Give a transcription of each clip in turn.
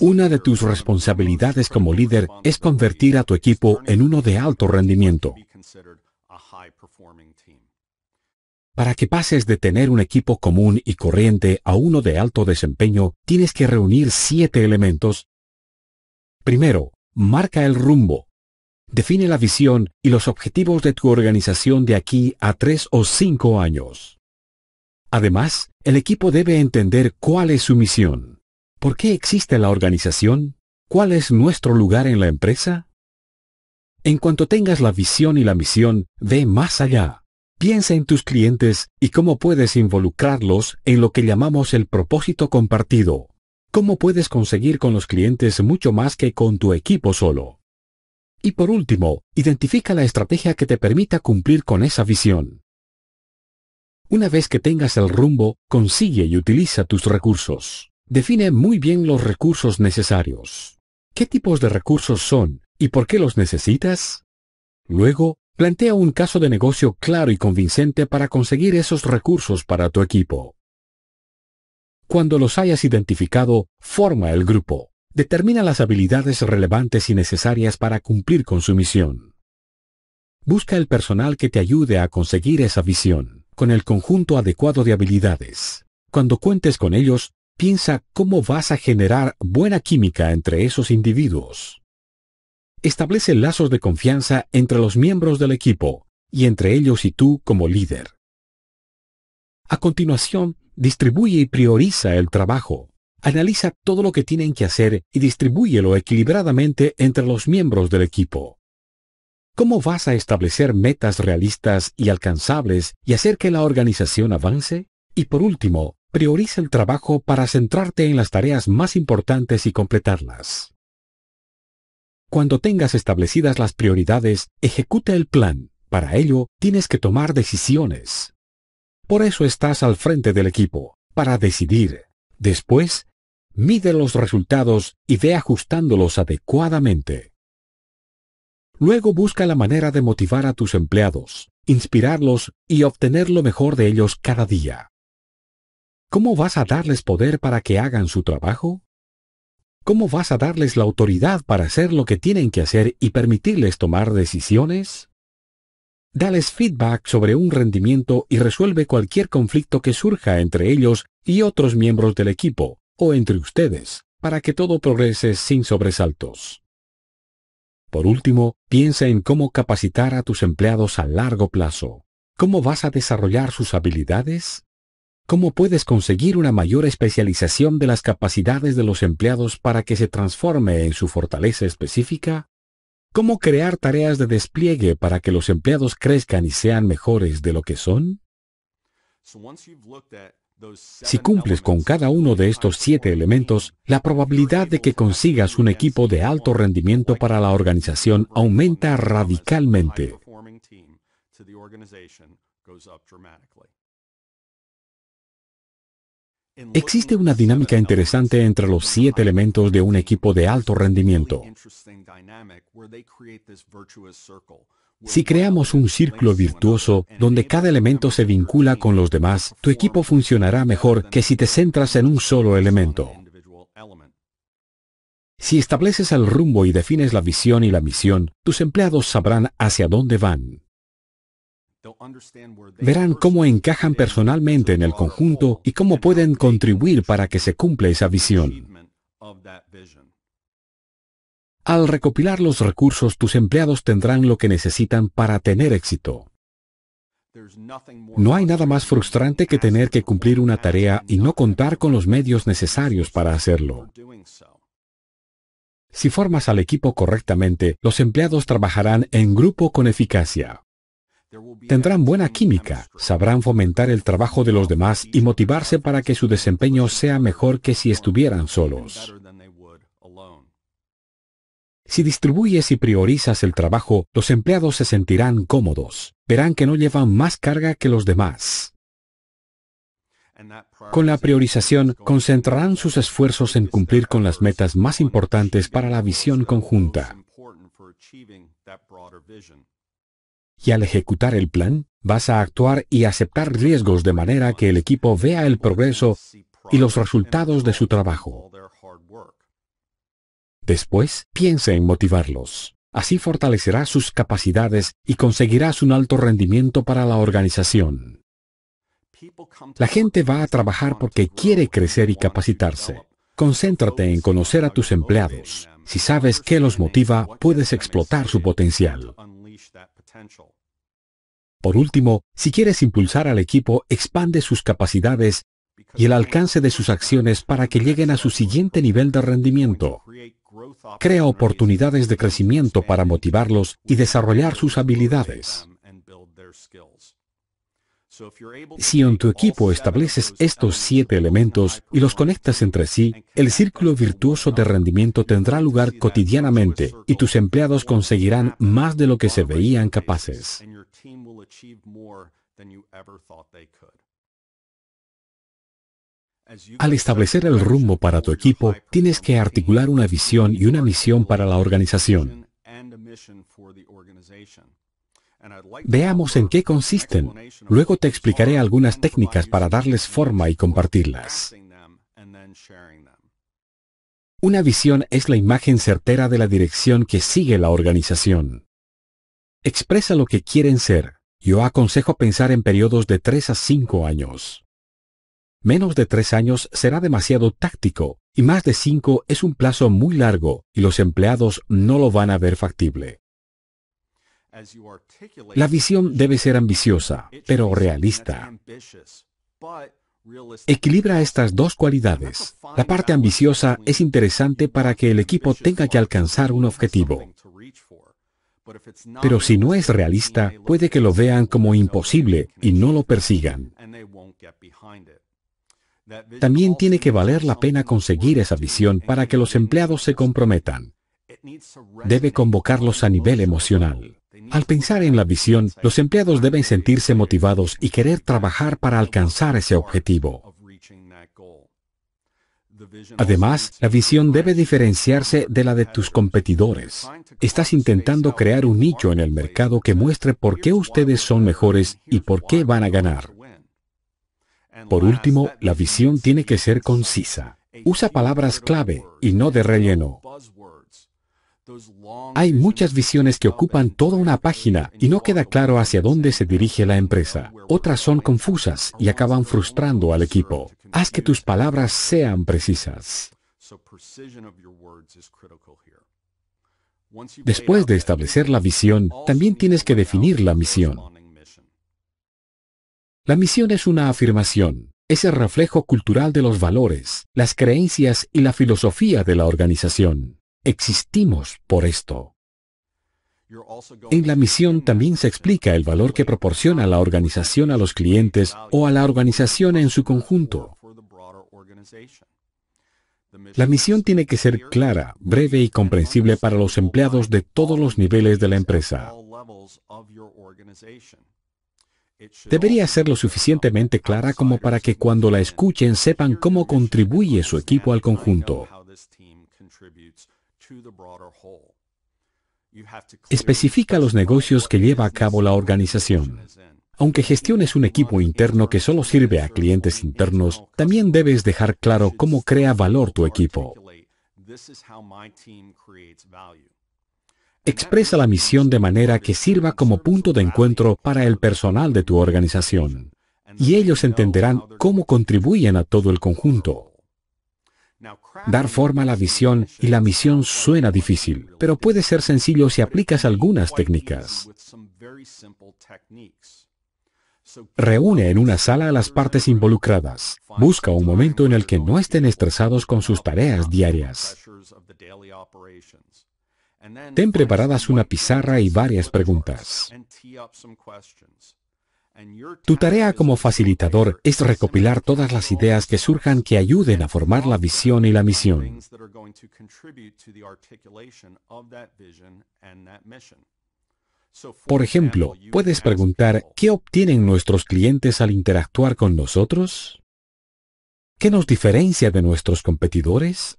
Una de tus responsabilidades como líder es convertir a tu equipo en uno de alto rendimiento. Para que pases de tener un equipo común y corriente a uno de alto desempeño, tienes que reunir siete elementos. Primero, marca el rumbo. Define la visión y los objetivos de tu organización de aquí a tres o cinco años. Además, el equipo debe entender cuál es su misión. ¿Por qué existe la organización? ¿Cuál es nuestro lugar en la empresa? En cuanto tengas la visión y la misión, ve más allá. Piensa en tus clientes y cómo puedes involucrarlos en lo que llamamos el propósito compartido. ¿Cómo puedes conseguir con los clientes mucho más que con tu equipo solo? Y por último, identifica la estrategia que te permita cumplir con esa visión. Una vez que tengas el rumbo, consigue y utiliza tus recursos. Define muy bien los recursos necesarios. ¿Qué tipos de recursos son y por qué los necesitas? Luego, plantea un caso de negocio claro y convincente para conseguir esos recursos para tu equipo. Cuando los hayas identificado, forma el grupo. Determina las habilidades relevantes y necesarias para cumplir con su misión. Busca el personal que te ayude a conseguir esa visión, con el conjunto adecuado de habilidades. Cuando cuentes con ellos, piensa cómo vas a generar buena química entre esos individuos. Establece lazos de confianza entre los miembros del equipo y entre ellos y tú como líder. A continuación, distribuye y prioriza el trabajo. Analiza todo lo que tienen que hacer y distribúyelo equilibradamente entre los miembros del equipo. ¿Cómo vas a establecer metas realistas y alcanzables y hacer que la organización avance? Y por último, Prioriza el trabajo para centrarte en las tareas más importantes y completarlas. Cuando tengas establecidas las prioridades, ejecuta el plan. Para ello, tienes que tomar decisiones. Por eso estás al frente del equipo, para decidir. Después, mide los resultados y ve ajustándolos adecuadamente. Luego busca la manera de motivar a tus empleados, inspirarlos y obtener lo mejor de ellos cada día. ¿Cómo vas a darles poder para que hagan su trabajo? ¿Cómo vas a darles la autoridad para hacer lo que tienen que hacer y permitirles tomar decisiones? Dales feedback sobre un rendimiento y resuelve cualquier conflicto que surja entre ellos y otros miembros del equipo, o entre ustedes, para que todo progrese sin sobresaltos. Por último, piensa en cómo capacitar a tus empleados a largo plazo. ¿Cómo vas a desarrollar sus habilidades? ¿Cómo puedes conseguir una mayor especialización de las capacidades de los empleados para que se transforme en su fortaleza específica? ¿Cómo crear tareas de despliegue para que los empleados crezcan y sean mejores de lo que son? Si cumples con cada uno de estos siete elementos, la probabilidad de que consigas un equipo de alto rendimiento para la organización aumenta radicalmente. Existe una dinámica interesante entre los siete elementos de un equipo de alto rendimiento. Si creamos un círculo virtuoso donde cada elemento se vincula con los demás, tu equipo funcionará mejor que si te centras en un solo elemento. Si estableces el rumbo y defines la visión y la misión, tus empleados sabrán hacia dónde van. Verán cómo encajan personalmente en el conjunto y cómo pueden contribuir para que se cumpla esa visión. Al recopilar los recursos, tus empleados tendrán lo que necesitan para tener éxito. No hay nada más frustrante que tener que cumplir una tarea y no contar con los medios necesarios para hacerlo. Si formas al equipo correctamente, los empleados trabajarán en grupo con eficacia. Tendrán buena química, sabrán fomentar el trabajo de los demás y motivarse para que su desempeño sea mejor que si estuvieran solos. Si distribuyes y priorizas el trabajo, los empleados se sentirán cómodos, verán que no llevan más carga que los demás. Con la priorización, concentrarán sus esfuerzos en cumplir con las metas más importantes para la visión conjunta y al ejecutar el plan, vas a actuar y aceptar riesgos de manera que el equipo vea el progreso y los resultados de su trabajo. Después, piensa en motivarlos. Así fortalecerás sus capacidades y conseguirás un alto rendimiento para la organización. La gente va a trabajar porque quiere crecer y capacitarse. Concéntrate en conocer a tus empleados. Si sabes qué los motiva, puedes explotar su potencial. Por último, si quieres impulsar al equipo, expande sus capacidades y el alcance de sus acciones para que lleguen a su siguiente nivel de rendimiento. Crea oportunidades de crecimiento para motivarlos y desarrollar sus habilidades. Si en tu equipo estableces estos siete elementos y los conectas entre sí, el círculo virtuoso de rendimiento tendrá lugar cotidianamente y tus empleados conseguirán más de lo que se veían capaces. Al establecer el rumbo para tu equipo, tienes que articular una visión y una misión para la organización. Veamos en qué consisten. Luego te explicaré algunas técnicas para darles forma y compartirlas. Una visión es la imagen certera de la dirección que sigue la organización. Expresa lo que quieren ser. Yo aconsejo pensar en periodos de 3 a 5 años. Menos de 3 años será demasiado táctico y más de 5 es un plazo muy largo y los empleados no lo van a ver factible. La visión debe ser ambiciosa, pero realista. Equilibra estas dos cualidades. La parte ambiciosa es interesante para que el equipo tenga que alcanzar un objetivo. Pero si no es realista, puede que lo vean como imposible y no lo persigan. También tiene que valer la pena conseguir esa visión para que los empleados se comprometan. Debe convocarlos a nivel emocional. Al pensar en la visión, los empleados deben sentirse motivados y querer trabajar para alcanzar ese objetivo. Además, la visión debe diferenciarse de la de tus competidores. Estás intentando crear un nicho en el mercado que muestre por qué ustedes son mejores y por qué van a ganar. Por último, la visión tiene que ser concisa. Usa palabras clave y no de relleno. Hay muchas visiones que ocupan toda una página y no queda claro hacia dónde se dirige la empresa. Otras son confusas y acaban frustrando al equipo. Haz que tus palabras sean precisas. Después de establecer la visión, también tienes que definir la misión. La misión es una afirmación, es el reflejo cultural de los valores, las creencias y la filosofía de la organización. Existimos por esto. En la misión también se explica el valor que proporciona la organización a los clientes o a la organización en su conjunto. La misión tiene que ser clara, breve y comprensible para los empleados de todos los niveles de la empresa. Debería ser lo suficientemente clara como para que cuando la escuchen sepan cómo contribuye su equipo al conjunto. Especifica los negocios que lleva a cabo la organización. Aunque gestiones un equipo interno que solo sirve a clientes internos, también debes dejar claro cómo crea valor tu equipo. Expresa la misión de manera que sirva como punto de encuentro para el personal de tu organización, y ellos entenderán cómo contribuyen a todo el conjunto. Dar forma a la visión y la misión suena difícil, pero puede ser sencillo si aplicas algunas técnicas. Reúne en una sala a las partes involucradas. Busca un momento en el que no estén estresados con sus tareas diarias. Ten preparadas una pizarra y varias preguntas. Tu tarea como facilitador es recopilar todas las ideas que surjan que ayuden a formar la visión y la misión. Por ejemplo, puedes preguntar, ¿qué obtienen nuestros clientes al interactuar con nosotros? ¿Qué nos diferencia de nuestros competidores?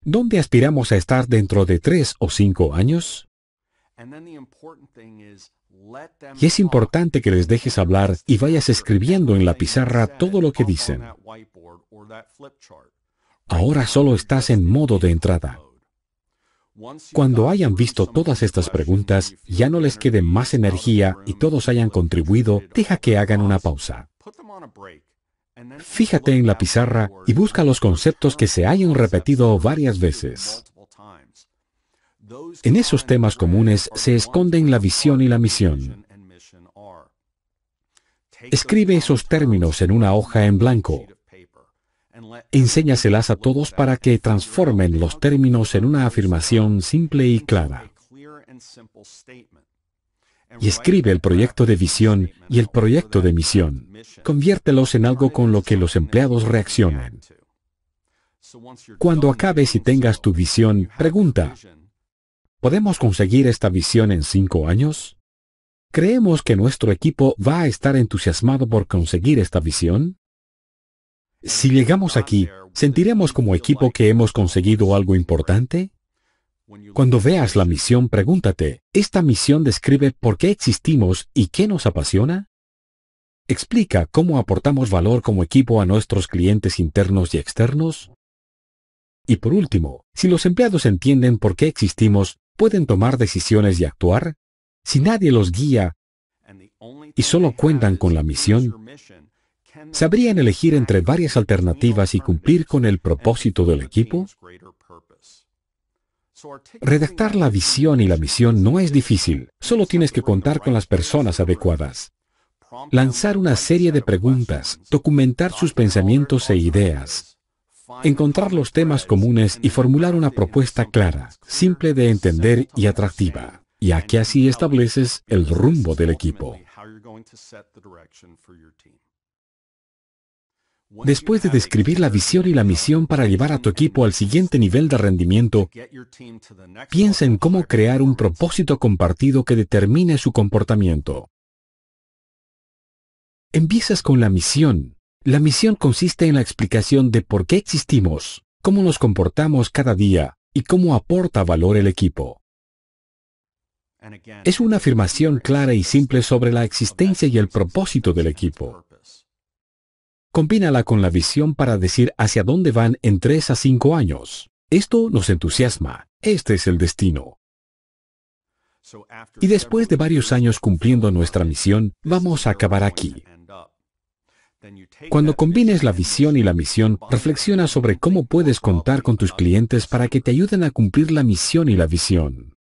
¿Dónde aspiramos a estar dentro de tres o cinco años? Y es importante que les dejes hablar y vayas escribiendo en la pizarra todo lo que dicen. Ahora solo estás en modo de entrada. Cuando hayan visto todas estas preguntas, ya no les quede más energía y todos hayan contribuido, deja que hagan una pausa. Fíjate en la pizarra y busca los conceptos que se hayan repetido varias veces. En esos temas comunes se esconden la visión y la misión. Escribe esos términos en una hoja en blanco. Enséñaselas a todos para que transformen los términos en una afirmación simple y clara. Y escribe el proyecto de visión y el proyecto de misión. Conviértelos en algo con lo que los empleados reaccionen. Cuando acabes y tengas tu visión, pregunta, ¿Podemos conseguir esta visión en cinco años? ¿Creemos que nuestro equipo va a estar entusiasmado por conseguir esta visión? Si llegamos aquí, ¿sentiremos como equipo que hemos conseguido algo importante? Cuando veas la misión, pregúntate, ¿esta misión describe por qué existimos y qué nos apasiona? Explica cómo aportamos valor como equipo a nuestros clientes internos y externos. Y por último, si los empleados entienden por qué existimos, pueden tomar decisiones y actuar? Si nadie los guía y solo cuentan con la misión, ¿sabrían elegir entre varias alternativas y cumplir con el propósito del equipo? Redactar la visión y la misión no es difícil, solo tienes que contar con las personas adecuadas. Lanzar una serie de preguntas, documentar sus pensamientos e ideas, encontrar los temas comunes y formular una propuesta clara, simple de entender y atractiva, ya que así estableces el rumbo del equipo. Después de describir la visión y la misión para llevar a tu equipo al siguiente nivel de rendimiento, piensa en cómo crear un propósito compartido que determine su comportamiento. Empiezas con la misión, la misión consiste en la explicación de por qué existimos, cómo nos comportamos cada día y cómo aporta valor el equipo. Es una afirmación clara y simple sobre la existencia y el propósito del equipo. Combínala con la visión para decir hacia dónde van en tres a cinco años. Esto nos entusiasma. Este es el destino. Y después de varios años cumpliendo nuestra misión, vamos a acabar aquí. Cuando combines la visión y la misión, reflexiona sobre cómo puedes contar con tus clientes para que te ayuden a cumplir la misión y la visión.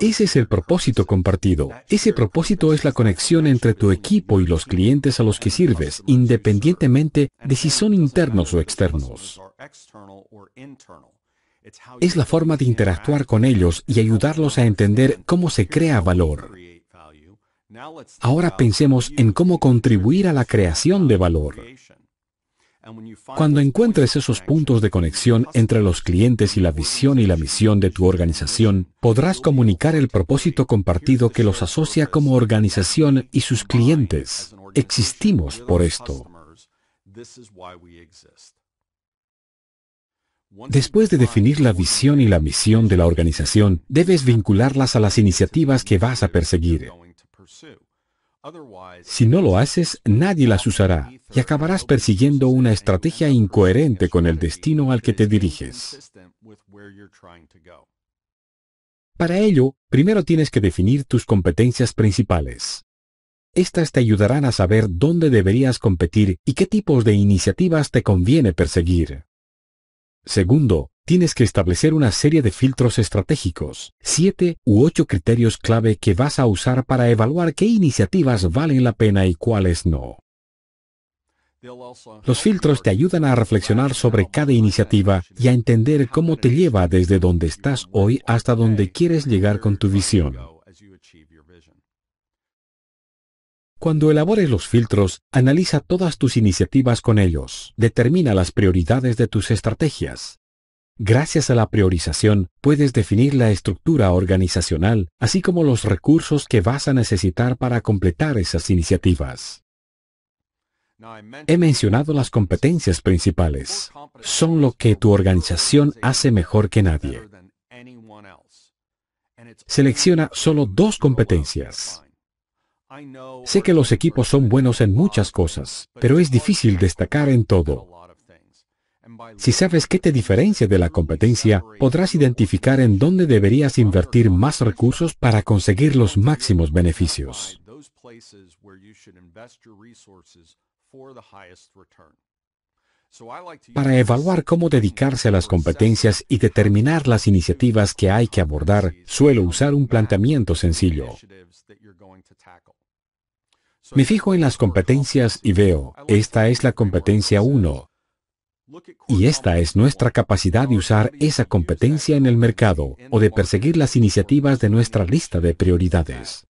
Ese es el propósito compartido. Ese propósito es la conexión entre tu equipo y los clientes a los que sirves, independientemente de si son internos o externos. Es la forma de interactuar con ellos y ayudarlos a entender cómo se crea valor. Ahora pensemos en cómo contribuir a la creación de valor. Cuando encuentres esos puntos de conexión entre los clientes y la visión y la misión de tu organización, podrás comunicar el propósito compartido que los asocia como organización y sus clientes. Existimos por esto. Después de definir la visión y la misión de la organización, debes vincularlas a las iniciativas que vas a perseguir. Si no lo haces, nadie las usará y acabarás persiguiendo una estrategia incoherente con el destino al que te diriges. Para ello, primero tienes que definir tus competencias principales. Estas te ayudarán a saber dónde deberías competir y qué tipos de iniciativas te conviene perseguir. Segundo, tienes que establecer una serie de filtros estratégicos, siete u ocho criterios clave que vas a usar para evaluar qué iniciativas valen la pena y cuáles no. Los filtros te ayudan a reflexionar sobre cada iniciativa y a entender cómo te lleva desde donde estás hoy hasta donde quieres llegar con tu visión. Cuando elabores los filtros, analiza todas tus iniciativas con ellos, determina las prioridades de tus estrategias, Gracias a la priorización, puedes definir la estructura organizacional, así como los recursos que vas a necesitar para completar esas iniciativas. He mencionado las competencias principales. Son lo que tu organización hace mejor que nadie. Selecciona solo dos competencias. Sé que los equipos son buenos en muchas cosas, pero es difícil destacar en todo. Si sabes qué te diferencia de la competencia, podrás identificar en dónde deberías invertir más recursos para conseguir los máximos beneficios. Para evaluar cómo dedicarse a las competencias y determinar las iniciativas que hay que abordar, suelo usar un planteamiento sencillo. Me fijo en las competencias y veo, esta es la competencia 1, y esta es nuestra capacidad de usar esa competencia en el mercado o de perseguir las iniciativas de nuestra lista de prioridades.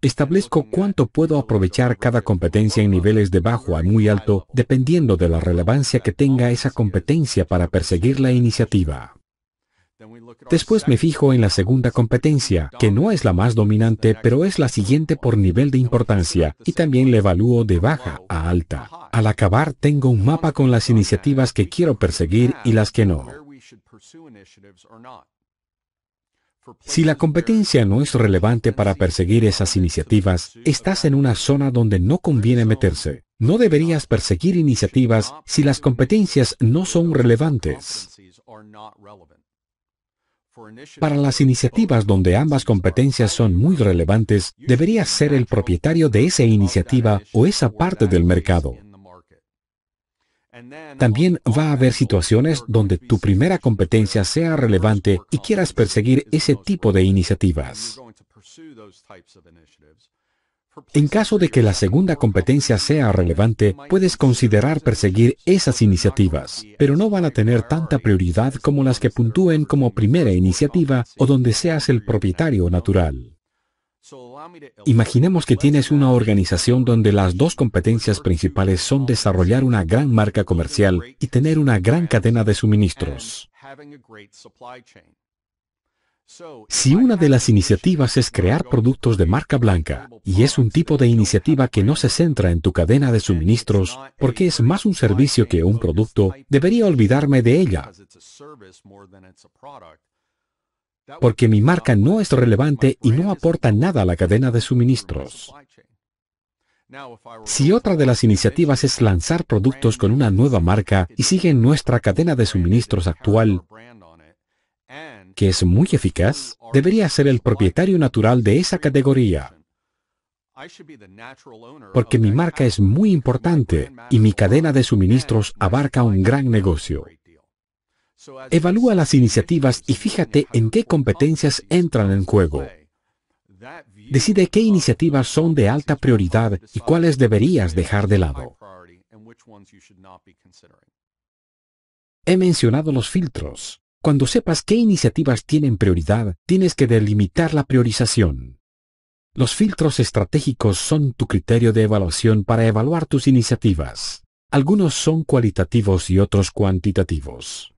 Establezco cuánto puedo aprovechar cada competencia en niveles de bajo a muy alto, dependiendo de la relevancia que tenga esa competencia para perseguir la iniciativa. Después me fijo en la segunda competencia, que no es la más dominante, pero es la siguiente por nivel de importancia, y también la evalúo de baja a alta. Al acabar, tengo un mapa con las iniciativas que quiero perseguir y las que no. Si la competencia no es relevante para perseguir esas iniciativas, estás en una zona donde no conviene meterse. No deberías perseguir iniciativas si las competencias no son relevantes. Para las iniciativas donde ambas competencias son muy relevantes, deberías ser el propietario de esa iniciativa o esa parte del mercado. También va a haber situaciones donde tu primera competencia sea relevante y quieras perseguir ese tipo de iniciativas. En caso de que la segunda competencia sea relevante, puedes considerar perseguir esas iniciativas, pero no van a tener tanta prioridad como las que puntúen como primera iniciativa o donde seas el propietario natural. Imaginemos que tienes una organización donde las dos competencias principales son desarrollar una gran marca comercial y tener una gran cadena de suministros. Si una de las iniciativas es crear productos de marca blanca, y es un tipo de iniciativa que no se centra en tu cadena de suministros, porque es más un servicio que un producto, debería olvidarme de ella. Porque mi marca no es relevante y no aporta nada a la cadena de suministros. Si otra de las iniciativas es lanzar productos con una nueva marca y sigue nuestra cadena de suministros actual, que es muy eficaz, debería ser el propietario natural de esa categoría. Porque mi marca es muy importante y mi cadena de suministros abarca un gran negocio. Evalúa las iniciativas y fíjate en qué competencias entran en juego. Decide qué iniciativas son de alta prioridad y cuáles deberías dejar de lado. He mencionado los filtros, cuando sepas qué iniciativas tienen prioridad, tienes que delimitar la priorización. Los filtros estratégicos son tu criterio de evaluación para evaluar tus iniciativas. Algunos son cualitativos y otros cuantitativos.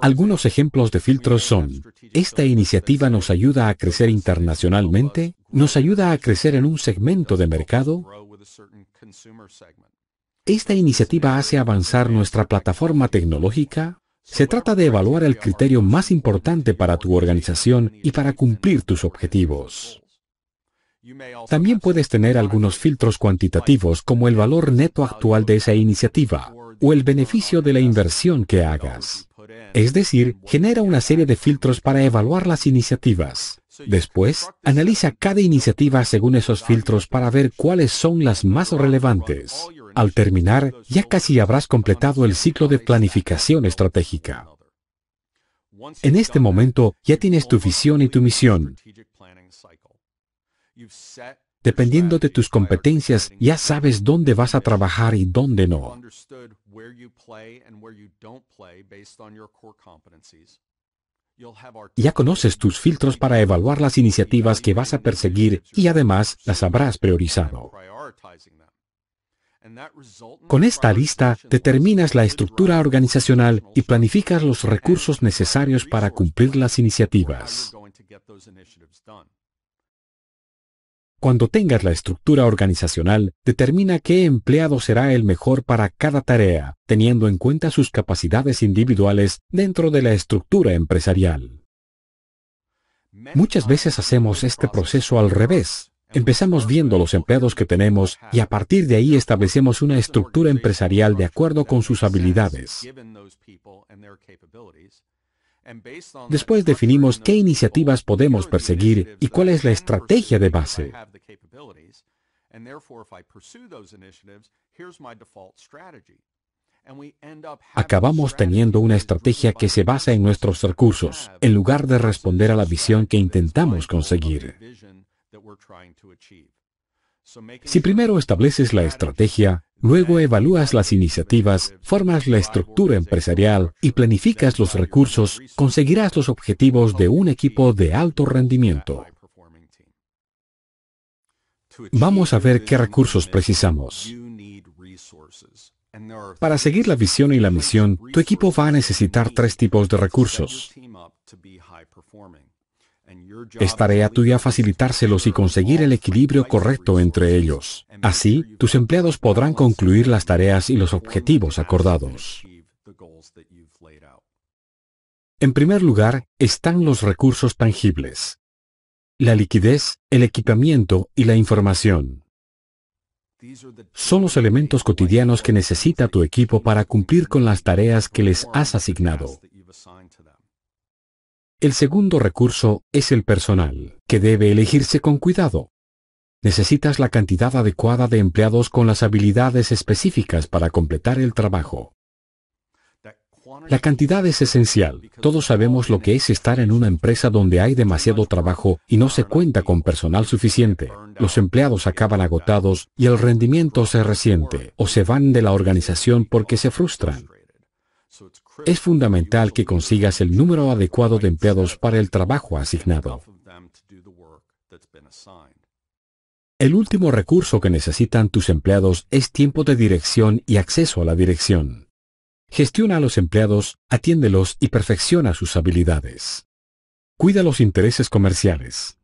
Algunos ejemplos de filtros son, esta iniciativa nos ayuda a crecer internacionalmente, nos ayuda a crecer en un segmento de mercado, esta iniciativa hace avanzar nuestra plataforma tecnológica, se trata de evaluar el criterio más importante para tu organización y para cumplir tus objetivos. También puedes tener algunos filtros cuantitativos como el valor neto actual de esa iniciativa o el beneficio de la inversión que hagas. Es decir, genera una serie de filtros para evaluar las iniciativas. Después, analiza cada iniciativa según esos filtros para ver cuáles son las más relevantes. Al terminar, ya casi habrás completado el ciclo de planificación estratégica. En este momento ya tienes tu visión y tu misión. Dependiendo de tus competencias, ya sabes dónde vas a trabajar y dónde no. Ya conoces tus filtros para evaluar las iniciativas que vas a perseguir y además las habrás priorizado. Con esta lista determinas la estructura organizacional y planificas los recursos necesarios para cumplir las iniciativas. Cuando tengas la estructura organizacional, determina qué empleado será el mejor para cada tarea, teniendo en cuenta sus capacidades individuales dentro de la estructura empresarial. Muchas veces hacemos este proceso al revés. Empezamos viendo los empleados que tenemos y a partir de ahí establecemos una estructura empresarial de acuerdo con sus habilidades. Después definimos qué iniciativas podemos perseguir y cuál es la estrategia de base. Acabamos teniendo una estrategia que se basa en nuestros recursos, en lugar de responder a la visión que intentamos conseguir. Si primero estableces la estrategia, luego evalúas las iniciativas, formas la estructura empresarial y planificas los recursos, conseguirás los objetivos de un equipo de alto rendimiento. Vamos a ver qué recursos precisamos. Para seguir la visión y la misión, tu equipo va a necesitar tres tipos de recursos. Es tarea tuya facilitárselos y conseguir el equilibrio correcto entre ellos. Así, tus empleados podrán concluir las tareas y los objetivos acordados. En primer lugar, están los recursos tangibles. La liquidez, el equipamiento y la información. Son los elementos cotidianos que necesita tu equipo para cumplir con las tareas que les has asignado. El segundo recurso es el personal, que debe elegirse con cuidado. Necesitas la cantidad adecuada de empleados con las habilidades específicas para completar el trabajo. La cantidad es esencial. Todos sabemos lo que es estar en una empresa donde hay demasiado trabajo y no se cuenta con personal suficiente. Los empleados acaban agotados y el rendimiento se resiente o se van de la organización porque se frustran. Es fundamental que consigas el número adecuado de empleados para el trabajo asignado. El último recurso que necesitan tus empleados es tiempo de dirección y acceso a la dirección. Gestiona a los empleados, atiéndelos y perfecciona sus habilidades. Cuida los intereses comerciales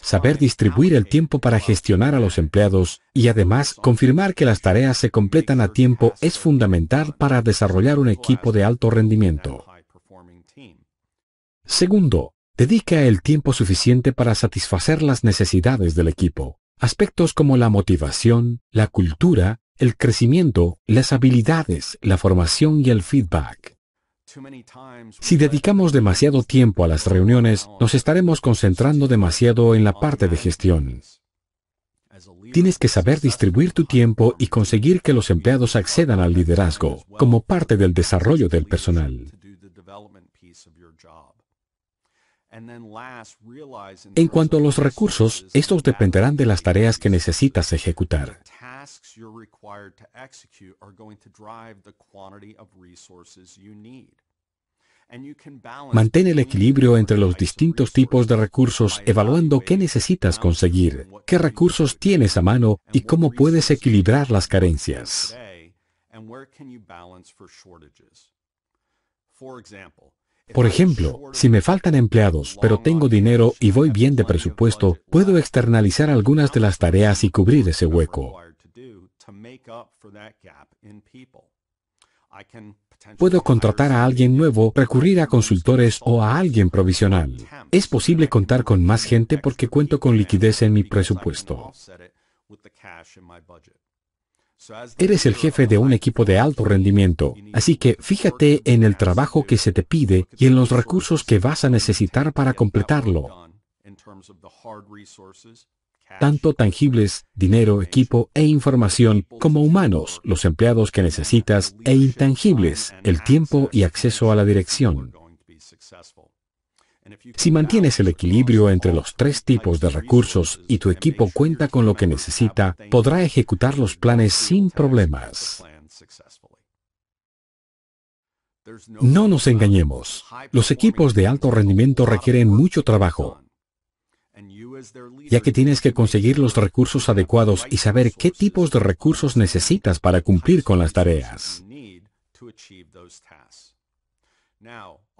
saber distribuir el tiempo para gestionar a los empleados y además confirmar que las tareas se completan a tiempo es fundamental para desarrollar un equipo de alto rendimiento. Segundo, dedica el tiempo suficiente para satisfacer las necesidades del equipo. Aspectos como la motivación, la cultura, el crecimiento, las habilidades, la formación y el feedback. Si dedicamos demasiado tiempo a las reuniones, nos estaremos concentrando demasiado en la parte de gestión. Tienes que saber distribuir tu tiempo y conseguir que los empleados accedan al liderazgo como parte del desarrollo del personal. En cuanto a los recursos, estos dependerán de las tareas que necesitas ejecutar. Mantén el equilibrio entre los distintos tipos de recursos evaluando qué necesitas conseguir, qué recursos tienes a mano y cómo puedes equilibrar las carencias. Por ejemplo, si me faltan empleados, pero tengo dinero y voy bien de presupuesto, puedo externalizar algunas de las tareas y cubrir ese hueco. Puedo contratar a alguien nuevo, recurrir a consultores o a alguien provisional. Es posible contar con más gente porque cuento con liquidez en mi presupuesto. Eres el jefe de un equipo de alto rendimiento, así que fíjate en el trabajo que se te pide y en los recursos que vas a necesitar para completarlo tanto tangibles, dinero, equipo e información, como humanos, los empleados que necesitas, e intangibles, el tiempo y acceso a la dirección. Si mantienes el equilibrio entre los tres tipos de recursos y tu equipo cuenta con lo que necesita, podrá ejecutar los planes sin problemas. No nos engañemos. Los equipos de alto rendimiento requieren mucho trabajo, ya que tienes que conseguir los recursos adecuados y saber qué tipos de recursos necesitas para cumplir con las tareas.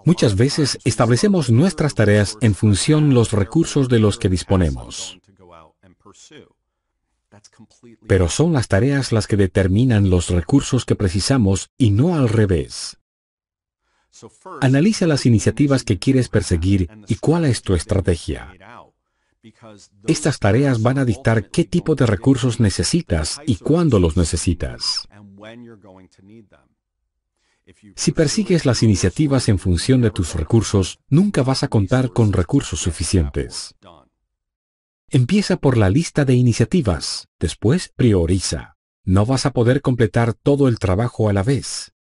Muchas veces establecemos nuestras tareas en función los recursos de los que disponemos. Pero son las tareas las que determinan los recursos que precisamos y no al revés. Analiza las iniciativas que quieres perseguir y cuál es tu estrategia. Estas tareas van a dictar qué tipo de recursos necesitas y cuándo los necesitas. Si persigues las iniciativas en función de tus recursos, nunca vas a contar con recursos suficientes. Empieza por la lista de iniciativas, después prioriza. No vas a poder completar todo el trabajo a la vez.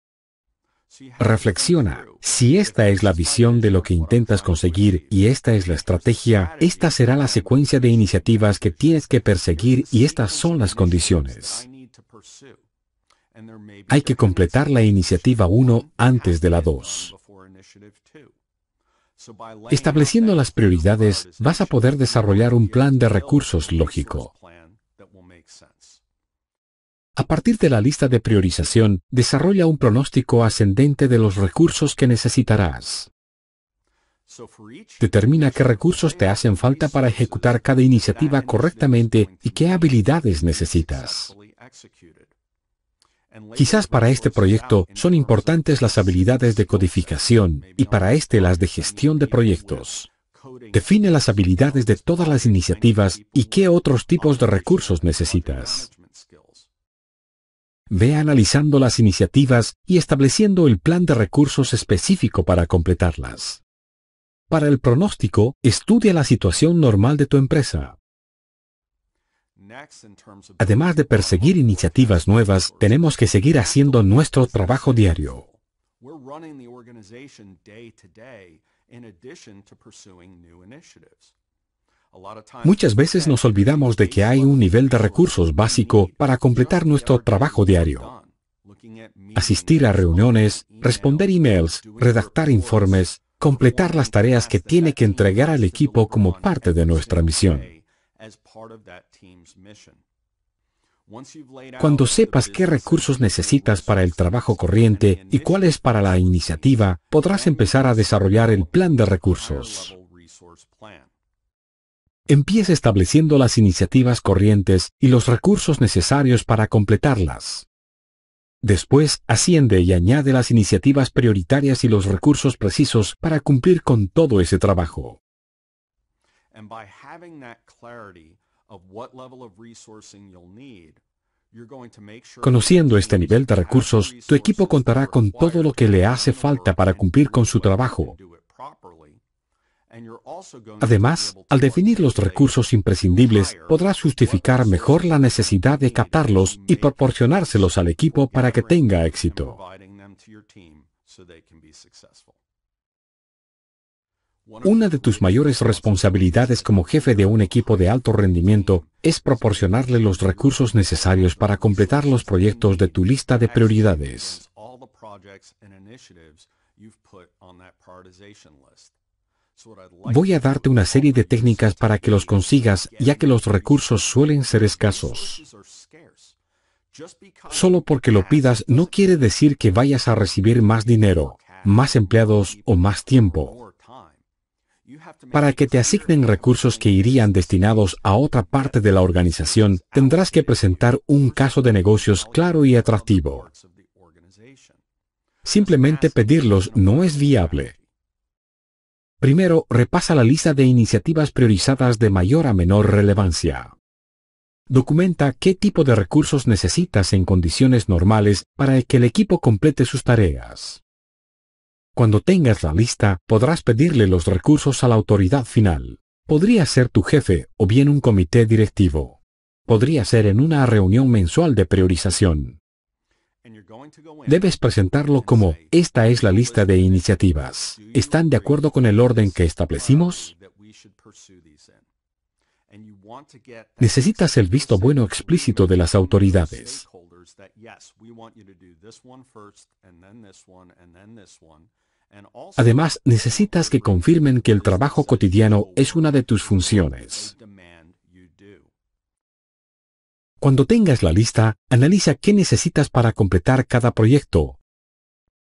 Reflexiona. Si esta es la visión de lo que intentas conseguir y esta es la estrategia, esta será la secuencia de iniciativas que tienes que perseguir y estas son las condiciones. Hay que completar la iniciativa 1 antes de la 2. Estableciendo las prioridades, vas a poder desarrollar un plan de recursos lógico. A partir de la lista de priorización, desarrolla un pronóstico ascendente de los recursos que necesitarás. Determina qué recursos te hacen falta para ejecutar cada iniciativa correctamente y qué habilidades necesitas. Quizás este para este proyecto son importantes las habilidades de codificación y para este las de gestión de proyectos. Define las habilidades de todas las iniciativas y qué otros tipos de recursos necesitas ve analizando las iniciativas y estableciendo el plan de recursos específico para completarlas. Para el pronóstico, estudia la situación normal de tu empresa. Además de perseguir iniciativas nuevas, tenemos que seguir haciendo nuestro trabajo diario. Muchas veces nos olvidamos de que hay un nivel de recursos básico para completar nuestro trabajo diario. Asistir a reuniones, responder emails, redactar informes, completar las tareas que tiene que entregar al equipo como parte de nuestra misión. Cuando sepas qué recursos necesitas para el trabajo corriente y cuáles para la iniciativa, podrás empezar a desarrollar el plan de recursos. Empieza estableciendo las iniciativas corrientes y los recursos necesarios para completarlas. Después asciende y añade las iniciativas prioritarias y los recursos precisos para cumplir con todo ese trabajo. Conociendo este nivel de recursos, tu equipo contará con todo lo que le hace falta para cumplir con su trabajo Además, al definir los recursos imprescindibles, podrás justificar mejor la necesidad de captarlos y proporcionárselos al equipo para que tenga éxito. Una de tus mayores responsabilidades como jefe de un equipo de alto rendimiento es proporcionarle los recursos necesarios para completar los proyectos de tu lista de prioridades. Voy a darte una serie de técnicas para que los consigas, ya que los recursos suelen ser escasos. Solo porque lo pidas no quiere decir que vayas a recibir más dinero, más empleados o más tiempo. Para que te asignen recursos que irían destinados a otra parte de la organización, tendrás que presentar un caso de negocios claro y atractivo. Simplemente pedirlos no es viable. Primero, repasa la lista de iniciativas priorizadas de mayor a menor relevancia. Documenta qué tipo de recursos necesitas en condiciones normales para que el equipo complete sus tareas. Cuando tengas la lista, podrás pedirle los recursos a la autoridad final. Podría ser tu jefe o bien un comité directivo. Podría ser en una reunión mensual de priorización. Debes presentarlo como, esta es la lista de iniciativas. ¿Están de acuerdo con el orden que establecimos? Necesitas el visto bueno explícito de las autoridades. Además, necesitas que confirmen que el trabajo cotidiano es una de tus funciones. Cuando tengas la lista, analiza qué necesitas para completar cada proyecto.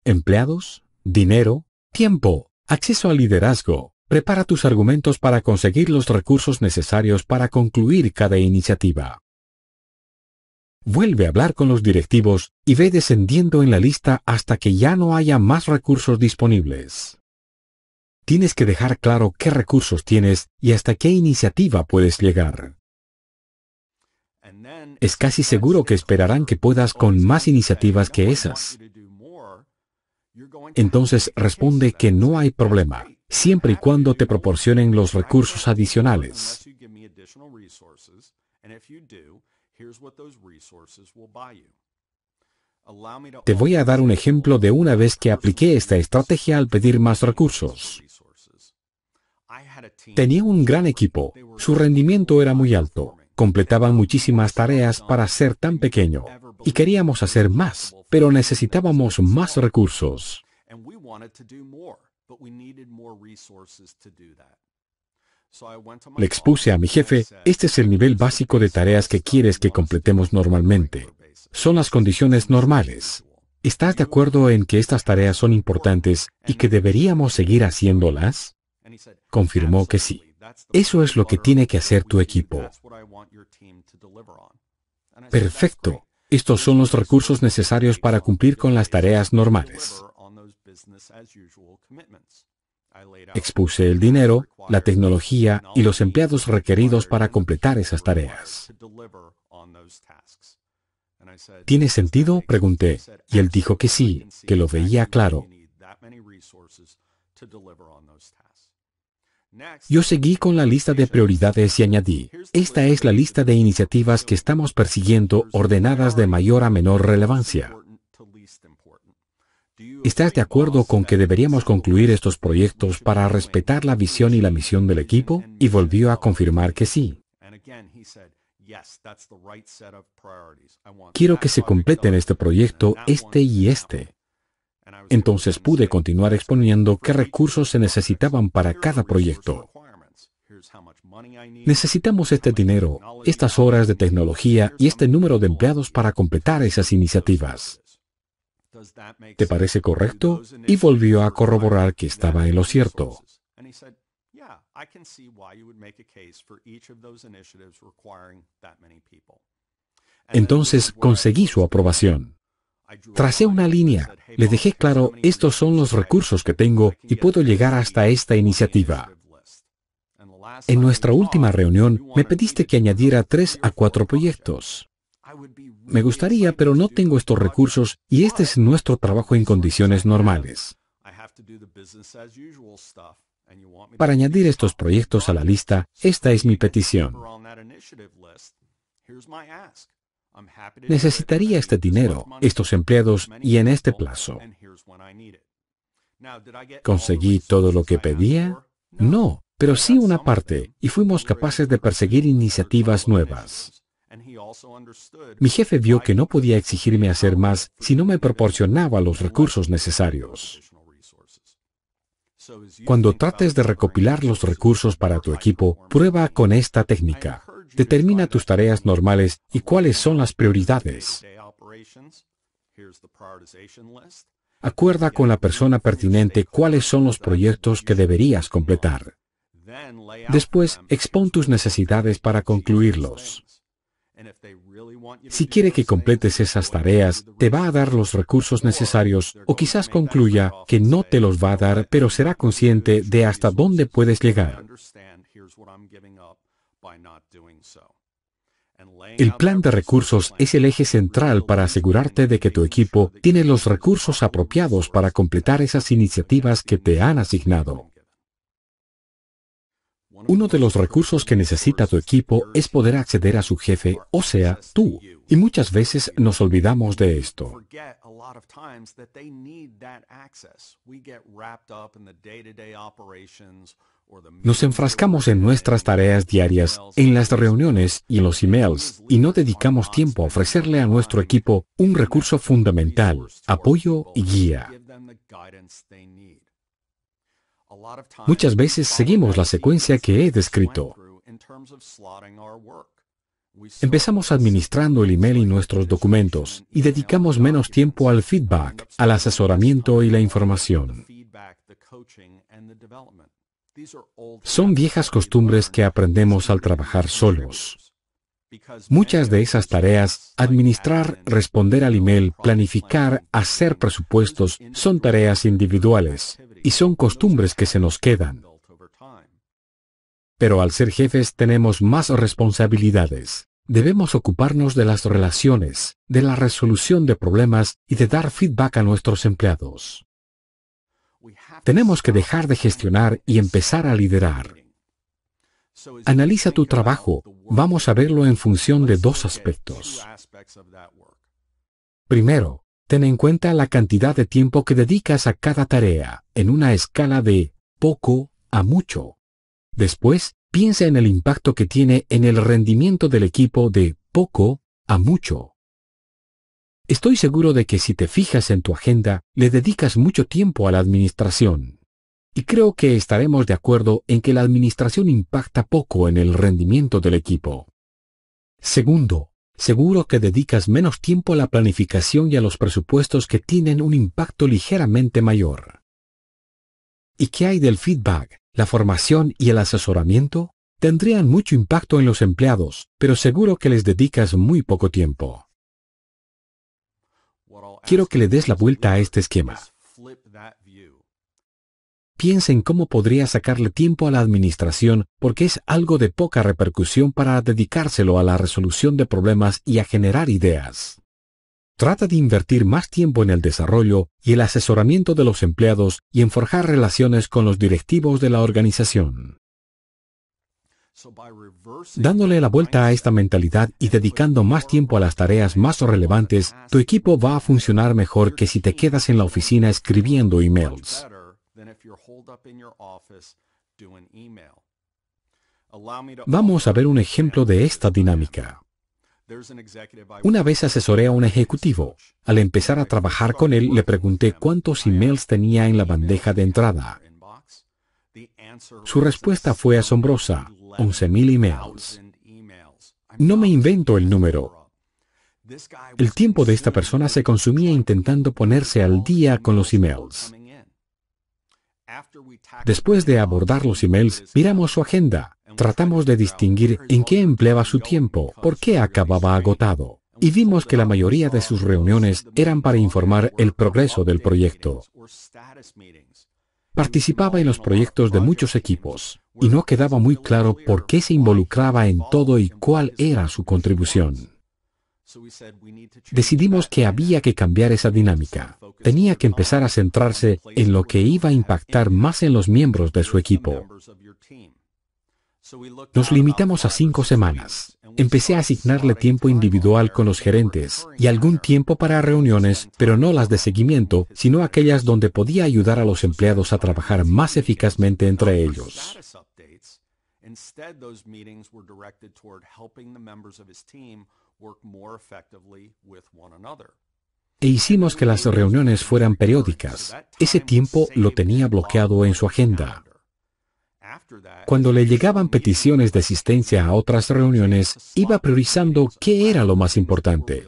Empleados, dinero, tiempo, acceso al liderazgo. Prepara tus argumentos para conseguir los recursos necesarios para concluir cada iniciativa. Vuelve a hablar con los directivos y ve descendiendo en la lista hasta que ya no haya más recursos disponibles. Tienes que dejar claro qué recursos tienes y hasta qué iniciativa puedes llegar es casi seguro que esperarán que puedas con más iniciativas que esas. Entonces responde que no hay problema, siempre y cuando te proporcionen los recursos adicionales. Te voy a dar un ejemplo de una vez que apliqué esta estrategia al pedir más recursos. Tenía un gran equipo, su rendimiento era muy alto, Completaban muchísimas tareas para ser tan pequeño. Y queríamos hacer más, pero necesitábamos más recursos. Le expuse a mi jefe, este es el nivel básico de tareas que quieres que completemos normalmente. Son las condiciones normales. ¿Estás de acuerdo en que estas tareas son importantes y que deberíamos seguir haciéndolas? Confirmó que sí. Eso es lo que tiene que hacer tu equipo. Perfecto. Estos son los recursos necesarios para cumplir con las tareas normales. Expuse el dinero, la tecnología y los empleados requeridos para completar esas tareas. ¿Tiene sentido? Pregunté. Y él dijo que sí, que lo veía claro. Yo seguí con la lista de prioridades y añadí, esta es la lista de iniciativas que estamos persiguiendo ordenadas de mayor a menor relevancia. ¿Estás de acuerdo con que deberíamos concluir estos proyectos para respetar la visión y la misión del equipo? Y volvió a confirmar que sí. Quiero que se completen este proyecto, este y este. Entonces pude continuar exponiendo qué recursos se necesitaban para cada proyecto. Necesitamos este dinero, estas horas de tecnología y este número de empleados para completar esas iniciativas. ¿Te parece correcto? Y volvió a corroborar que estaba en lo cierto. Entonces conseguí su aprobación. Tracé una línea, le dejé claro, estos son los recursos que tengo y puedo llegar hasta esta iniciativa. En nuestra última reunión me pediste que añadiera tres a cuatro proyectos. Me gustaría, pero no tengo estos recursos y este es nuestro trabajo en condiciones normales. Para añadir estos proyectos a la lista, esta es mi petición. Necesitaría este dinero, estos empleados y en este plazo. ¿Conseguí todo lo que pedía? No, pero sí una parte, y fuimos capaces de perseguir iniciativas nuevas. Mi jefe vio que no podía exigirme hacer más si no me proporcionaba los recursos necesarios. Cuando trates de recopilar los recursos para tu equipo, prueba con esta técnica. Determina tus tareas normales y cuáles son las prioridades. Acuerda con la persona pertinente cuáles son los proyectos que deberías completar. Después, expón tus necesidades para concluirlos. Si quiere que completes esas tareas, te va a dar los recursos necesarios o quizás concluya que no te los va a dar, pero será consciente de hasta dónde puedes llegar. El plan de recursos es el eje central para asegurarte de que tu equipo tiene los recursos apropiados para completar esas iniciativas que te han asignado. Uno de los recursos que necesita tu equipo es poder acceder a su jefe, o sea, tú. Y muchas veces nos olvidamos de esto. Nos enfrascamos en nuestras tareas diarias, en las reuniones y en los emails, y no dedicamos tiempo a ofrecerle a nuestro equipo un recurso fundamental, apoyo y guía. Muchas veces seguimos la secuencia que he descrito. Empezamos administrando el email y nuestros documentos y dedicamos menos tiempo al feedback, al asesoramiento y la información. Son viejas costumbres que aprendemos al trabajar solos. Muchas de esas tareas, administrar, responder al email, planificar, hacer presupuestos, son tareas individuales y son costumbres que se nos quedan. Pero al ser jefes tenemos más responsabilidades. Debemos ocuparnos de las relaciones, de la resolución de problemas y de dar feedback a nuestros empleados. Tenemos que dejar de gestionar y empezar a liderar. Analiza tu trabajo. Vamos a verlo en función de dos aspectos. Primero, ten en cuenta la cantidad de tiempo que dedicas a cada tarea, en una escala de poco a mucho. Después, piensa en el impacto que tiene en el rendimiento del equipo de poco a mucho. Estoy seguro de que si te fijas en tu agenda, le dedicas mucho tiempo a la administración. Y creo que estaremos de acuerdo en que la administración impacta poco en el rendimiento del equipo. Segundo, seguro que dedicas menos tiempo a la planificación y a los presupuestos que tienen un impacto ligeramente mayor. ¿Y qué hay del feedback, la formación y el asesoramiento? Tendrían mucho impacto en los empleados, pero seguro que les dedicas muy poco tiempo. Quiero que le des la vuelta a este esquema. Piensa en cómo podría sacarle tiempo a la administración porque es algo de poca repercusión para dedicárselo a la resolución de problemas y a generar ideas. Trata de invertir más tiempo en el desarrollo y el asesoramiento de los empleados y en forjar relaciones con los directivos de la organización. Dándole la vuelta a esta mentalidad y dedicando más tiempo a las tareas más relevantes, tu equipo va a funcionar mejor que si te quedas en la oficina escribiendo emails. Vamos a ver un ejemplo de esta dinámica. Una vez asesoré a un ejecutivo. Al empezar a trabajar con él, le pregunté cuántos emails tenía en la bandeja de entrada. Su respuesta fue asombrosa. 11.000 emails. No me invento el número. El tiempo de esta persona se consumía intentando ponerse al día con los emails. Después de abordar los emails, miramos su agenda, tratamos de distinguir en qué empleaba su tiempo, por qué acababa agotado, y vimos que la mayoría de sus reuniones eran para informar el progreso del proyecto. Participaba en los proyectos de muchos equipos y no quedaba muy claro por qué se involucraba en todo y cuál era su contribución. Decidimos que había que cambiar esa dinámica. Tenía que empezar a centrarse en lo que iba a impactar más en los miembros de su equipo. Nos limitamos a cinco semanas. Empecé a asignarle tiempo individual con los gerentes y algún tiempo para reuniones, pero no las de seguimiento, sino aquellas donde podía ayudar a los empleados a trabajar más eficazmente entre ellos. E hicimos que las reuniones fueran periódicas. Ese tiempo lo tenía bloqueado en su agenda. Cuando le llegaban peticiones de asistencia a otras reuniones, iba priorizando qué era lo más importante.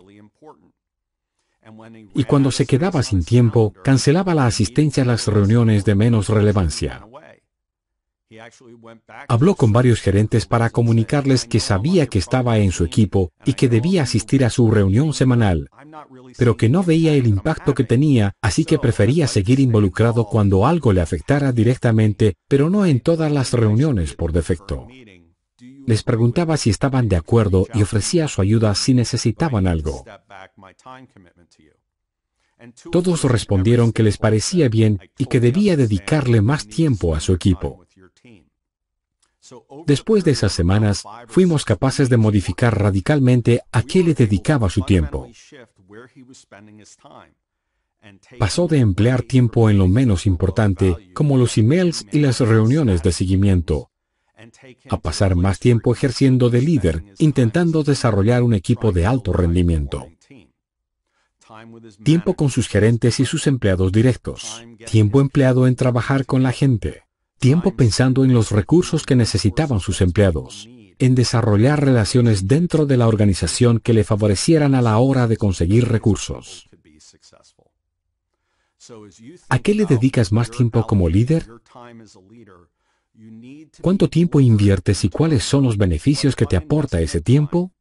Y cuando se quedaba sin tiempo, cancelaba la asistencia a las reuniones de menos relevancia. Habló con varios gerentes para comunicarles que sabía que estaba en su equipo y que debía asistir a su reunión semanal, pero que no veía el impacto que tenía, así que prefería seguir involucrado cuando algo le afectara directamente, pero no en todas las reuniones por defecto. Les preguntaba si estaban de acuerdo y ofrecía su ayuda si necesitaban algo. Todos respondieron que les parecía bien y que debía dedicarle más tiempo a su equipo. Después de esas semanas, fuimos capaces de modificar radicalmente a qué le dedicaba su tiempo. Pasó de emplear tiempo en lo menos importante, como los emails y las reuniones de seguimiento, a pasar más tiempo ejerciendo de líder, intentando desarrollar un equipo de alto rendimiento. Tiempo con sus gerentes y sus empleados directos. Tiempo empleado en trabajar con la gente tiempo pensando en los recursos que necesitaban sus empleados, en desarrollar relaciones dentro de la organización que le favorecieran a la hora de conseguir recursos. ¿A qué le dedicas más tiempo como líder? ¿Cuánto tiempo inviertes y cuáles son los beneficios que te aporta ese tiempo?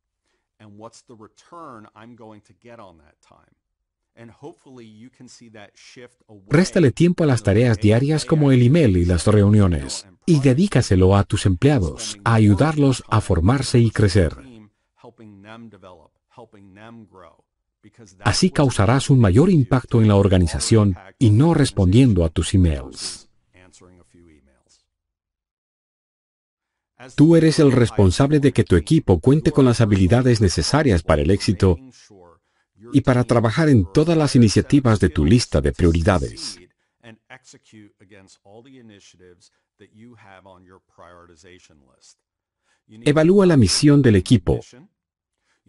Réstale tiempo a las tareas diarias como el email y las reuniones y dedícaselo a tus empleados, a ayudarlos a formarse y crecer. Así causarás un mayor impacto en la organización y no respondiendo a tus emails. Tú eres el responsable de que tu equipo cuente con las habilidades necesarias para el éxito y para trabajar en todas las iniciativas de tu lista de prioridades. Evalúa la misión del equipo.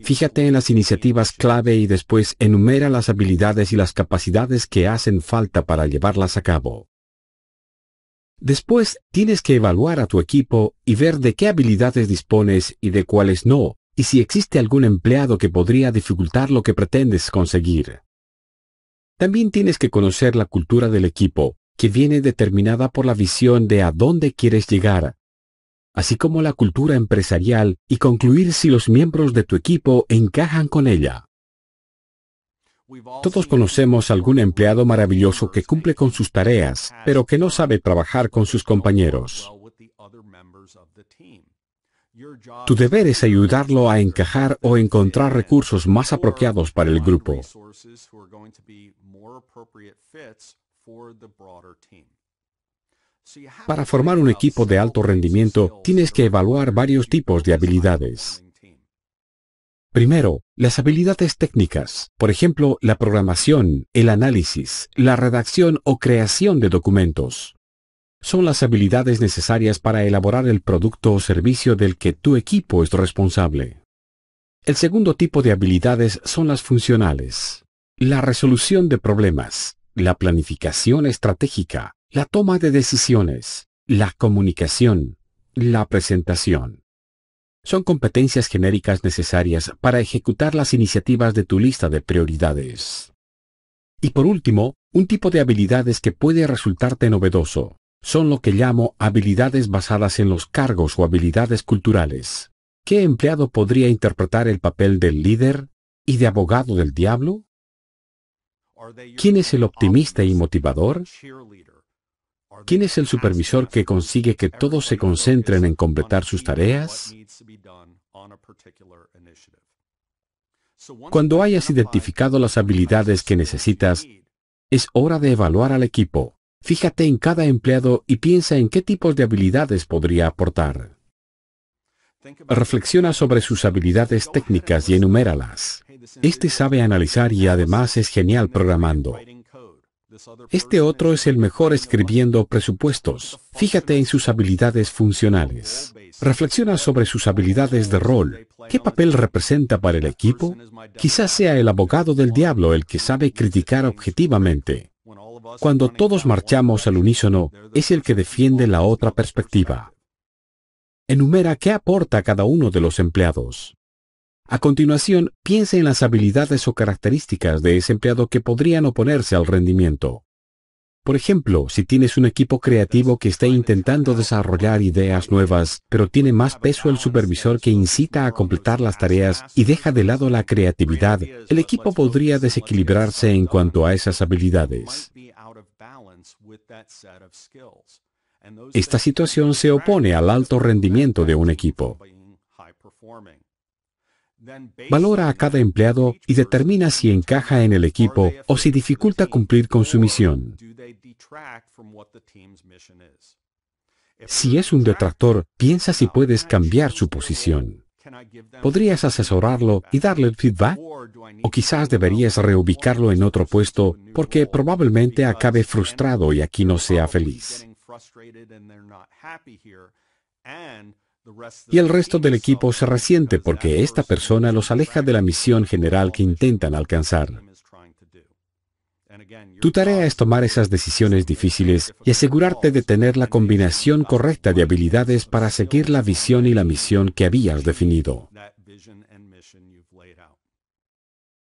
Fíjate en las iniciativas clave y después enumera las habilidades y las capacidades que hacen falta para llevarlas a cabo. Después tienes que evaluar a tu equipo y ver de qué habilidades dispones y de cuáles no, y si existe algún empleado que podría dificultar lo que pretendes conseguir. También tienes que conocer la cultura del equipo, que viene determinada por la visión de a dónde quieres llegar, así como la cultura empresarial y concluir si los miembros de tu equipo encajan con ella. Todos conocemos algún empleado maravilloso que cumple con sus tareas, pero que no sabe trabajar con sus compañeros. Tu deber es ayudarlo a encajar o encontrar recursos más apropiados para el grupo. Para formar un equipo de alto rendimiento, tienes que evaluar varios tipos de habilidades. Primero, las habilidades técnicas, por ejemplo, la programación, el análisis, la redacción o creación de documentos son las habilidades necesarias para elaborar el producto o servicio del que tu equipo es responsable. El segundo tipo de habilidades son las funcionales. La resolución de problemas, la planificación estratégica, la toma de decisiones, la comunicación, la presentación. Son competencias genéricas necesarias para ejecutar las iniciativas de tu lista de prioridades. Y por último, un tipo de habilidades que puede resultarte novedoso, son lo que llamo habilidades basadas en los cargos o habilidades culturales. ¿Qué empleado podría interpretar el papel del líder y de abogado del diablo? ¿Quién es el optimista y motivador? ¿Quién es el supervisor que consigue que todos se concentren en completar sus tareas? Cuando hayas identificado las habilidades que necesitas, es hora de evaluar al equipo. Fíjate en cada empleado y piensa en qué tipos de habilidades podría aportar. Reflexiona sobre sus habilidades técnicas y enuméralas. Este sabe analizar y además es genial programando. Este otro es el mejor escribiendo presupuestos. Fíjate en sus habilidades funcionales. Reflexiona sobre sus habilidades de rol. ¿Qué papel representa para el equipo? Quizás sea el abogado del diablo el que sabe criticar objetivamente cuando todos marchamos al unísono, es el que defiende la otra perspectiva. Enumera qué aporta cada uno de los empleados. A continuación, piense en las habilidades o características de ese empleado que podrían oponerse al rendimiento. Por ejemplo, si tienes un equipo creativo que está intentando desarrollar ideas nuevas, pero tiene más peso el supervisor que incita a completar las tareas y deja de lado la creatividad, el equipo podría desequilibrarse en cuanto a esas habilidades. Esta situación se opone al alto rendimiento de un equipo. Valora a cada empleado y determina si encaja en el equipo o si dificulta cumplir con su misión. Si es un detractor, piensa si puedes cambiar su posición. ¿Podrías asesorarlo y darle el feedback? ¿O quizás deberías reubicarlo en otro puesto porque probablemente acabe frustrado y aquí no sea feliz? Y el resto del equipo se resiente porque esta persona los aleja de la misión general que intentan alcanzar. Tu tarea es tomar esas decisiones difíciles y asegurarte de tener la combinación correcta de habilidades para seguir la visión y la misión que habías definido.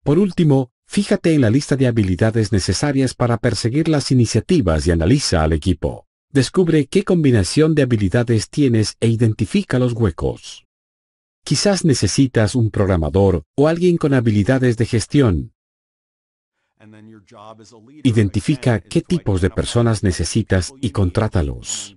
Por último, fíjate en la lista de habilidades necesarias para perseguir las iniciativas y analiza al equipo. Descubre qué combinación de habilidades tienes e identifica los huecos. Quizás necesitas un programador o alguien con habilidades de gestión, Identifica qué tipos de personas necesitas y contrátalos.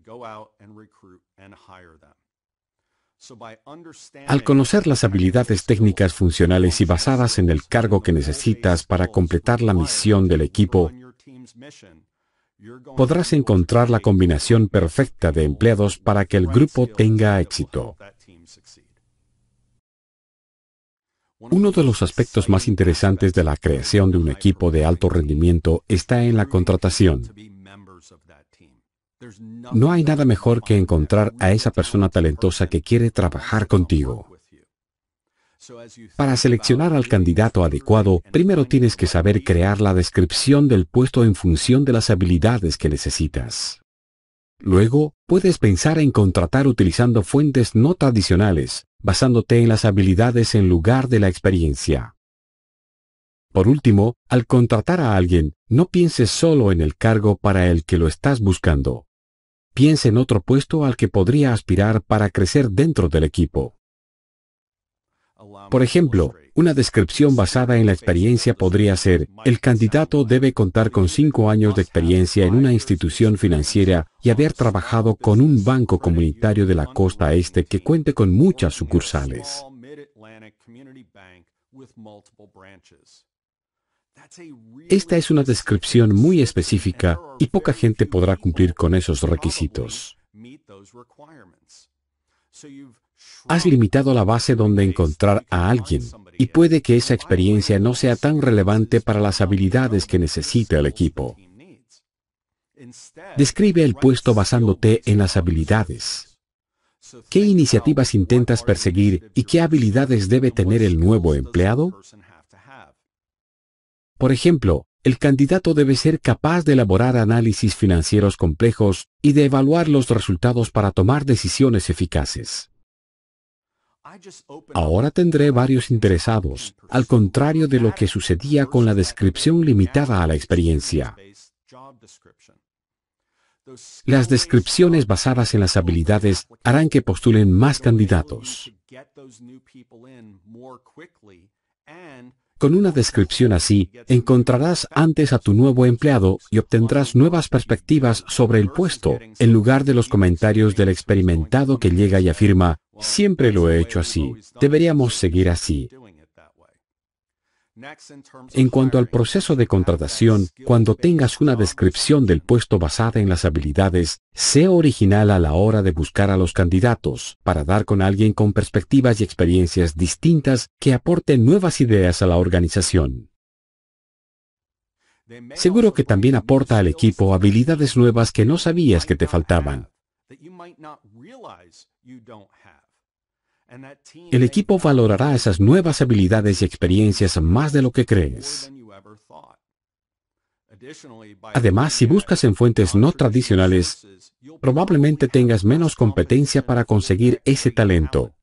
Al conocer las habilidades técnicas funcionales y basadas en el cargo que necesitas para completar la misión del equipo, podrás encontrar la combinación perfecta de empleados para que el grupo tenga éxito. Uno de los aspectos más interesantes de la creación de un equipo de alto rendimiento está en la contratación. No hay nada mejor que encontrar a esa persona talentosa que quiere trabajar contigo. Para seleccionar al candidato adecuado, primero tienes que saber crear la descripción del puesto en función de las habilidades que necesitas. Luego, Puedes pensar en contratar utilizando fuentes no tradicionales, basándote en las habilidades en lugar de la experiencia. Por último, al contratar a alguien, no pienses solo en el cargo para el que lo estás buscando. Piensa en otro puesto al que podría aspirar para crecer dentro del equipo. Por ejemplo, una descripción basada en la experiencia podría ser, el candidato debe contar con cinco años de experiencia en una institución financiera y haber trabajado con un banco comunitario de la costa este que cuente con muchas sucursales. Esta es una descripción muy específica y poca gente podrá cumplir con esos requisitos. Has limitado la base donde encontrar a alguien y puede que esa experiencia no sea tan relevante para las habilidades que necesita el equipo. Describe el puesto basándote en las habilidades. ¿Qué iniciativas intentas perseguir y qué habilidades debe tener el nuevo empleado? Por ejemplo, el candidato debe ser capaz de elaborar análisis financieros complejos y de evaluar los resultados para tomar decisiones eficaces. Ahora tendré varios interesados, al contrario de lo que sucedía con la descripción limitada a la experiencia. Las descripciones basadas en las habilidades harán que postulen más candidatos. Con una descripción así, encontrarás antes a tu nuevo empleado y obtendrás nuevas perspectivas sobre el puesto, en lugar de los comentarios del experimentado que llega y afirma, siempre lo he hecho así, deberíamos seguir así. En cuanto al proceso de contratación, cuando tengas una descripción del puesto basada en las habilidades, sea original a la hora de buscar a los candidatos, para dar con alguien con perspectivas y experiencias distintas que aporte nuevas ideas a la organización. Seguro que también aporta al equipo habilidades nuevas que no sabías que te faltaban. El equipo valorará esas nuevas habilidades y experiencias más de lo que crees. Además, si buscas en fuentes no tradicionales, probablemente tengas menos competencia para conseguir ese talento.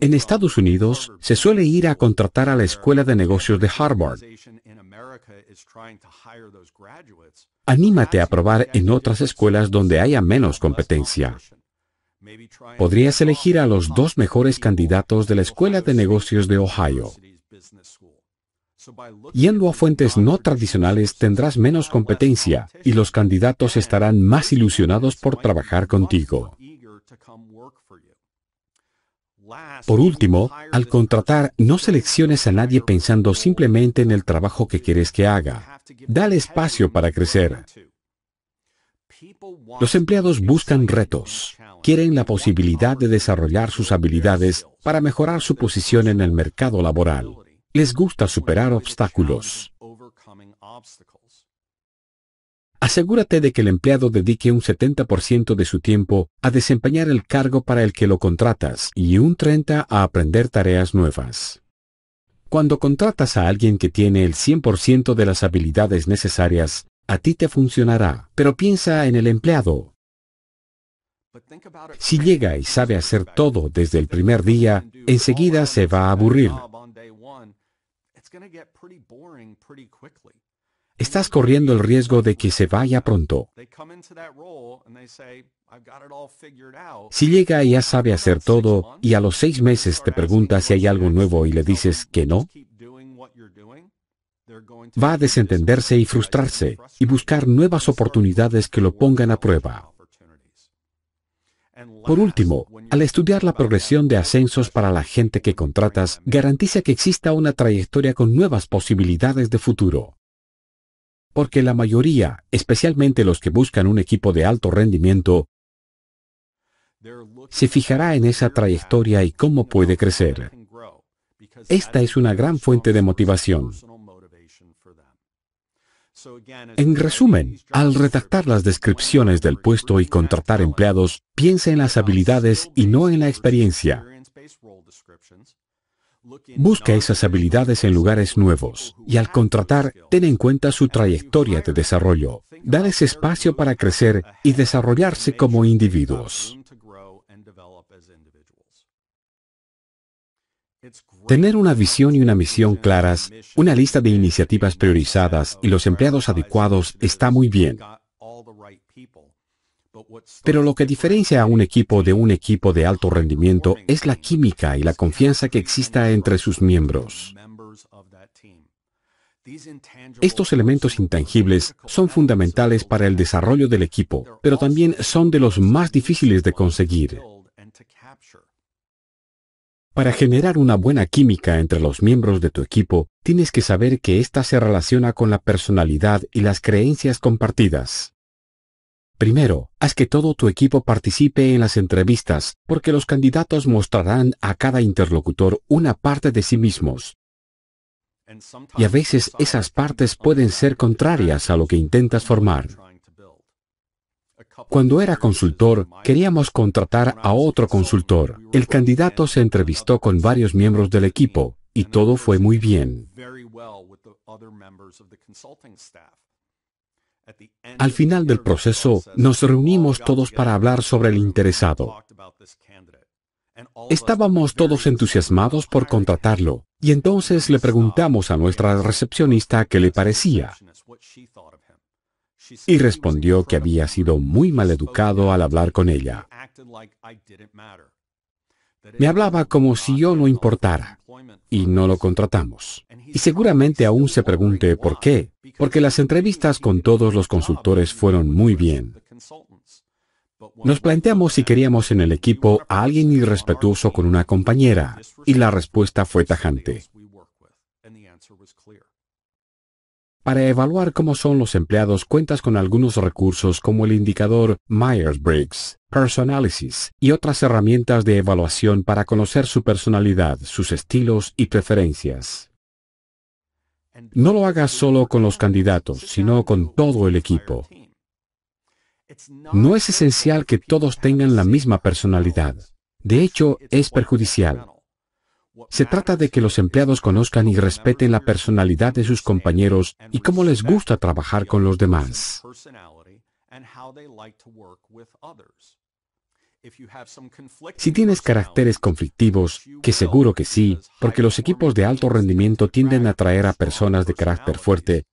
En Estados Unidos se suele ir a contratar a la Escuela de Negocios de Harvard. Anímate a probar en otras escuelas donde haya menos competencia. Podrías elegir a los dos mejores candidatos de la Escuela de Negocios de Ohio. Yendo a fuentes no tradicionales tendrás menos competencia y los candidatos estarán más ilusionados por trabajar contigo. Por último, al contratar, no selecciones a nadie pensando simplemente en el trabajo que quieres que haga. Dale espacio para crecer. Los empleados buscan retos quieren la posibilidad de desarrollar sus habilidades para mejorar su posición en el mercado laboral. Les gusta superar obstáculos. Asegúrate de que el empleado dedique un 70% de su tiempo a desempeñar el cargo para el que lo contratas y un 30% a aprender tareas nuevas. Cuando contratas a alguien que tiene el 100% de las habilidades necesarias, a ti te funcionará, pero piensa en el empleado, si llega y sabe hacer todo desde el primer día, enseguida se va a aburrir. Estás corriendo el riesgo de que se vaya pronto. Si llega y ya sabe hacer todo y a los seis meses te pregunta si hay algo nuevo y le dices que no, va a desentenderse y frustrarse y buscar nuevas oportunidades que lo pongan a prueba. Por último, al estudiar la progresión de ascensos para la gente que contratas, garantiza que exista una trayectoria con nuevas posibilidades de futuro. Porque la mayoría, especialmente los que buscan un equipo de alto rendimiento, se fijará en esa trayectoria y cómo puede crecer. Esta es una gran fuente de motivación. En resumen, al redactar las descripciones del puesto y contratar empleados, piensa en las habilidades y no en la experiencia. Busca esas habilidades en lugares nuevos y al contratar, ten en cuenta su trayectoria de desarrollo. Dales espacio para crecer y desarrollarse como individuos. Tener una visión y una misión claras, una lista de iniciativas priorizadas y los empleados adecuados está muy bien. Pero lo que diferencia a un equipo de un equipo de alto rendimiento es la química y la confianza que exista entre sus miembros. Estos elementos intangibles son fundamentales para el desarrollo del equipo, pero también son de los más difíciles de conseguir. Para generar una buena química entre los miembros de tu equipo, tienes que saber que ésta se relaciona con la personalidad y las creencias compartidas. Primero, haz que todo tu equipo participe en las entrevistas, porque los candidatos mostrarán a cada interlocutor una parte de sí mismos. Y a veces esas partes pueden ser contrarias a lo que intentas formar. Cuando era consultor, queríamos contratar a otro consultor. El candidato se entrevistó con varios miembros del equipo, y todo fue muy bien. Al final del proceso, nos reunimos todos para hablar sobre el interesado. Estábamos todos entusiasmados por contratarlo, y entonces le preguntamos a nuestra recepcionista qué le parecía y respondió que había sido muy maleducado al hablar con ella. Me hablaba como si yo no importara y no lo contratamos. Y seguramente aún se pregunte por qué, porque las entrevistas con todos los consultores fueron muy bien. Nos planteamos si queríamos en el equipo a alguien irrespetuoso con una compañera, y la respuesta fue tajante. Para evaluar cómo son los empleados cuentas con algunos recursos como el indicador Myers-Briggs, Personalysis y otras herramientas de evaluación para conocer su personalidad, sus estilos y preferencias. No lo hagas solo con los candidatos, sino con todo el equipo. No es esencial que todos tengan la misma personalidad. De hecho, es perjudicial. Se trata de que los empleados conozcan y respeten la personalidad de sus compañeros y cómo les gusta trabajar con los demás. Si tienes caracteres conflictivos, que seguro que sí, porque los equipos de alto rendimiento tienden a atraer a personas de carácter fuerte,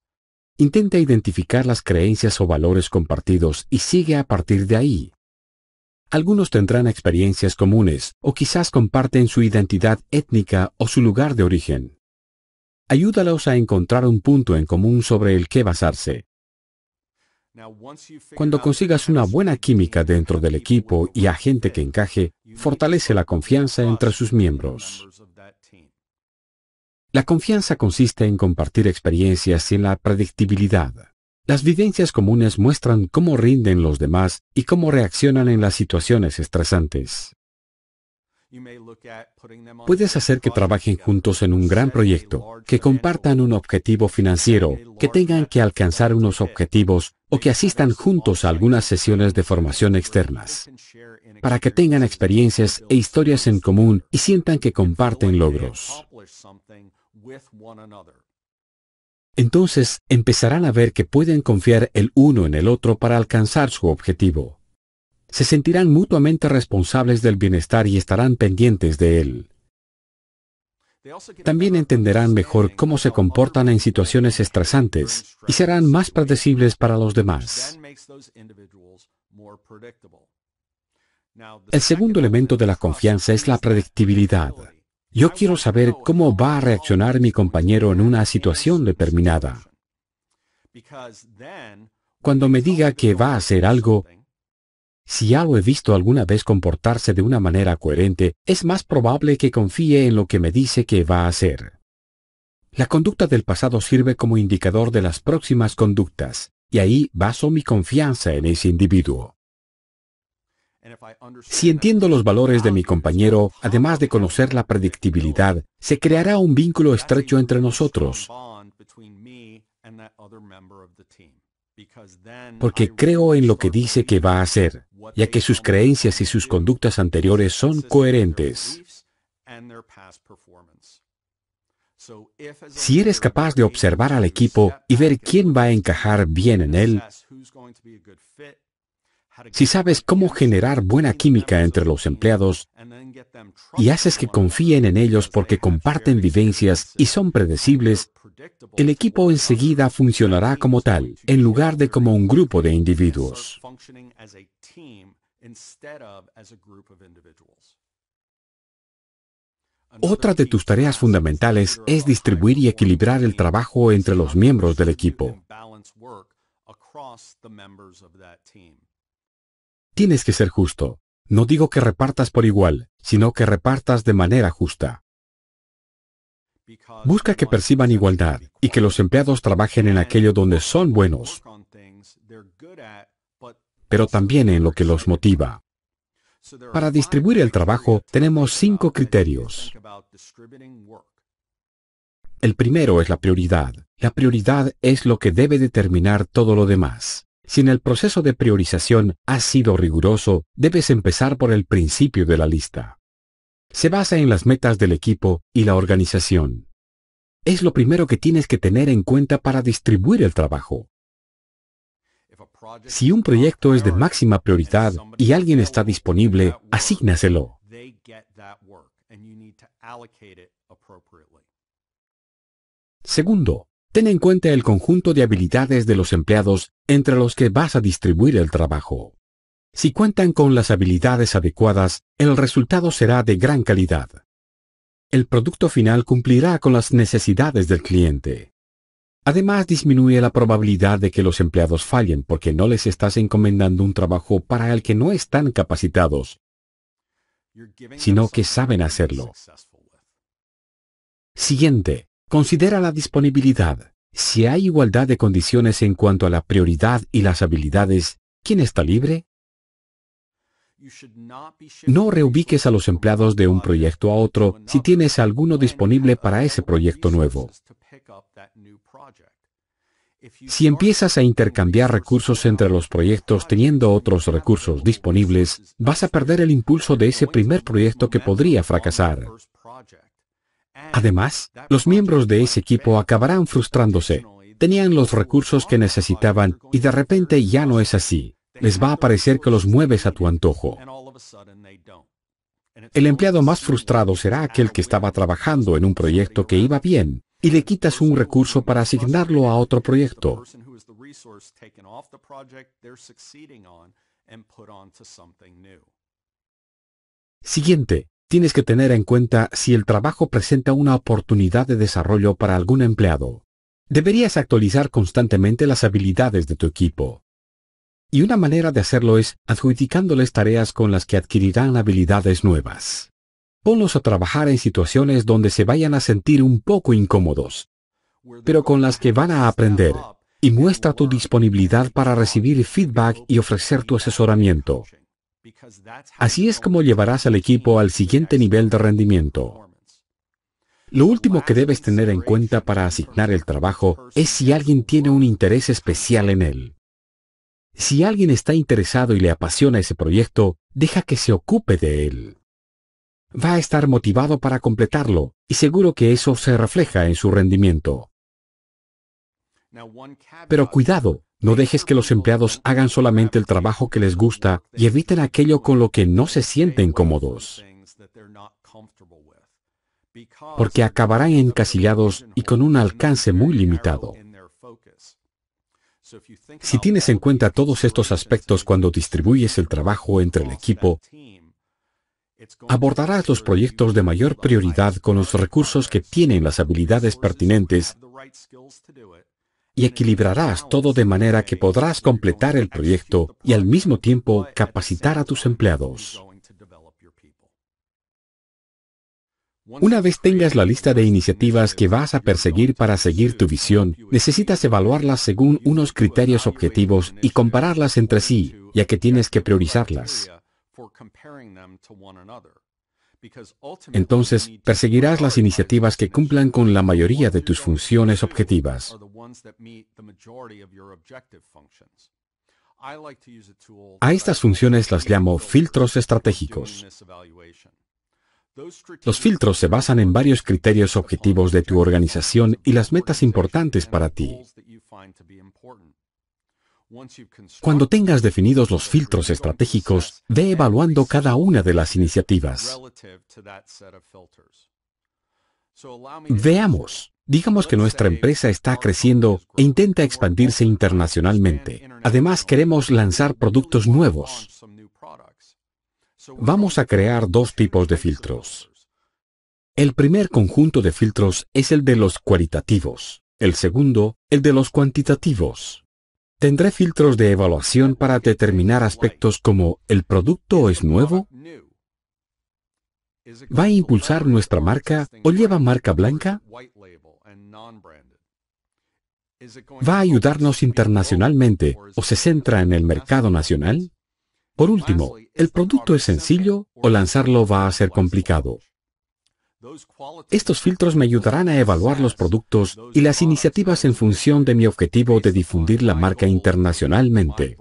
intenta identificar las creencias o valores compartidos y sigue a partir de ahí. Algunos tendrán experiencias comunes o quizás comparten su identidad étnica o su lugar de origen. Ayúdalos a encontrar un punto en común sobre el que basarse. Cuando consigas una buena química dentro del equipo y a gente que encaje, fortalece la confianza entre sus miembros. La confianza consiste en compartir experiencias y en la predictibilidad. Las vivencias comunes muestran cómo rinden los demás y cómo reaccionan en las situaciones estresantes. Puedes hacer que trabajen juntos en un gran proyecto, que compartan un objetivo financiero, que tengan que alcanzar unos objetivos o que asistan juntos a algunas sesiones de formación externas, para que tengan experiencias e historias en común y sientan que comparten logros. Entonces empezarán a ver que pueden confiar el uno en el otro para alcanzar su objetivo. Se sentirán mutuamente responsables del bienestar y estarán pendientes de él. También entenderán mejor cómo se comportan en situaciones estresantes y serán más predecibles para los demás. El segundo elemento de la confianza es la predictibilidad. Yo quiero saber cómo va a reaccionar mi compañero en una situación determinada. Cuando me diga que va a hacer algo, si ya lo he visto alguna vez comportarse de una manera coherente, es más probable que confíe en lo que me dice que va a hacer. La conducta del pasado sirve como indicador de las próximas conductas, y ahí baso mi confianza en ese individuo. Si entiendo los valores de mi compañero, además de conocer la predictibilidad, se creará un vínculo estrecho entre nosotros. Porque creo en lo que dice que va a hacer, ya que sus creencias y sus conductas anteriores son coherentes. Si eres capaz de observar al equipo y ver quién va a encajar bien en él, si sabes cómo generar buena química entre los empleados y haces que confíen en ellos porque comparten vivencias y son predecibles, el equipo enseguida funcionará como tal, en lugar de como un grupo de individuos. Otra de tus tareas fundamentales es distribuir y equilibrar el trabajo entre los miembros del equipo. Tienes que ser justo. No digo que repartas por igual, sino que repartas de manera justa. Busca que perciban igualdad y que los empleados trabajen en aquello donde son buenos, pero también en lo que los motiva. Para distribuir el trabajo tenemos cinco criterios. El primero es la prioridad. La prioridad es lo que debe determinar todo lo demás. Si en el proceso de priorización has sido riguroso, debes empezar por el principio de la lista. Se basa en las metas del equipo y la organización. Es lo primero que tienes que tener en cuenta para distribuir el trabajo. Si un proyecto es de máxima prioridad y alguien está disponible, asígnaselo. Segundo, Ten en cuenta el conjunto de habilidades de los empleados entre los que vas a distribuir el trabajo. Si cuentan con las habilidades adecuadas, el resultado será de gran calidad. El producto final cumplirá con las necesidades del cliente. Además, disminuye la probabilidad de que los empleados fallen porque no les estás encomendando un trabajo para el que no están capacitados, sino que saben hacerlo. Siguiente, Considera la disponibilidad. Si hay igualdad de condiciones en cuanto a la prioridad y las habilidades, ¿quién está libre? No reubiques a los empleados de un proyecto a otro si tienes alguno disponible para ese proyecto nuevo. Si empiezas a intercambiar recursos entre los proyectos teniendo otros recursos disponibles, vas a perder el impulso de ese primer proyecto que podría fracasar. Además, los miembros de ese equipo acabarán frustrándose. Tenían los recursos que necesitaban y de repente ya no es así. Les va a parecer que los mueves a tu antojo. El empleado más frustrado será aquel que estaba trabajando en un proyecto que iba bien y le quitas un recurso para asignarlo a otro proyecto. Siguiente tienes que tener en cuenta si el trabajo presenta una oportunidad de desarrollo para algún empleado. Deberías actualizar constantemente las habilidades de tu equipo. Y una manera de hacerlo es adjudicándoles tareas con las que adquirirán habilidades nuevas. Ponlos a trabajar en situaciones donde se vayan a sentir un poco incómodos, pero con las que van a aprender, y muestra tu disponibilidad para recibir feedback y ofrecer tu asesoramiento. Así es como llevarás al equipo al siguiente nivel de rendimiento. Lo último que debes tener en cuenta para asignar el trabajo es si alguien tiene un interés especial en él. Si alguien está interesado y le apasiona ese proyecto, deja que se ocupe de él. Va a estar motivado para completarlo y seguro que eso se refleja en su rendimiento. Pero cuidado, no dejes que los empleados hagan solamente el trabajo que les gusta y eviten aquello con lo que no se sienten cómodos. Porque acabarán encasillados y con un alcance muy limitado. Si tienes en cuenta todos estos aspectos cuando distribuyes el trabajo entre el equipo, abordarás los proyectos de mayor prioridad con los recursos que tienen las habilidades pertinentes y equilibrarás todo de manera que podrás completar el proyecto y al mismo tiempo capacitar a tus empleados. Una vez tengas la lista de iniciativas que vas a perseguir para seguir tu visión, necesitas evaluarlas según unos criterios objetivos y compararlas entre sí, ya que tienes que priorizarlas. Entonces, perseguirás las iniciativas que cumplan con la mayoría de tus funciones objetivas. A estas funciones las llamo filtros estratégicos. Los filtros se basan en varios criterios objetivos de tu organización y las metas importantes para ti. Cuando tengas definidos los filtros estratégicos, ve evaluando cada una de las iniciativas. Veamos. Digamos que nuestra empresa está creciendo e intenta expandirse internacionalmente. Además, queremos lanzar productos nuevos. Vamos a crear dos tipos de filtros. El primer conjunto de filtros es el de los cualitativos, el segundo, el de los cuantitativos. Tendré filtros de evaluación para determinar aspectos como el producto es nuevo, va a impulsar nuestra marca o lleva marca blanca, va a ayudarnos internacionalmente o se centra en el mercado nacional. Por último, el producto es sencillo o lanzarlo va a ser complicado. Estos filtros me ayudarán a evaluar los productos y las iniciativas en función de mi objetivo de difundir la marca internacionalmente.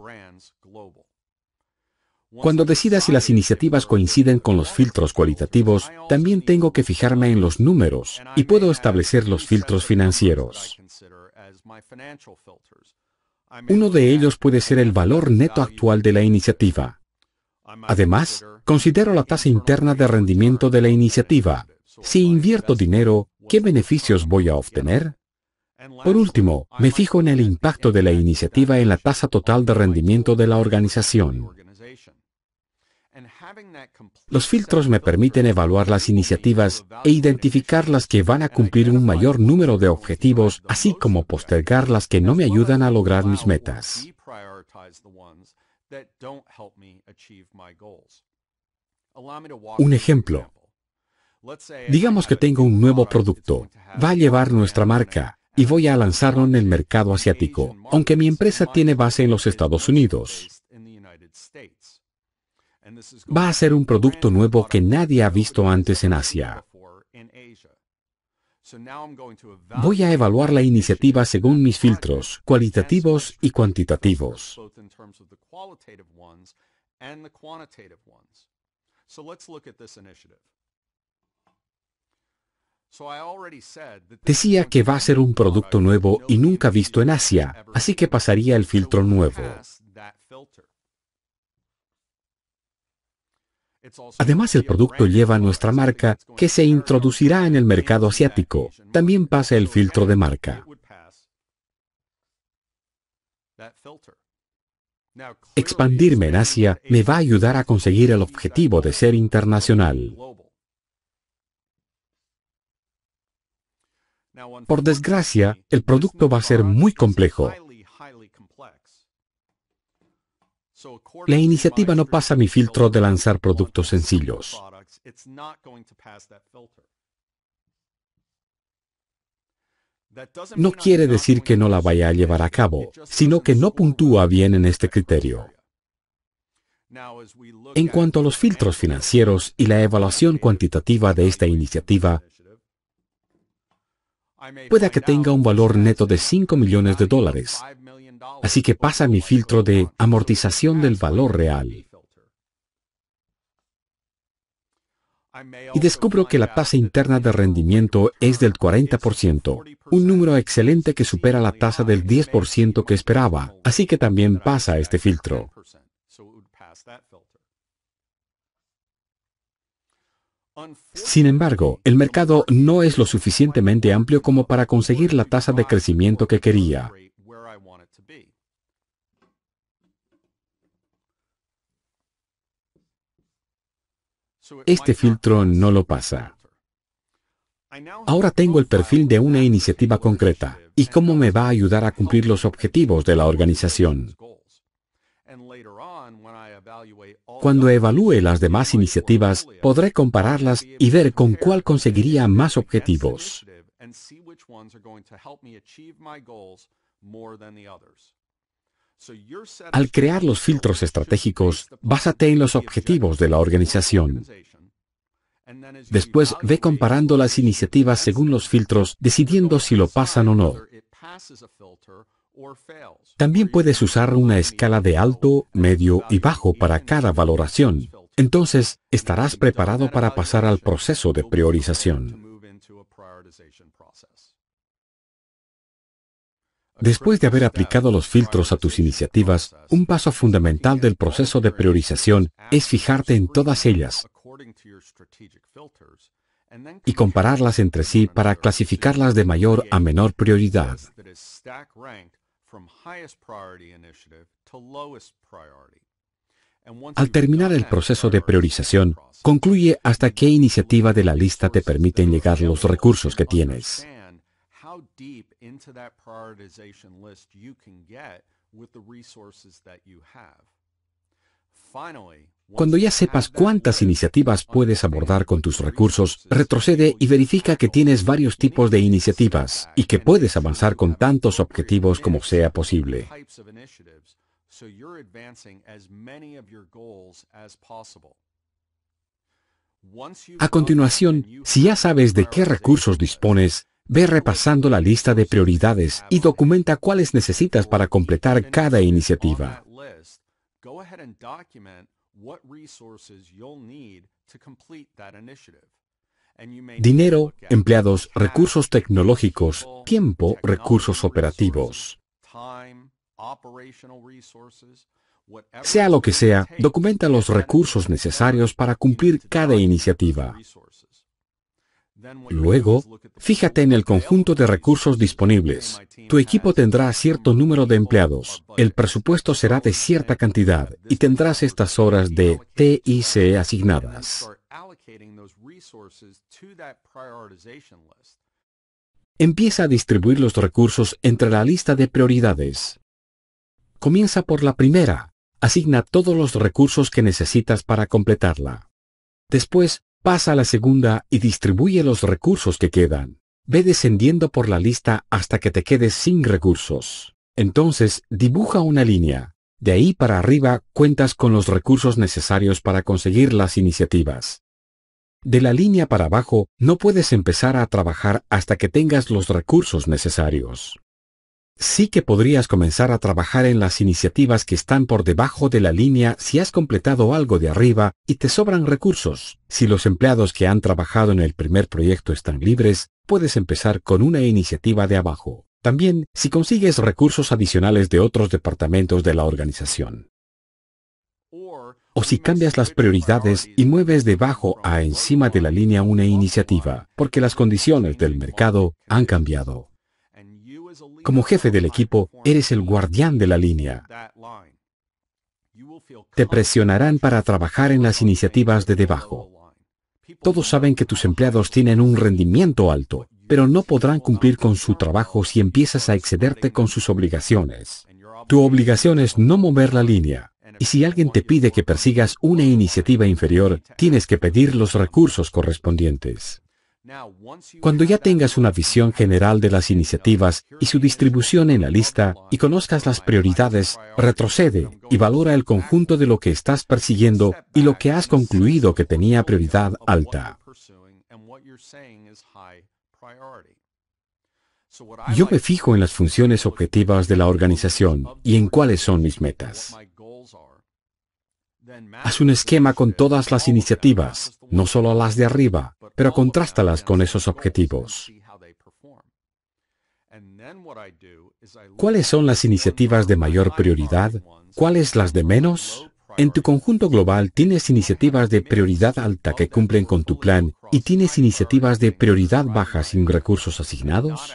Cuando decida si las iniciativas coinciden con los filtros cualitativos, también tengo que fijarme en los números y puedo establecer los filtros financieros. Uno de ellos puede ser el valor neto actual de la iniciativa. Además, considero la tasa interna de rendimiento de la iniciativa, si invierto dinero, ¿qué beneficios voy a obtener? Por último, me fijo en el impacto de la iniciativa en la tasa total de rendimiento de la organización. Los filtros me permiten evaluar las iniciativas e identificar las que van a cumplir un mayor número de objetivos, así como postergar las que no me ayudan a lograr mis metas. Un ejemplo, Digamos que tengo un nuevo producto. Va a llevar nuestra marca y voy a lanzarlo en el mercado asiático, aunque mi empresa tiene base en los Estados Unidos. Va a ser un producto nuevo que nadie ha visto antes en Asia. Voy a evaluar la iniciativa según mis filtros cualitativos y cuantitativos. Decía que va a ser un producto nuevo y nunca visto en Asia, así que pasaría el filtro nuevo. Además, el producto lleva nuestra marca, que se introducirá en el mercado asiático. También pasa el filtro de marca. Expandirme en Asia me va a ayudar a conseguir el objetivo de ser internacional. Por desgracia, el producto va a ser muy complejo. La iniciativa no pasa mi filtro de lanzar productos sencillos. No quiere decir que no la vaya a llevar a cabo, sino que no puntúa bien en este criterio. En cuanto a los filtros financieros y la evaluación cuantitativa de esta iniciativa, pueda que tenga un valor neto de 5 millones de dólares. Así que pasa mi filtro de amortización del valor real. Y descubro que la tasa interna de rendimiento es del 40%, un número excelente que supera la tasa del 10% que esperaba, así que también pasa este filtro. Sin embargo, el mercado no es lo suficientemente amplio como para conseguir la tasa de crecimiento que quería. Este filtro no lo pasa. Ahora tengo el perfil de una iniciativa concreta y cómo me va a ayudar a cumplir los objetivos de la organización. Cuando evalúe las demás iniciativas, podré compararlas y ver con cuál conseguiría más objetivos. Al crear los filtros estratégicos, básate en los objetivos de la organización. Después ve comparando las iniciativas según los filtros, decidiendo si lo pasan o no. También puedes usar una escala de alto, medio y bajo para cada valoración. Entonces, estarás preparado para pasar al proceso de priorización. Después de haber aplicado los filtros a tus iniciativas, un paso fundamental del proceso de priorización es fijarte en todas ellas y compararlas entre sí para clasificarlas de mayor a menor prioridad. Al terminar el proceso de priorización, concluye hasta qué iniciativa de la lista te permiten llegar los recursos que tienes. Cuando ya sepas cuántas iniciativas puedes abordar con tus recursos, retrocede y verifica que tienes varios tipos de iniciativas y que puedes avanzar con tantos objetivos como sea posible. A continuación, si ya sabes de qué recursos dispones, ve repasando la lista de prioridades y documenta cuáles necesitas para completar cada iniciativa. Dinero, empleados, recursos tecnológicos, tiempo, recursos operativos. Sea lo que sea, documenta los recursos necesarios para cumplir cada iniciativa. Luego, fíjate en el conjunto de recursos disponibles. Tu equipo tendrá cierto número de empleados, el presupuesto será de cierta cantidad y tendrás estas horas de TIC e asignadas. Empieza a distribuir los recursos entre la lista de prioridades. Comienza por la primera. Asigna todos los recursos que necesitas para completarla. Después, Pasa a la segunda y distribuye los recursos que quedan. Ve descendiendo por la lista hasta que te quedes sin recursos. Entonces dibuja una línea. De ahí para arriba cuentas con los recursos necesarios para conseguir las iniciativas. De la línea para abajo no puedes empezar a trabajar hasta que tengas los recursos necesarios sí que podrías comenzar a trabajar en las iniciativas que están por debajo de la línea si has completado algo de arriba y te sobran recursos. Si los empleados que han trabajado en el primer proyecto están libres, puedes empezar con una iniciativa de abajo. También si consigues recursos adicionales de otros departamentos de la organización. O si cambias las prioridades y mueves de a encima de la línea una iniciativa, porque las condiciones del mercado han cambiado. Como jefe del equipo, eres el guardián de la línea. Te presionarán para trabajar en las iniciativas de debajo. Todos saben que tus empleados tienen un rendimiento alto, pero no podrán cumplir con su trabajo si empiezas a excederte con sus obligaciones. Tu obligación es no mover la línea. Y si alguien te pide que persigas una iniciativa inferior, tienes que pedir los recursos correspondientes. Cuando ya tengas una visión general de las iniciativas y su distribución en la lista y conozcas las prioridades, retrocede y valora el conjunto de lo que estás persiguiendo y lo que has concluido que tenía prioridad alta. Yo me fijo en las funciones objetivas de la organización y en cuáles son mis metas. Haz un esquema con todas las iniciativas, no solo las de arriba, pero contrástalas con esos objetivos. ¿Cuáles son las iniciativas de mayor prioridad? ¿Cuáles las de menos? En tu conjunto global tienes iniciativas de prioridad alta que cumplen con tu plan y tienes iniciativas de prioridad baja sin recursos asignados.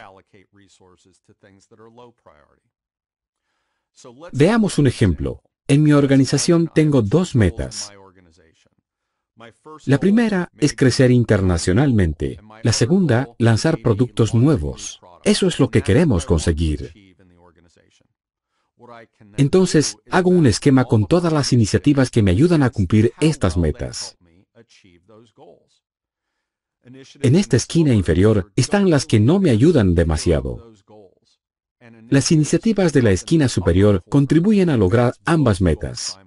Veamos un ejemplo. En mi organización tengo dos metas. La primera es crecer internacionalmente. La segunda, lanzar productos nuevos. Eso es lo que queremos conseguir. Entonces, hago un esquema con todas las iniciativas que me ayudan a cumplir estas metas. En esta esquina inferior están las que no me ayudan demasiado. Las iniciativas de la esquina superior contribuyen a lograr ambas metas.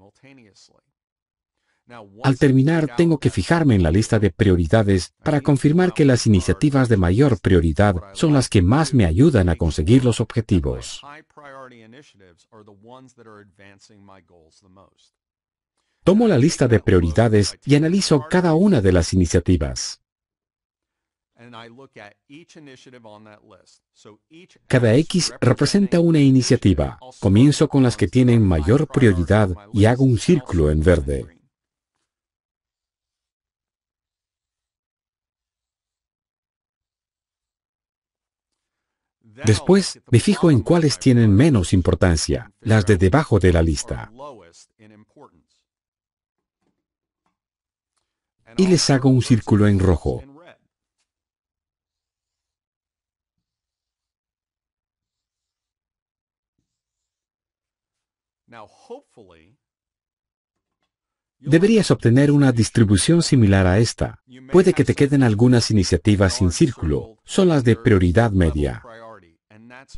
Al terminar, tengo que fijarme en la lista de prioridades para confirmar que las iniciativas de mayor prioridad son las que más me ayudan a conseguir los objetivos. Tomo la lista de prioridades y analizo cada una de las iniciativas. Cada X representa una iniciativa. Comienzo con las que tienen mayor prioridad y hago un círculo en verde. Después, me fijo en cuáles tienen menos importancia, las de debajo de la lista. Y les hago un círculo en rojo. Deberías obtener una distribución similar a esta. Puede que te queden algunas iniciativas sin círculo, son las de prioridad media.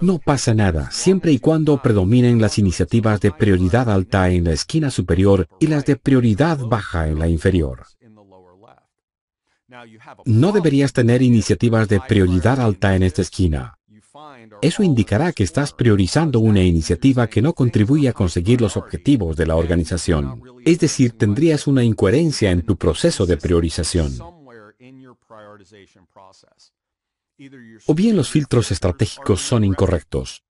No pasa nada, siempre y cuando predominen las iniciativas de prioridad alta en la esquina superior y las de prioridad baja en la inferior. No deberías tener iniciativas de prioridad alta en esta esquina. Eso indicará que estás priorizando una iniciativa que no contribuye a conseguir los objetivos de la organización. Es decir, tendrías una incoherencia en tu proceso de priorización o bien los filtros estratégicos son incorrectos.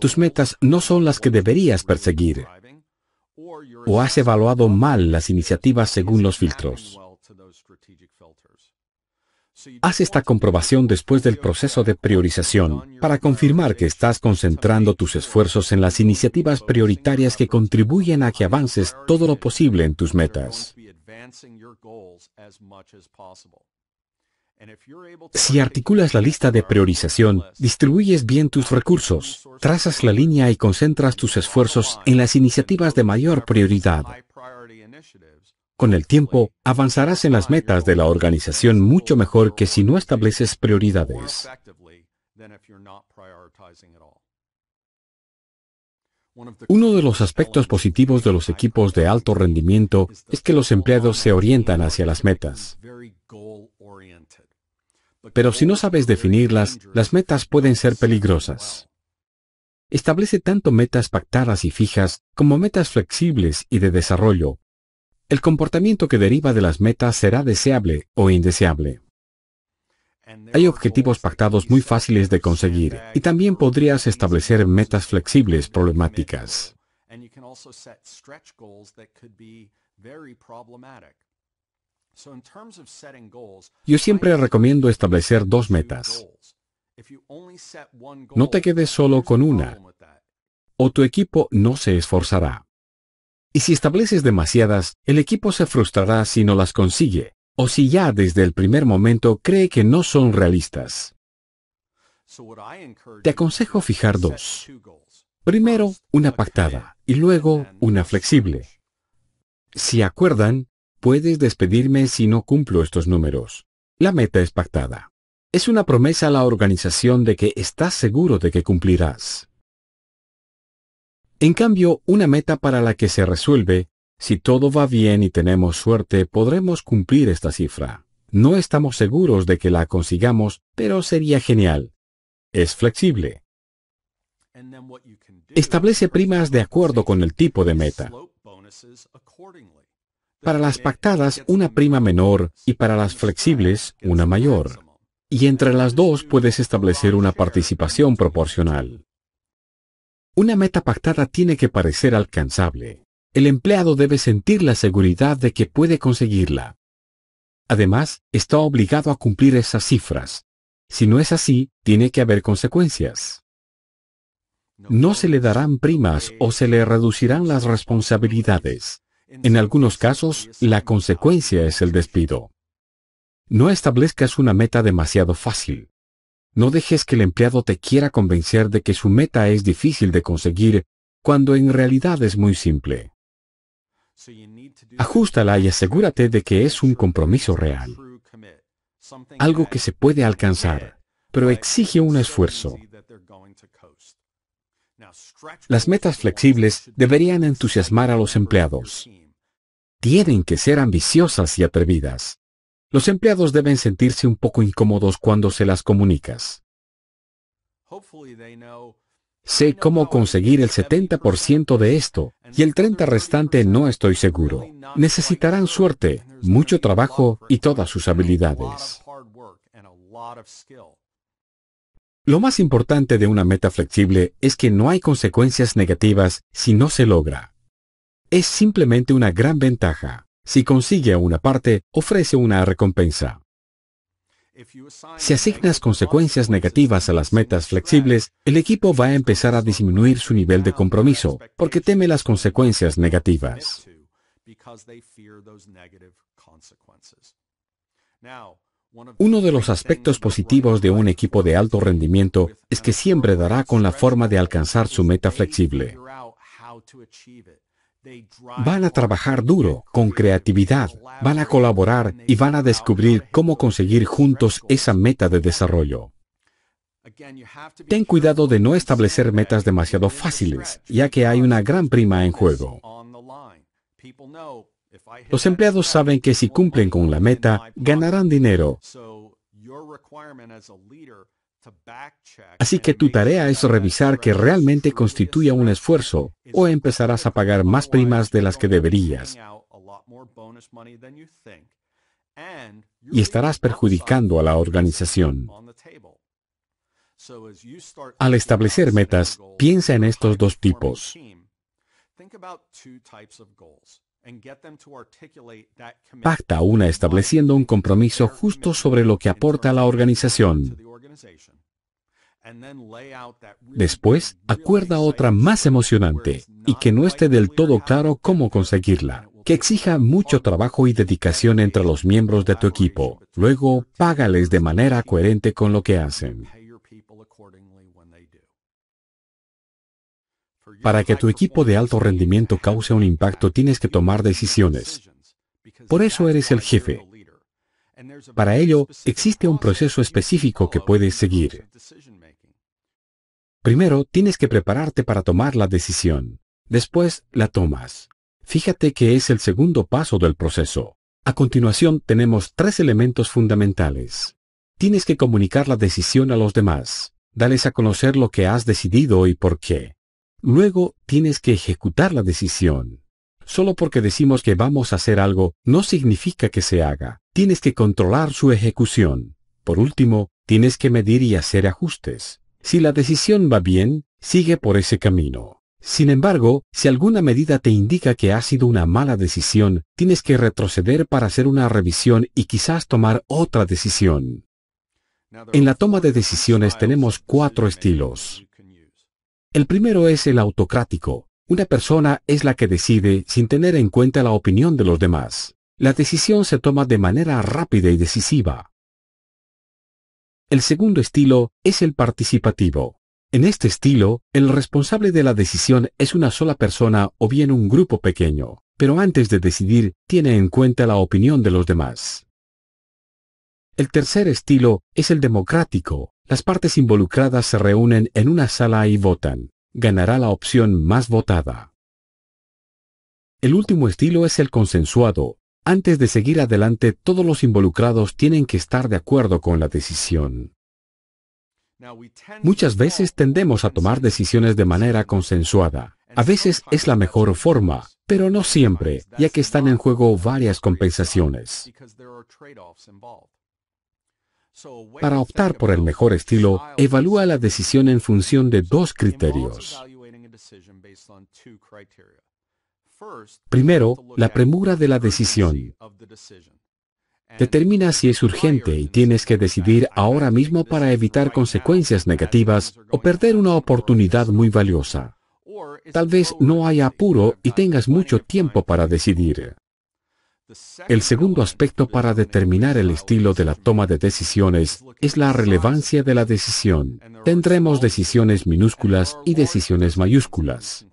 Tus metas no son las que deberías perseguir o has evaluado mal las iniciativas según los filtros. Haz esta comprobación después del proceso de priorización para confirmar que estás concentrando tus esfuerzos en las iniciativas prioritarias que contribuyen a que avances todo lo posible en tus metas. Si articulas la lista de priorización, distribuyes bien tus recursos, trazas la línea y concentras tus esfuerzos en las iniciativas de mayor prioridad. Con el tiempo, avanzarás en las metas de la organización mucho mejor que si no estableces prioridades. Uno de los aspectos positivos de los equipos de alto rendimiento es que los empleados se orientan hacia las metas. Pero si no sabes definirlas, las metas pueden ser peligrosas. Establece tanto metas pactadas y fijas como metas flexibles y de desarrollo. El comportamiento que deriva de las metas será deseable o indeseable. Hay objetivos pactados muy fáciles de conseguir y también podrías establecer metas flexibles problemáticas. Yo siempre recomiendo establecer dos metas. No te quedes solo con una, o tu equipo no se esforzará. Y si estableces demasiadas, el equipo se frustrará si no las consigue, o si ya desde el primer momento cree que no son realistas. Te aconsejo fijar dos. Primero, una pactada y luego una flexible. Si acuerdan, puedes despedirme si no cumplo estos números. La meta es pactada. Es una promesa a la organización de que estás seguro de que cumplirás. En cambio, una meta para la que se resuelve, si todo va bien y tenemos suerte, podremos cumplir esta cifra. No estamos seguros de que la consigamos, pero sería genial. Es flexible. Establece primas de acuerdo con el tipo de meta para las pactadas una prima menor y para las flexibles una mayor. Y entre las dos puedes establecer una participación proporcional. Una meta pactada tiene que parecer alcanzable. El empleado debe sentir la seguridad de que puede conseguirla. Además, está obligado a cumplir esas cifras. Si no es así, tiene que haber consecuencias. No se le darán primas o se le reducirán las responsabilidades. En algunos casos, la consecuencia es el despido. No establezcas una meta demasiado fácil. No dejes que el empleado te quiera convencer de que su meta es difícil de conseguir cuando en realidad es muy simple. Ajústala y asegúrate de que es un compromiso real. Algo que se puede alcanzar, pero exige un esfuerzo, las metas flexibles deberían entusiasmar a los empleados. Tienen que ser ambiciosas y atrevidas. Los empleados deben sentirse un poco incómodos cuando se las comunicas. Sé cómo conseguir el 70% de esto y el 30% restante no estoy seguro. Necesitarán suerte, mucho trabajo y todas sus habilidades. Lo más importante de una meta flexible es que no hay consecuencias negativas si no se logra. Es simplemente una gran ventaja. Si consigue una parte, ofrece una recompensa. Si asignas consecuencias negativas a las metas flexibles, el equipo va a empezar a disminuir su nivel de compromiso porque teme las consecuencias negativas. Uno de los aspectos positivos de un equipo de alto rendimiento es que siempre dará con la forma de alcanzar su meta flexible. Van a trabajar duro, con creatividad, van a colaborar y van a descubrir cómo conseguir juntos esa meta de desarrollo. Ten cuidado de no establecer metas demasiado fáciles, ya que hay una gran prima en juego. Los empleados saben que si cumplen con la meta, ganarán dinero. Así que tu tarea es revisar que realmente constituya un esfuerzo o empezarás a pagar más primas de las que deberías. Y estarás perjudicando a la organización. Al establecer metas, piensa en estos dos tipos. Pacta una estableciendo un compromiso justo sobre lo que aporta a la organización. Después, acuerda otra más emocionante y que no esté del todo claro cómo conseguirla, que exija mucho trabajo y dedicación entre los miembros de tu equipo. Luego, págales de manera coherente con lo que hacen. Para que tu equipo de alto rendimiento cause un impacto tienes que tomar decisiones. Por eso eres el jefe. Para ello, existe un proceso específico que puedes seguir. Primero, tienes que prepararte para tomar la decisión. Después, la tomas. Fíjate que es el segundo paso del proceso. A continuación, tenemos tres elementos fundamentales. Tienes que comunicar la decisión a los demás. Dales a conocer lo que has decidido y por qué. Luego tienes que ejecutar la decisión. Solo porque decimos que vamos a hacer algo no significa que se haga. Tienes que controlar su ejecución. Por último, tienes que medir y hacer ajustes. Si la decisión va bien, sigue por ese camino. Sin embargo, si alguna medida te indica que ha sido una mala decisión, tienes que retroceder para hacer una revisión y quizás tomar otra decisión. En la toma de decisiones tenemos cuatro estilos. El primero es el autocrático. Una persona es la que decide sin tener en cuenta la opinión de los demás. La decisión se toma de manera rápida y decisiva. El segundo estilo es el participativo. En este estilo, el responsable de la decisión es una sola persona o bien un grupo pequeño, pero antes de decidir tiene en cuenta la opinión de los demás. El tercer estilo es el democrático, las partes involucradas se reúnen en una sala y votan. Ganará la opción más votada. El último estilo es el consensuado. Antes de seguir adelante, todos los involucrados tienen que estar de acuerdo con la decisión. Muchas veces tendemos a tomar decisiones de manera consensuada. A veces es la mejor forma, pero no siempre, ya que están en juego varias compensaciones. Para optar por el mejor estilo, evalúa la decisión en función de dos criterios. Primero, la premura de la decisión. Determina si es urgente y tienes que decidir ahora mismo para evitar consecuencias negativas o perder una oportunidad muy valiosa. Tal vez no haya apuro y tengas mucho tiempo para decidir. El segundo aspecto para determinar el estilo de la toma de decisiones es la relevancia de la decisión. Tendremos decisiones minúsculas y decisiones mayúsculas.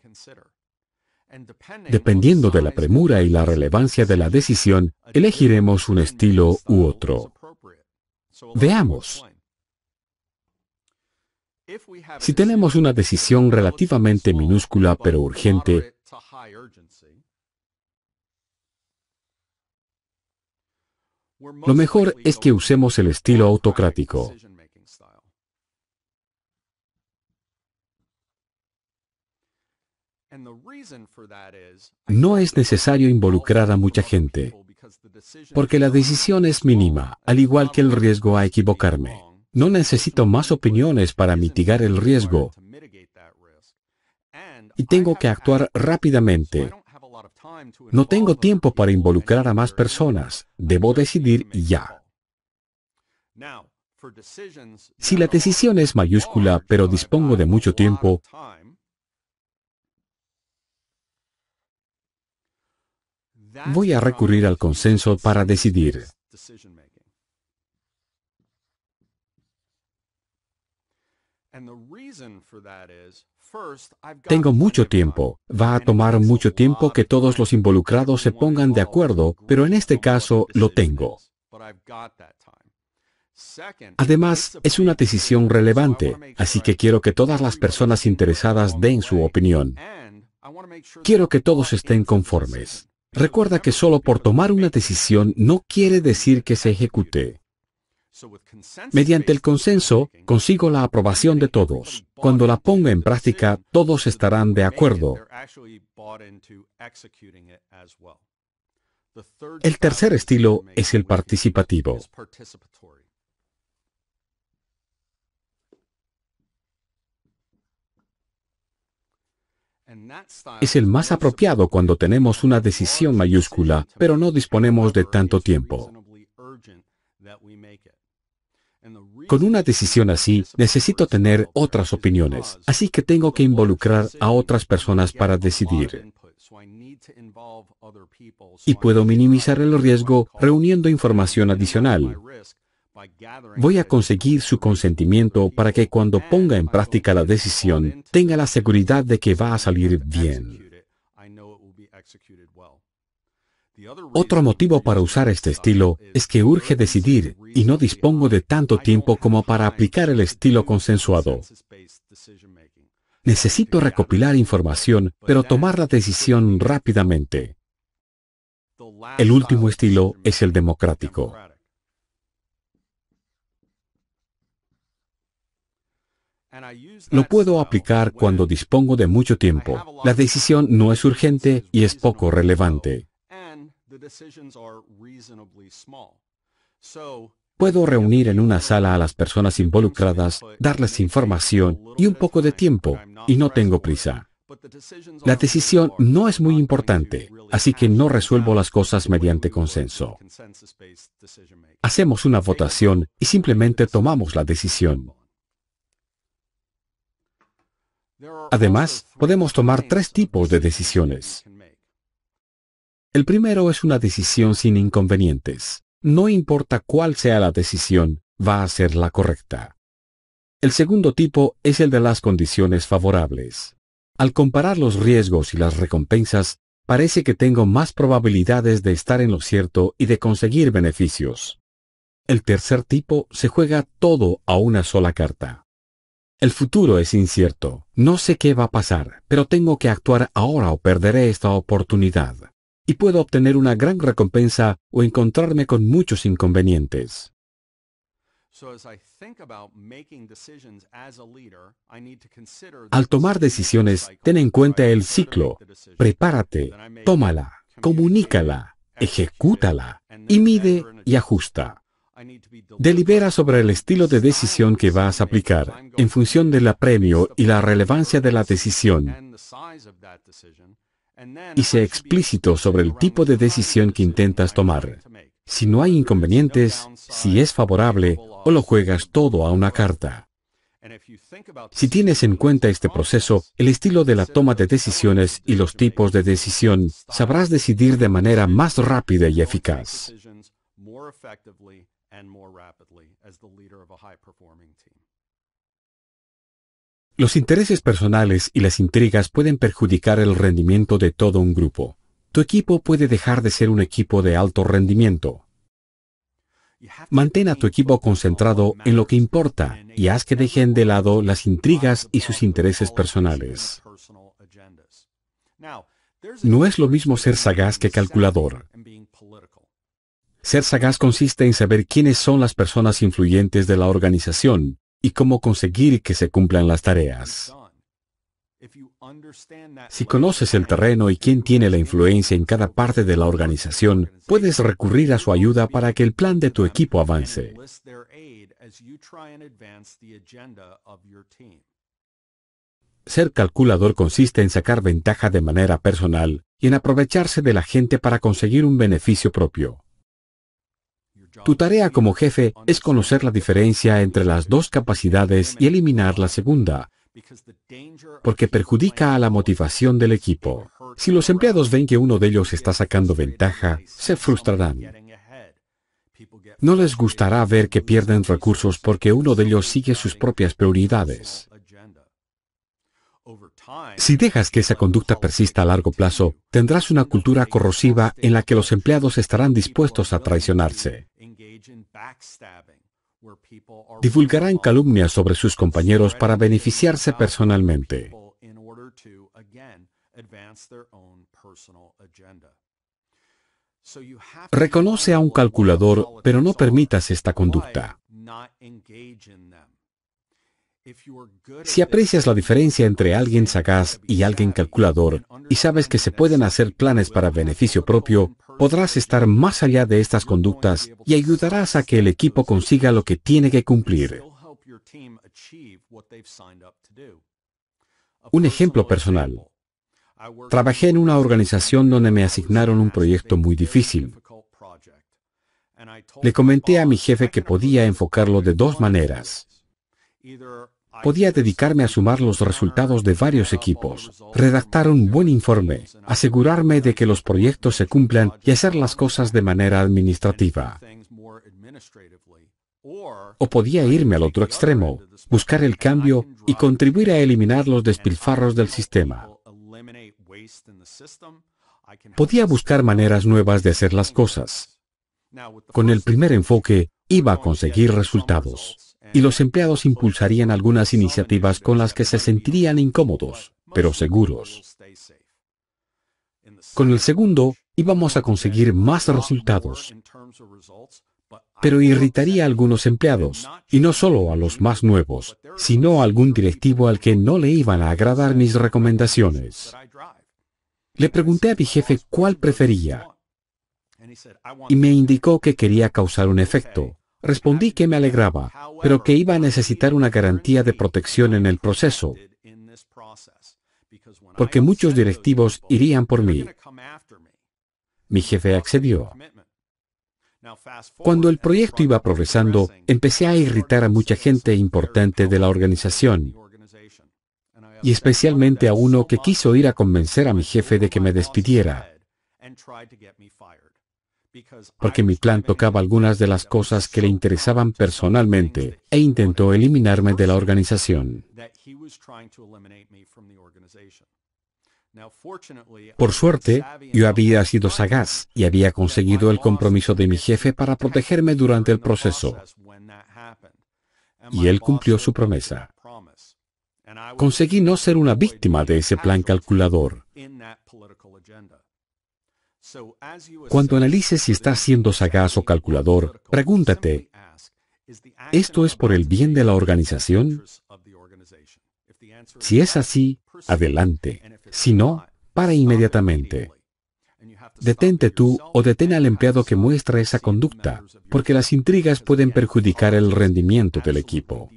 Dependiendo de la premura y la relevancia de la decisión, elegiremos un estilo u otro. Veamos. Si tenemos una decisión relativamente minúscula pero urgente, Lo mejor es que usemos el estilo autocrático. No es necesario involucrar a mucha gente, porque la decisión es mínima, al igual que el riesgo a equivocarme. No necesito más opiniones para mitigar el riesgo y tengo que actuar rápidamente no tengo tiempo para involucrar a más personas, debo decidir ya. Si la decisión es mayúscula pero dispongo de mucho tiempo, voy a recurrir al consenso para decidir. Tengo mucho tiempo. Va a tomar mucho tiempo que todos los involucrados se pongan de acuerdo, pero en este caso lo tengo. Además, es una decisión relevante, así que quiero que todas las personas interesadas den su opinión. Quiero que todos estén conformes. Recuerda que solo por tomar una decisión no quiere decir que se ejecute. Mediante el consenso, consigo la aprobación de todos. Cuando la ponga en práctica, todos estarán de acuerdo. El tercer estilo es el participativo. Es el más apropiado cuando tenemos una decisión mayúscula, pero no disponemos de tanto tiempo. Con una decisión así, necesito tener otras opiniones, así que tengo que involucrar a otras personas para decidir. Y puedo minimizar el riesgo reuniendo información adicional. Voy a conseguir su consentimiento para que cuando ponga en práctica la decisión tenga la seguridad de que va a salir bien. Otro motivo para usar este estilo es que urge decidir y no dispongo de tanto tiempo como para aplicar el estilo consensuado. Necesito recopilar información, pero tomar la decisión rápidamente. El último estilo es el democrático. Lo puedo aplicar cuando dispongo de mucho tiempo. La decisión no es urgente y es poco relevante. Puedo reunir en una sala a las personas involucradas, darles información y un poco de tiempo, y no tengo prisa. La decisión no es muy importante, así que no resuelvo las cosas mediante consenso. Hacemos una votación y simplemente tomamos la decisión. Además, podemos tomar tres tipos de decisiones. El primero es una decisión sin inconvenientes. No importa cuál sea la decisión, va a ser la correcta. El segundo tipo es el de las condiciones favorables. Al comparar los riesgos y las recompensas, parece que tengo más probabilidades de estar en lo cierto y de conseguir beneficios. El tercer tipo se juega todo a una sola carta. El futuro es incierto. No sé qué va a pasar, pero tengo que actuar ahora o perderé esta oportunidad y puedo obtener una gran recompensa o encontrarme con muchos inconvenientes. Al tomar decisiones, ten en cuenta el ciclo. Prepárate, tómala, comunícala, ejecútala y mide y ajusta. Delibera sobre el estilo de decisión que vas a aplicar en función del apremio y la relevancia de la decisión y sé explícito sobre el tipo de decisión que intentas tomar. Si no hay inconvenientes, si es favorable uh, o lo juegas todo a una carta. Si tienes en cuenta este proceso, el estilo de la toma de decisiones y los tipos de decisión, sabrás decidir de manera más rápida y eficaz. Los intereses personales y las intrigas pueden perjudicar el rendimiento de todo un grupo. Tu equipo puede dejar de ser un equipo de alto rendimiento. Mantén a tu equipo concentrado en lo que importa y haz que dejen de lado las intrigas y sus intereses personales. No es lo mismo ser sagaz que calculador. Ser sagaz consiste en saber quiénes son las personas influyentes de la organización y cómo conseguir que se cumplan las tareas. Si conoces el terreno y quién tiene la influencia en cada parte de la organización, puedes recurrir a su ayuda para que el plan de tu equipo avance. Ser calculador consiste en sacar ventaja de manera personal y en aprovecharse de la gente para conseguir un beneficio propio. Tu tarea como jefe es conocer la diferencia entre las dos capacidades y eliminar la segunda, porque perjudica a la motivación del equipo. Si los empleados ven que uno de ellos está sacando ventaja, se frustrarán. No les gustará ver que pierden recursos porque uno de ellos sigue sus propias prioridades. Si dejas que esa conducta persista a largo plazo, tendrás una cultura corrosiva en la que los empleados estarán dispuestos a traicionarse. Divulgarán calumnias sobre sus compañeros para beneficiarse personalmente. Reconoce a un calculador, pero no permitas esta conducta. Si aprecias la diferencia entre alguien sagaz y alguien calculador y sabes que se pueden hacer planes para beneficio propio, podrás estar más allá de estas conductas y ayudarás a que el equipo consiga lo que tiene que cumplir. Un ejemplo personal. Trabajé en una organización donde me asignaron un proyecto muy difícil. Le comenté a mi jefe que podía enfocarlo de dos maneras podía dedicarme a sumar los resultados de varios equipos, redactar un buen informe, asegurarme de que los proyectos se cumplan y hacer las cosas de manera administrativa. O podía irme al otro extremo, buscar el cambio y contribuir a eliminar los despilfarros del sistema. Podía buscar maneras nuevas de hacer las cosas. Con el primer enfoque iba a conseguir resultados y los empleados impulsarían algunas iniciativas con las que se sentirían incómodos, pero seguros. Con el segundo, íbamos a conseguir más resultados, pero irritaría a algunos empleados, y no solo a los más nuevos, sino a algún directivo al que no le iban a agradar mis recomendaciones. Le pregunté a mi jefe cuál prefería, y me indicó que quería causar un efecto, Respondí que me alegraba, pero que iba a necesitar una garantía de protección en el proceso, porque muchos directivos irían por mí. Mi jefe accedió. Cuando el proyecto iba progresando, empecé a irritar a mucha gente importante de la organización, y especialmente a uno que quiso ir a convencer a mi jefe de que me despidiera porque mi plan tocaba algunas de las cosas que le interesaban personalmente, e intentó eliminarme de la organización. Por suerte, yo había sido sagaz y había conseguido el compromiso de mi jefe para protegerme durante el proceso. Y él cumplió su promesa. Conseguí no ser una víctima de ese plan calculador. Cuando analices si estás siendo sagaz o calculador, pregúntate, ¿esto es por el bien de la organización? Si es así, adelante. Si no, para inmediatamente. Detente tú o detén al empleado que muestra esa conducta, porque las intrigas pueden perjudicar el rendimiento del equipo.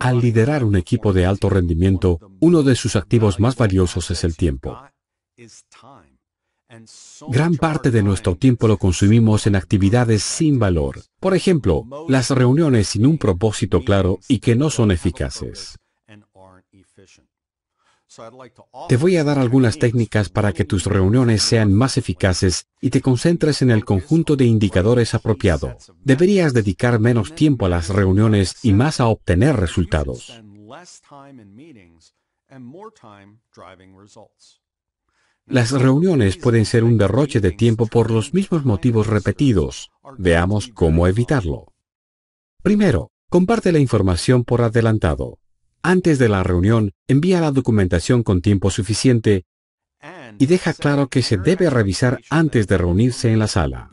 Al liderar un equipo de alto rendimiento, uno de sus activos más valiosos es el tiempo. Gran parte de nuestro tiempo lo consumimos en actividades sin valor. Por ejemplo, las reuniones sin un propósito claro y que no son eficaces. Te voy a dar algunas técnicas para que tus reuniones sean más eficaces y te concentres en el conjunto de indicadores apropiado. Deberías dedicar menos tiempo a las reuniones y más a obtener resultados. Las reuniones pueden ser un derroche de tiempo por los mismos motivos repetidos. Veamos cómo evitarlo. Primero, comparte la información por adelantado. Antes de la reunión, envía la documentación con tiempo suficiente y deja claro que se debe revisar antes de reunirse en la sala.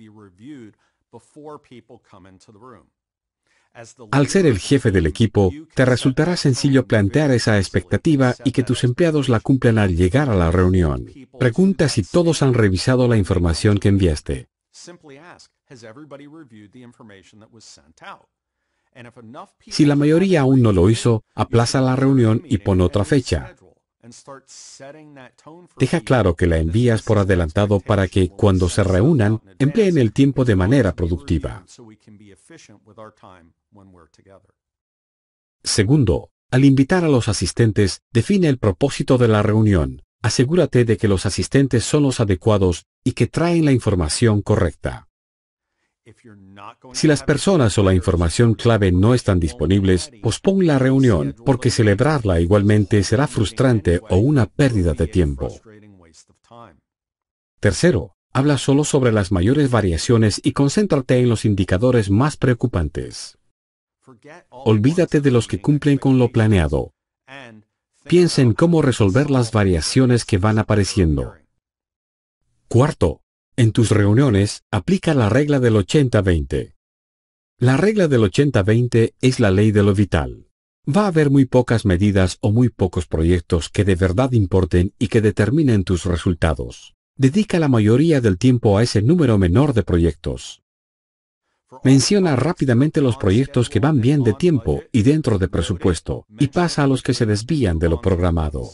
Al ser el jefe del equipo, te resultará sencillo plantear esa expectativa y que tus empleados la cumplan al llegar a la reunión. Pregunta si todos han revisado la información que enviaste. Si la mayoría aún no lo hizo, aplaza la reunión y pon otra fecha. Deja claro que la envías por adelantado para que, cuando se reúnan, empleen el tiempo de manera productiva. Segundo, al invitar a los asistentes, define el propósito de la reunión. Asegúrate de que los asistentes son los adecuados y que traen la información correcta. Si las personas o la información clave no están disponibles, pospon la reunión, porque celebrarla igualmente será frustrante o una pérdida de tiempo. Tercero, habla solo sobre las mayores variaciones y concéntrate en los indicadores más preocupantes. Olvídate de los que cumplen con lo planeado. Piensa en cómo resolver las variaciones que van apareciendo. Cuarto, en tus reuniones, aplica la regla del 80-20. La regla del 80-20 es la ley de lo vital. Va a haber muy pocas medidas o muy pocos proyectos que de verdad importen y que determinen tus resultados. Dedica la mayoría del tiempo a ese número menor de proyectos. Menciona rápidamente los proyectos que van bien de tiempo y dentro de presupuesto, y pasa a los que se desvían de lo programado.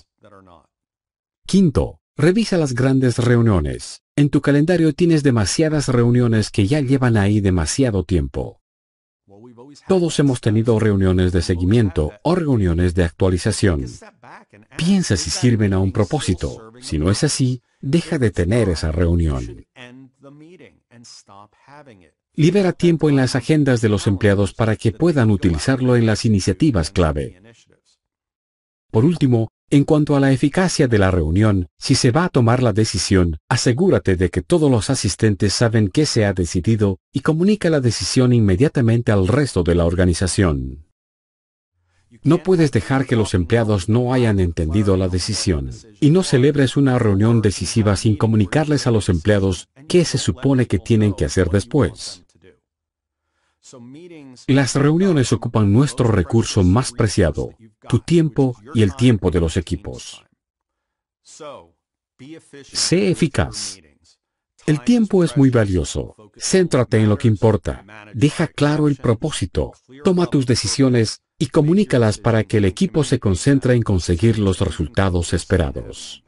Quinto, revisa las grandes reuniones. En tu calendario tienes demasiadas reuniones que ya llevan ahí demasiado tiempo. Todos hemos tenido reuniones de seguimiento o reuniones de actualización. Piensa si sirven a un propósito. Si no es así, deja de tener esa reunión. Libera tiempo en las agendas de los empleados para que puedan utilizarlo en las iniciativas clave. Por último, en cuanto a la eficacia de la reunión, si se va a tomar la decisión, asegúrate de que todos los asistentes saben qué se ha decidido y comunica la decisión inmediatamente al resto de la organización. No puedes dejar que los empleados no hayan entendido la decisión y no celebres una reunión decisiva sin comunicarles a los empleados qué se supone que tienen que hacer después. Las reuniones ocupan nuestro recurso más preciado, tu tiempo y el tiempo de los equipos. Sé eficaz. El tiempo es muy valioso. Céntrate en lo que importa. Deja claro el propósito. Toma tus decisiones y comunícalas para que el equipo se concentre en conseguir los resultados esperados.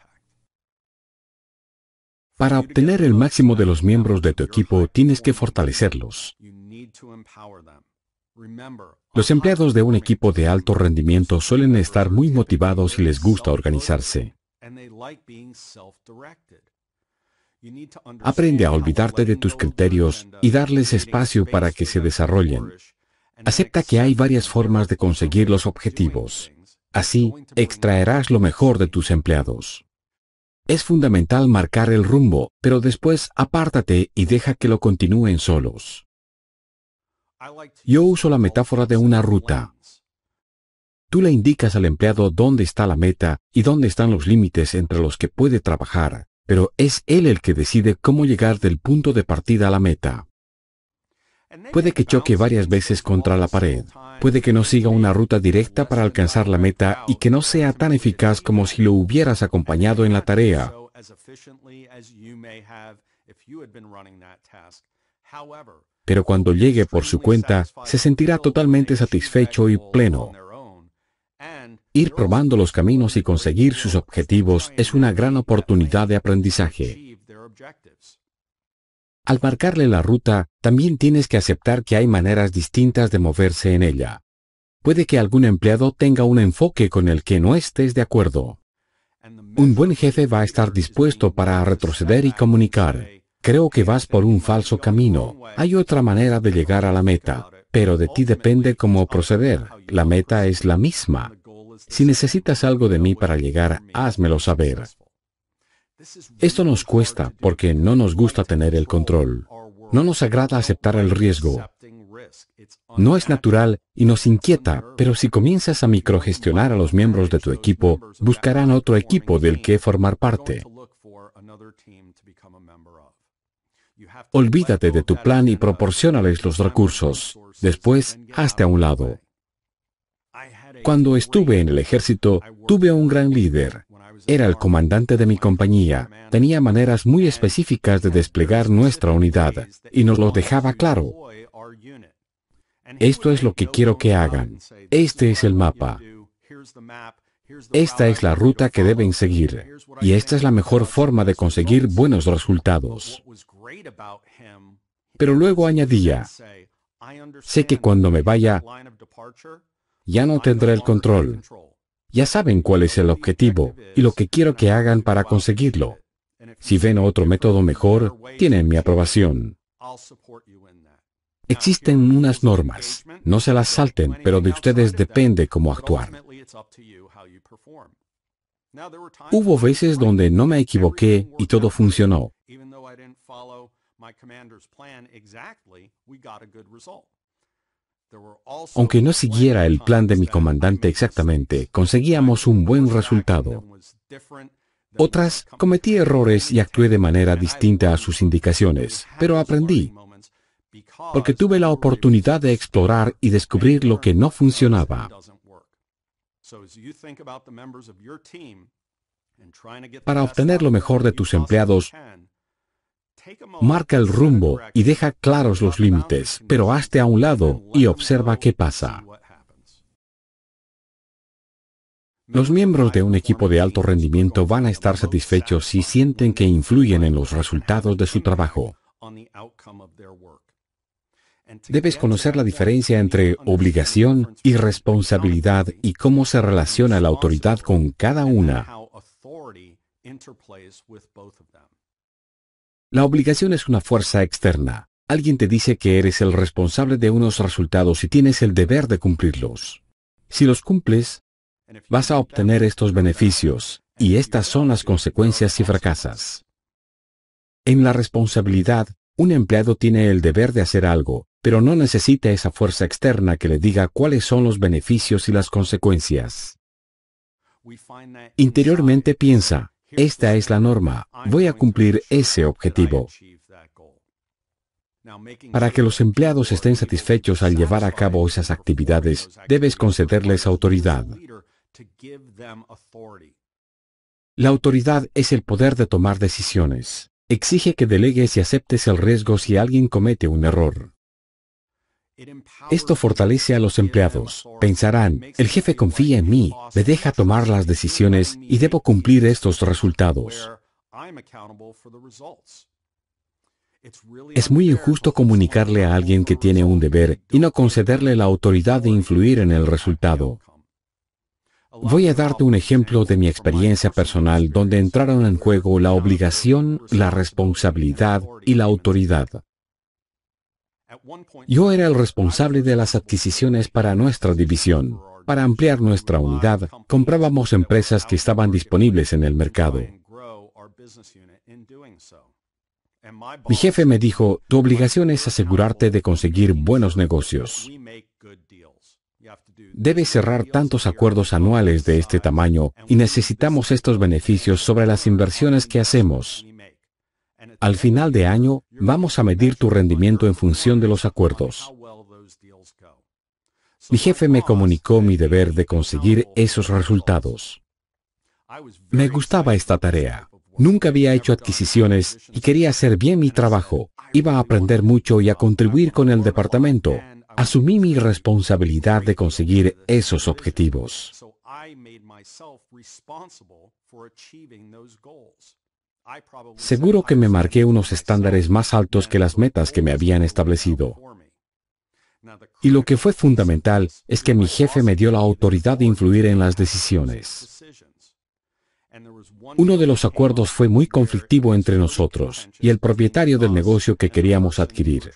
Para obtener el máximo de los miembros de tu equipo tienes que fortalecerlos. Los empleados de un equipo de alto rendimiento suelen estar muy motivados y les gusta organizarse. Aprende a olvidarte de tus criterios y darles espacio para que se desarrollen. Acepta que hay varias formas de conseguir los objetivos. Así, extraerás lo mejor de tus empleados. Es fundamental marcar el rumbo, pero después apártate y deja que lo continúen solos. Yo uso la metáfora de una ruta. Tú le indicas al empleado dónde está la meta y dónde están los límites entre los que puede trabajar, pero es él el que decide cómo llegar del punto de partida a la meta. Puede que choque varias veces contra la pared, puede que no siga una ruta directa para alcanzar la meta y que no sea tan eficaz como si lo hubieras acompañado en la tarea pero cuando llegue por su cuenta, se sentirá totalmente satisfecho y pleno. Ir probando los caminos y conseguir sus objetivos es una gran oportunidad de aprendizaje. Al marcarle la ruta, también tienes que aceptar que hay maneras distintas de moverse en ella. Puede que algún empleado tenga un enfoque con el que no estés de acuerdo. Un buen jefe va a estar dispuesto para retroceder y comunicar. Creo que vas por un falso camino. Hay otra manera de llegar a la meta, pero de ti depende cómo proceder. La meta es la misma. Si necesitas algo de mí para llegar, házmelo saber. Esto nos cuesta porque no nos gusta tener el control. No nos agrada aceptar el riesgo. No es natural y nos inquieta, pero si comienzas a microgestionar a los miembros de tu equipo, buscarán otro equipo del que formar parte. Olvídate de tu plan y proporcionales los recursos. Después, hazte a un lado. Cuando estuve en el ejército, tuve a un gran líder. Era el comandante de mi compañía. Tenía maneras muy específicas de desplegar nuestra unidad y nos lo dejaba claro. Esto es lo que quiero que hagan. Este es el mapa. Esta es la ruta que deben seguir. Y esta es la mejor forma de conseguir buenos resultados. Pero luego añadía, sé que cuando me vaya, ya no tendré el control. Ya saben cuál es el objetivo y lo que quiero que hagan para conseguirlo. Si ven otro método mejor, tienen mi aprobación. Existen unas normas, no se las salten, pero de ustedes depende cómo actuar. Hubo veces donde no me equivoqué y todo funcionó. Aunque no siguiera el plan de mi comandante exactamente, conseguíamos un buen resultado. Otras cometí errores y actué de manera distinta a sus indicaciones, pero aprendí, porque tuve la oportunidad de explorar y descubrir lo que no funcionaba. Para obtener lo mejor de tus empleados, Marca el rumbo y deja claros los límites, pero hazte a un lado y observa qué pasa. Los miembros de un equipo de alto rendimiento van a estar satisfechos si sienten que influyen en los resultados de su trabajo. Debes conocer la diferencia entre obligación y responsabilidad y cómo se relaciona la autoridad con cada una. La obligación es una fuerza externa. Alguien te dice que eres el responsable de unos resultados y tienes el deber de cumplirlos. Si los cumples, vas a obtener estos beneficios, y estas son las consecuencias si fracasas. En la responsabilidad, un empleado tiene el deber de hacer algo, pero no necesita esa fuerza externa que le diga cuáles son los beneficios y las consecuencias. Interiormente piensa, esta es la norma. Voy a cumplir ese objetivo. Para que los empleados estén satisfechos al llevar a cabo esas actividades, debes concederles autoridad. La autoridad es el poder de tomar decisiones. Exige que delegues y aceptes el riesgo si alguien comete un error. Esto fortalece a los empleados. Pensarán, el jefe confía en mí, me deja tomar las decisiones y debo cumplir estos resultados. Es muy injusto comunicarle a alguien que tiene un deber y no concederle la autoridad de influir en el resultado. Voy a darte un ejemplo de mi experiencia personal donde entraron en juego la obligación, la responsabilidad y la autoridad. Yo era el responsable de las adquisiciones para nuestra división. Para ampliar nuestra unidad, comprábamos empresas que estaban disponibles en el mercado. Mi jefe me dijo, tu obligación es asegurarte de conseguir buenos negocios. Debes cerrar tantos acuerdos anuales de este tamaño y necesitamos estos beneficios sobre las inversiones que hacemos. Al final de año, vamos a medir tu rendimiento en función de los acuerdos. Mi jefe me comunicó mi deber de conseguir esos resultados. Me gustaba esta tarea. Nunca había hecho adquisiciones y quería hacer bien mi trabajo. Iba a aprender mucho y a contribuir con el departamento. Asumí mi responsabilidad de conseguir esos objetivos. Seguro que me marqué unos estándares más altos que las metas que me habían establecido. Y lo que fue fundamental es que mi jefe me dio la autoridad de influir en las decisiones. Uno de los acuerdos fue muy conflictivo entre nosotros y el propietario del negocio que queríamos adquirir.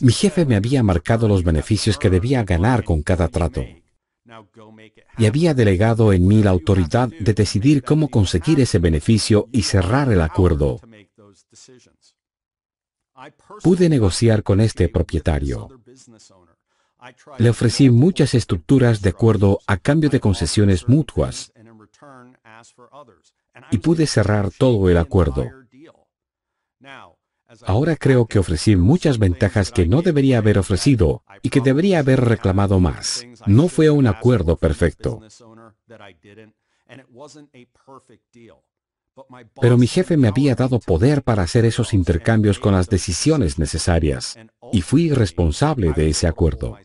Mi jefe me había marcado los beneficios que debía ganar con cada trato y había delegado en mí la autoridad de decidir cómo conseguir ese beneficio y cerrar el acuerdo. Pude negociar con este propietario. Le ofrecí muchas estructuras de acuerdo a cambio de concesiones mutuas y pude cerrar todo el acuerdo. Ahora creo que ofrecí muchas ventajas que no debería haber ofrecido y que debería haber reclamado más. No fue un acuerdo perfecto. Pero mi jefe me había dado poder para hacer esos intercambios con las decisiones necesarias y fui responsable de ese acuerdo.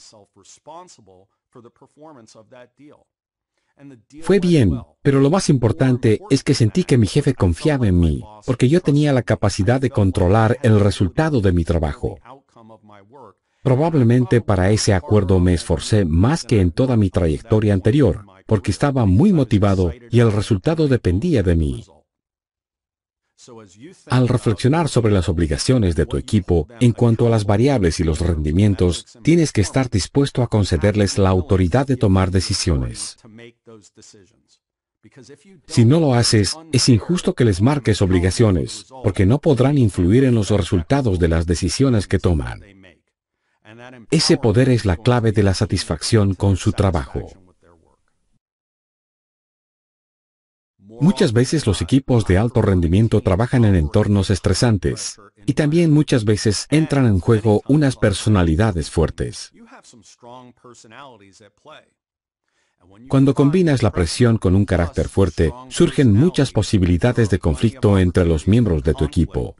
Fue bien, pero lo más importante es que sentí que mi jefe confiaba en mí, porque yo tenía la capacidad de controlar el resultado de mi trabajo. Probablemente para ese acuerdo me esforcé más que en toda mi trayectoria anterior, porque estaba muy motivado y el resultado dependía de mí. Al reflexionar sobre las obligaciones de tu equipo en cuanto a las variables y los rendimientos, tienes que estar dispuesto a concederles la autoridad de tomar decisiones. Si no lo haces, es injusto que les marques obligaciones, porque no podrán influir en los resultados de las decisiones que toman. Ese poder es la clave de la satisfacción con su trabajo. Muchas veces los equipos de alto rendimiento trabajan en entornos estresantes y también muchas veces entran en juego unas personalidades fuertes. Cuando combinas la presión con un carácter fuerte, surgen muchas posibilidades de conflicto entre los miembros de tu equipo.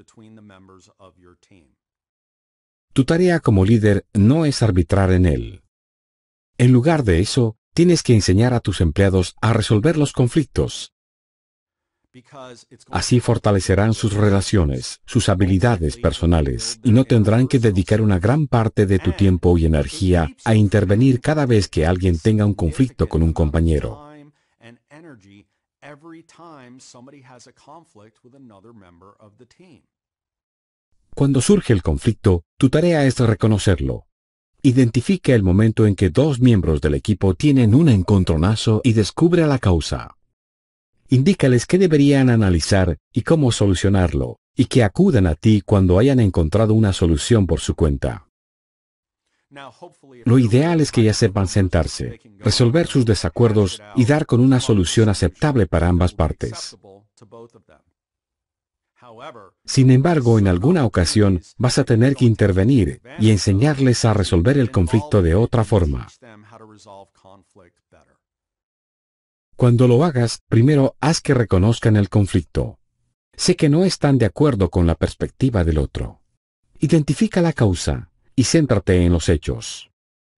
Tu tarea como líder no es arbitrar en él. En lugar de eso, tienes que enseñar a tus empleados a resolver los conflictos, Así fortalecerán sus relaciones, sus habilidades personales, y no tendrán que dedicar una gran parte de tu tiempo y energía a intervenir cada vez que alguien tenga un conflicto con un compañero. Cuando surge el conflicto, tu tarea es reconocerlo. Identifica el momento en que dos miembros del equipo tienen un encontronazo y descubre la causa indícales qué deberían analizar y cómo solucionarlo, y que acudan a ti cuando hayan encontrado una solución por su cuenta. Lo ideal es que ya sepan sentarse, resolver sus desacuerdos y dar con una solución aceptable para ambas partes. Sin embargo, en alguna ocasión vas a tener que intervenir y enseñarles a resolver el conflicto de otra forma. Cuando lo hagas, primero haz que reconozcan el conflicto. Sé que no están de acuerdo con la perspectiva del otro. Identifica la causa y céntrate en los hechos.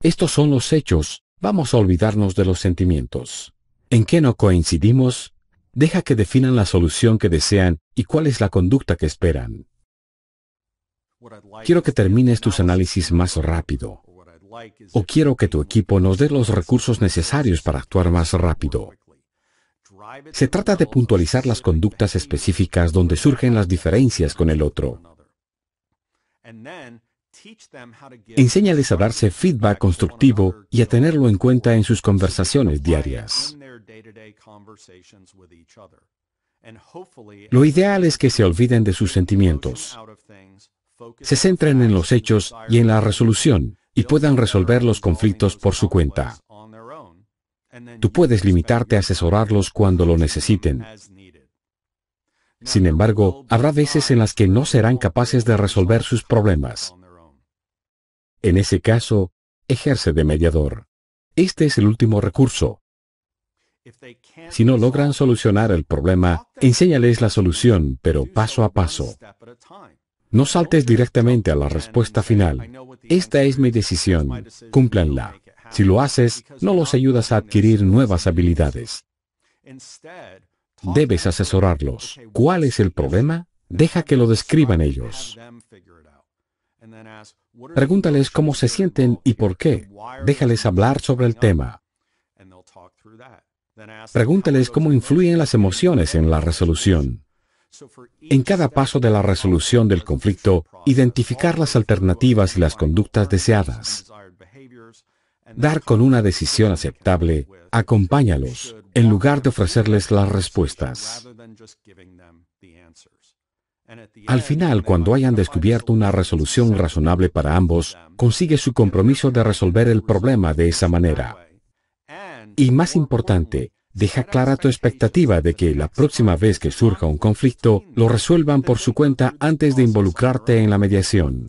Estos son los hechos, vamos a olvidarnos de los sentimientos. ¿En qué no coincidimos? Deja que definan la solución que desean y cuál es la conducta que esperan. Quiero que termines tus análisis más rápido. O quiero que tu equipo nos dé los recursos necesarios para actuar más rápido. Se trata de puntualizar las conductas específicas donde surgen las diferencias con el otro. Enséñales a darse feedback constructivo y a tenerlo en cuenta en sus conversaciones diarias. Lo ideal es que se olviden de sus sentimientos, se centren en los hechos y en la resolución, y puedan resolver los conflictos por su cuenta. Tú puedes limitarte a asesorarlos cuando lo necesiten. Sin embargo, habrá veces en las que no serán capaces de resolver sus problemas. En ese caso, ejerce de mediador. Este es el último recurso. Si no logran solucionar el problema, enséñales la solución, pero paso a paso. No saltes directamente a la respuesta final. Esta es mi decisión. Cúmplanla. Si lo haces, no los ayudas a adquirir nuevas habilidades. Debes asesorarlos. ¿Cuál es el problema? Deja que lo describan ellos. Pregúntales cómo se sienten y por qué. Déjales hablar sobre el tema. Pregúntales cómo influyen las emociones en la resolución. En cada paso de la resolución del conflicto, identificar las alternativas y las conductas deseadas dar con una decisión aceptable, acompáñalos, en lugar de ofrecerles las respuestas. Al final, cuando hayan descubierto una resolución razonable para ambos, consigue su compromiso de resolver el problema de esa manera. Y más importante, deja clara tu expectativa de que la próxima vez que surja un conflicto, lo resuelvan por su cuenta antes de involucrarte en la mediación.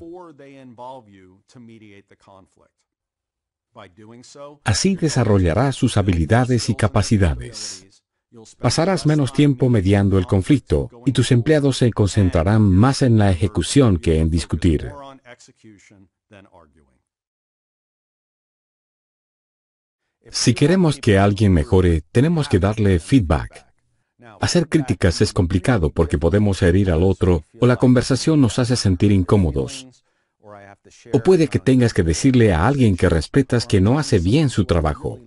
Así desarrollará sus habilidades y capacidades. Pasarás menos tiempo mediando el conflicto y tus empleados se concentrarán más en la ejecución que en discutir. Si queremos que alguien mejore, tenemos que darle feedback. Hacer críticas es complicado porque podemos herir al otro o la conversación nos hace sentir incómodos. O puede que tengas que decirle a alguien que respetas que no hace bien su trabajo.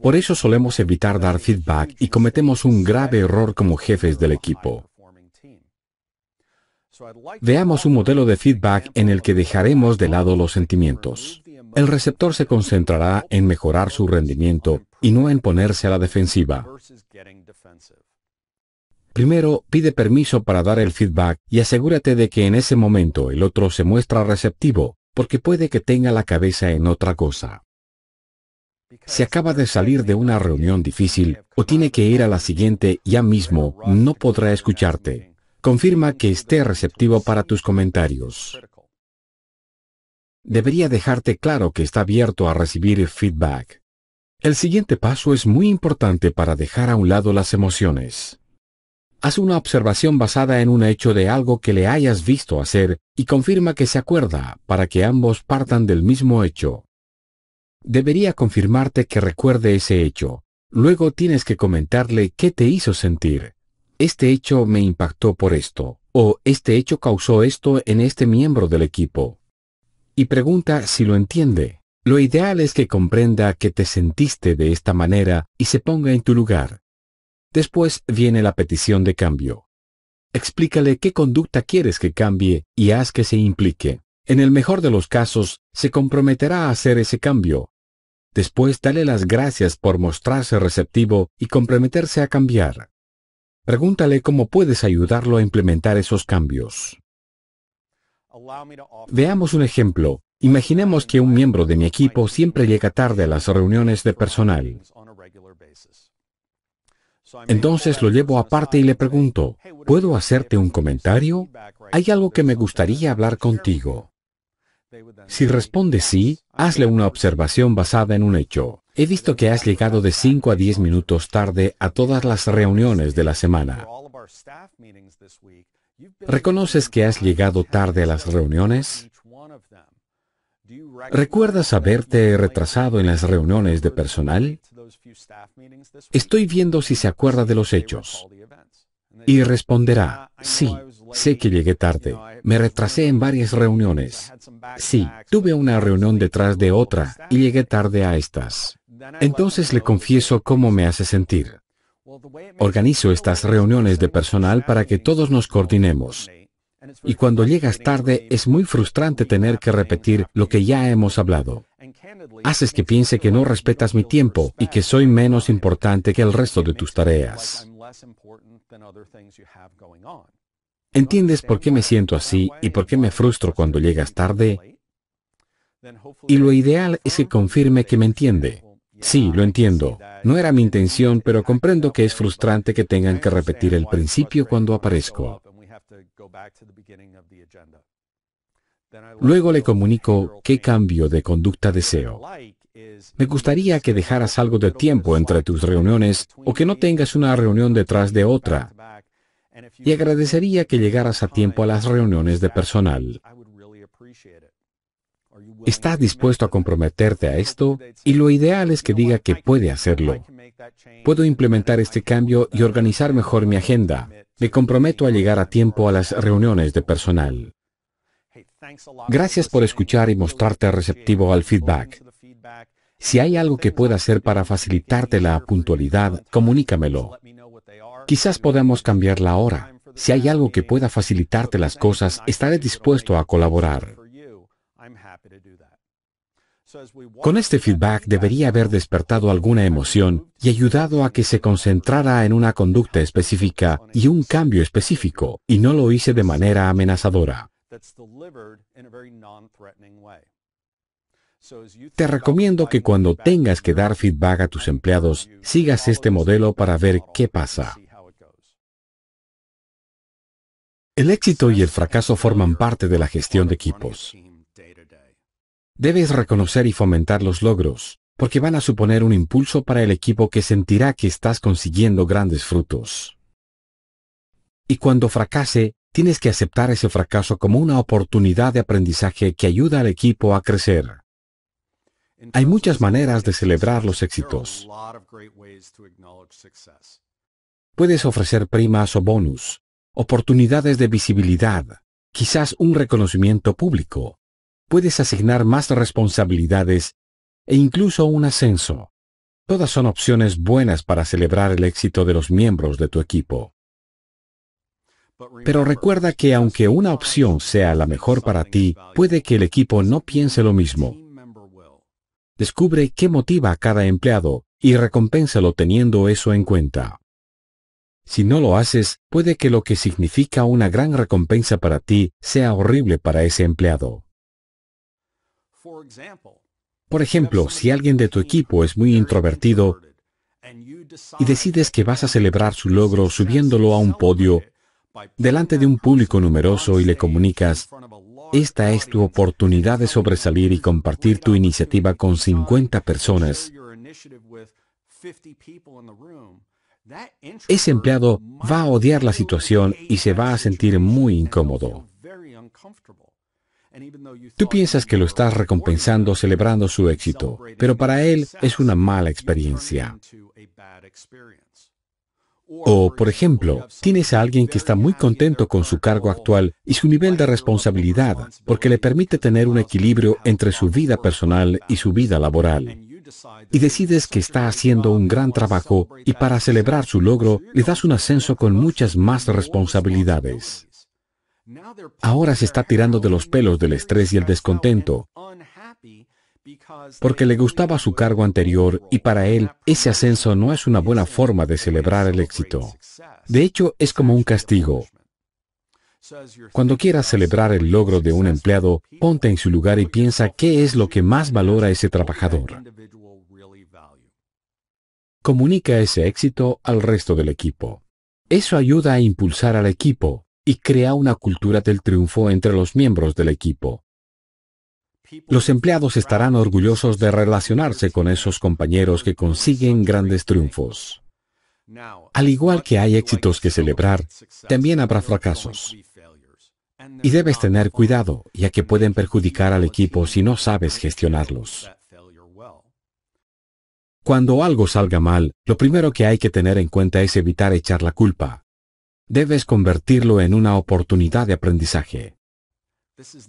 Por eso solemos evitar dar feedback y cometemos un grave error como jefes del equipo. Veamos un modelo de feedback en el que dejaremos de lado los sentimientos. El receptor se concentrará en mejorar su rendimiento y no en ponerse a la defensiva. Primero, pide permiso para dar el feedback y asegúrate de que en ese momento el otro se muestra receptivo, porque puede que tenga la cabeza en otra cosa. Si acaba de salir de una reunión difícil o tiene que ir a la siguiente ya mismo, no podrá escucharte. Confirma que esté receptivo para tus comentarios. Debería dejarte claro que está abierto a recibir feedback. El siguiente paso es muy importante para dejar a un lado las emociones. Haz una observación basada en un hecho de algo que le hayas visto hacer y confirma que se acuerda para que ambos partan del mismo hecho. Debería confirmarte que recuerde ese hecho. Luego tienes que comentarle qué te hizo sentir. Este hecho me impactó por esto, o este hecho causó esto en este miembro del equipo. Y pregunta si lo entiende. Lo ideal es que comprenda que te sentiste de esta manera y se ponga en tu lugar. Después viene la petición de cambio. Explícale qué conducta quieres que cambie y haz que se implique. En el mejor de los casos, se comprometerá a hacer ese cambio. Después dale las gracias por mostrarse receptivo y comprometerse a cambiar. Pregúntale cómo puedes ayudarlo a implementar esos cambios. Veamos un ejemplo. Imaginemos que un miembro de mi equipo siempre llega tarde a las reuniones de personal. Entonces lo llevo aparte y le pregunto, ¿puedo hacerte un comentario? Hay algo que me gustaría hablar contigo. Si responde sí, hazle una observación basada en un hecho. He visto que has llegado de 5 a 10 minutos tarde a todas las reuniones de la semana. ¿Reconoces que has llegado tarde a las reuniones? ¿Recuerdas haberte retrasado en las reuniones de personal? Estoy viendo si se acuerda de los hechos. Y responderá, sí, sé que llegué tarde. Me retrasé en varias reuniones. Sí, tuve una reunión detrás de otra y llegué tarde a estas. Entonces le confieso cómo me hace sentir. Organizo estas reuniones de personal para que todos nos coordinemos y cuando llegas tarde es muy frustrante tener que repetir lo que ya hemos hablado. Haces que piense que no respetas mi tiempo y que soy menos importante que el resto de tus tareas. ¿Entiendes por qué me siento así y por qué me frustro cuando llegas tarde? Y lo ideal es que confirme que me entiende. Sí, lo entiendo. No era mi intención, pero comprendo que es frustrante que tengan que repetir el principio cuando aparezco. Luego le comunico qué cambio de conducta deseo. Me gustaría que dejaras algo de tiempo entre tus reuniones o que no tengas una reunión detrás de otra. Y agradecería que llegaras a tiempo a las reuniones de personal. ¿Estás dispuesto a comprometerte a esto? Y lo ideal es que diga que puede hacerlo. Puedo implementar este cambio y organizar mejor mi agenda. Me comprometo a llegar a tiempo a las reuniones de personal. Gracias por escuchar y mostrarte receptivo al feedback. Si hay algo que pueda hacer para facilitarte la puntualidad, comunícamelo. Quizás podamos cambiar la hora. Si hay algo que pueda facilitarte las cosas, estaré dispuesto a colaborar. Con este feedback debería haber despertado alguna emoción y ayudado a que se concentrara en una conducta específica y un cambio específico, y no lo hice de manera amenazadora. Te recomiendo que cuando tengas que dar feedback a tus empleados, sigas este modelo para ver qué pasa. El éxito y el fracaso forman parte de la gestión de equipos. Debes reconocer y fomentar los logros, porque van a suponer un impulso para el equipo que sentirá que estás consiguiendo grandes frutos. Y cuando fracase, tienes que aceptar ese fracaso como una oportunidad de aprendizaje que ayuda al equipo a crecer. Hay muchas maneras de celebrar los éxitos. Puedes ofrecer primas o bonus, oportunidades de visibilidad, quizás un reconocimiento público, puedes asignar más responsabilidades e incluso un ascenso. Todas son opciones buenas para celebrar el éxito de los miembros de tu equipo. Pero recuerda que aunque una opción sea la mejor para ti, puede que el equipo no piense lo mismo. Descubre qué motiva a cada empleado y recompénsalo teniendo eso en cuenta. Si no lo haces, puede que lo que significa una gran recompensa para ti sea horrible para ese empleado. Por ejemplo, si alguien de tu equipo es muy introvertido y decides que vas a celebrar su logro subiéndolo a un podio delante de un público numeroso y le comunicas, esta es tu oportunidad de sobresalir y compartir tu iniciativa con 50 personas. Ese empleado va a odiar la situación y se va a sentir muy incómodo. Tú piensas que lo estás recompensando celebrando su éxito, pero para él es una mala experiencia. O, por ejemplo, tienes a alguien que está muy contento con su cargo actual y su nivel de responsabilidad, porque le permite tener un equilibrio entre su vida personal y su vida laboral. Y decides que está haciendo un gran trabajo y para celebrar su logro le das un ascenso con muchas más responsabilidades. Ahora se está tirando de los pelos del estrés y el descontento, porque le gustaba su cargo anterior y para él ese ascenso no es una buena forma de celebrar el éxito. De hecho, es como un castigo. Cuando quieras celebrar el logro de un empleado, ponte en su lugar y piensa qué es lo que más valora ese trabajador. Comunica ese éxito al resto del equipo. Eso ayuda a impulsar al equipo, y crea una cultura del triunfo entre los miembros del equipo. Los empleados estarán orgullosos de relacionarse con esos compañeros que consiguen grandes triunfos. Al igual que hay éxitos que celebrar, también habrá fracasos. Y debes tener cuidado, ya que pueden perjudicar al equipo si no sabes gestionarlos. Cuando algo salga mal, lo primero que hay que tener en cuenta es evitar echar la culpa. Debes convertirlo en una oportunidad de aprendizaje.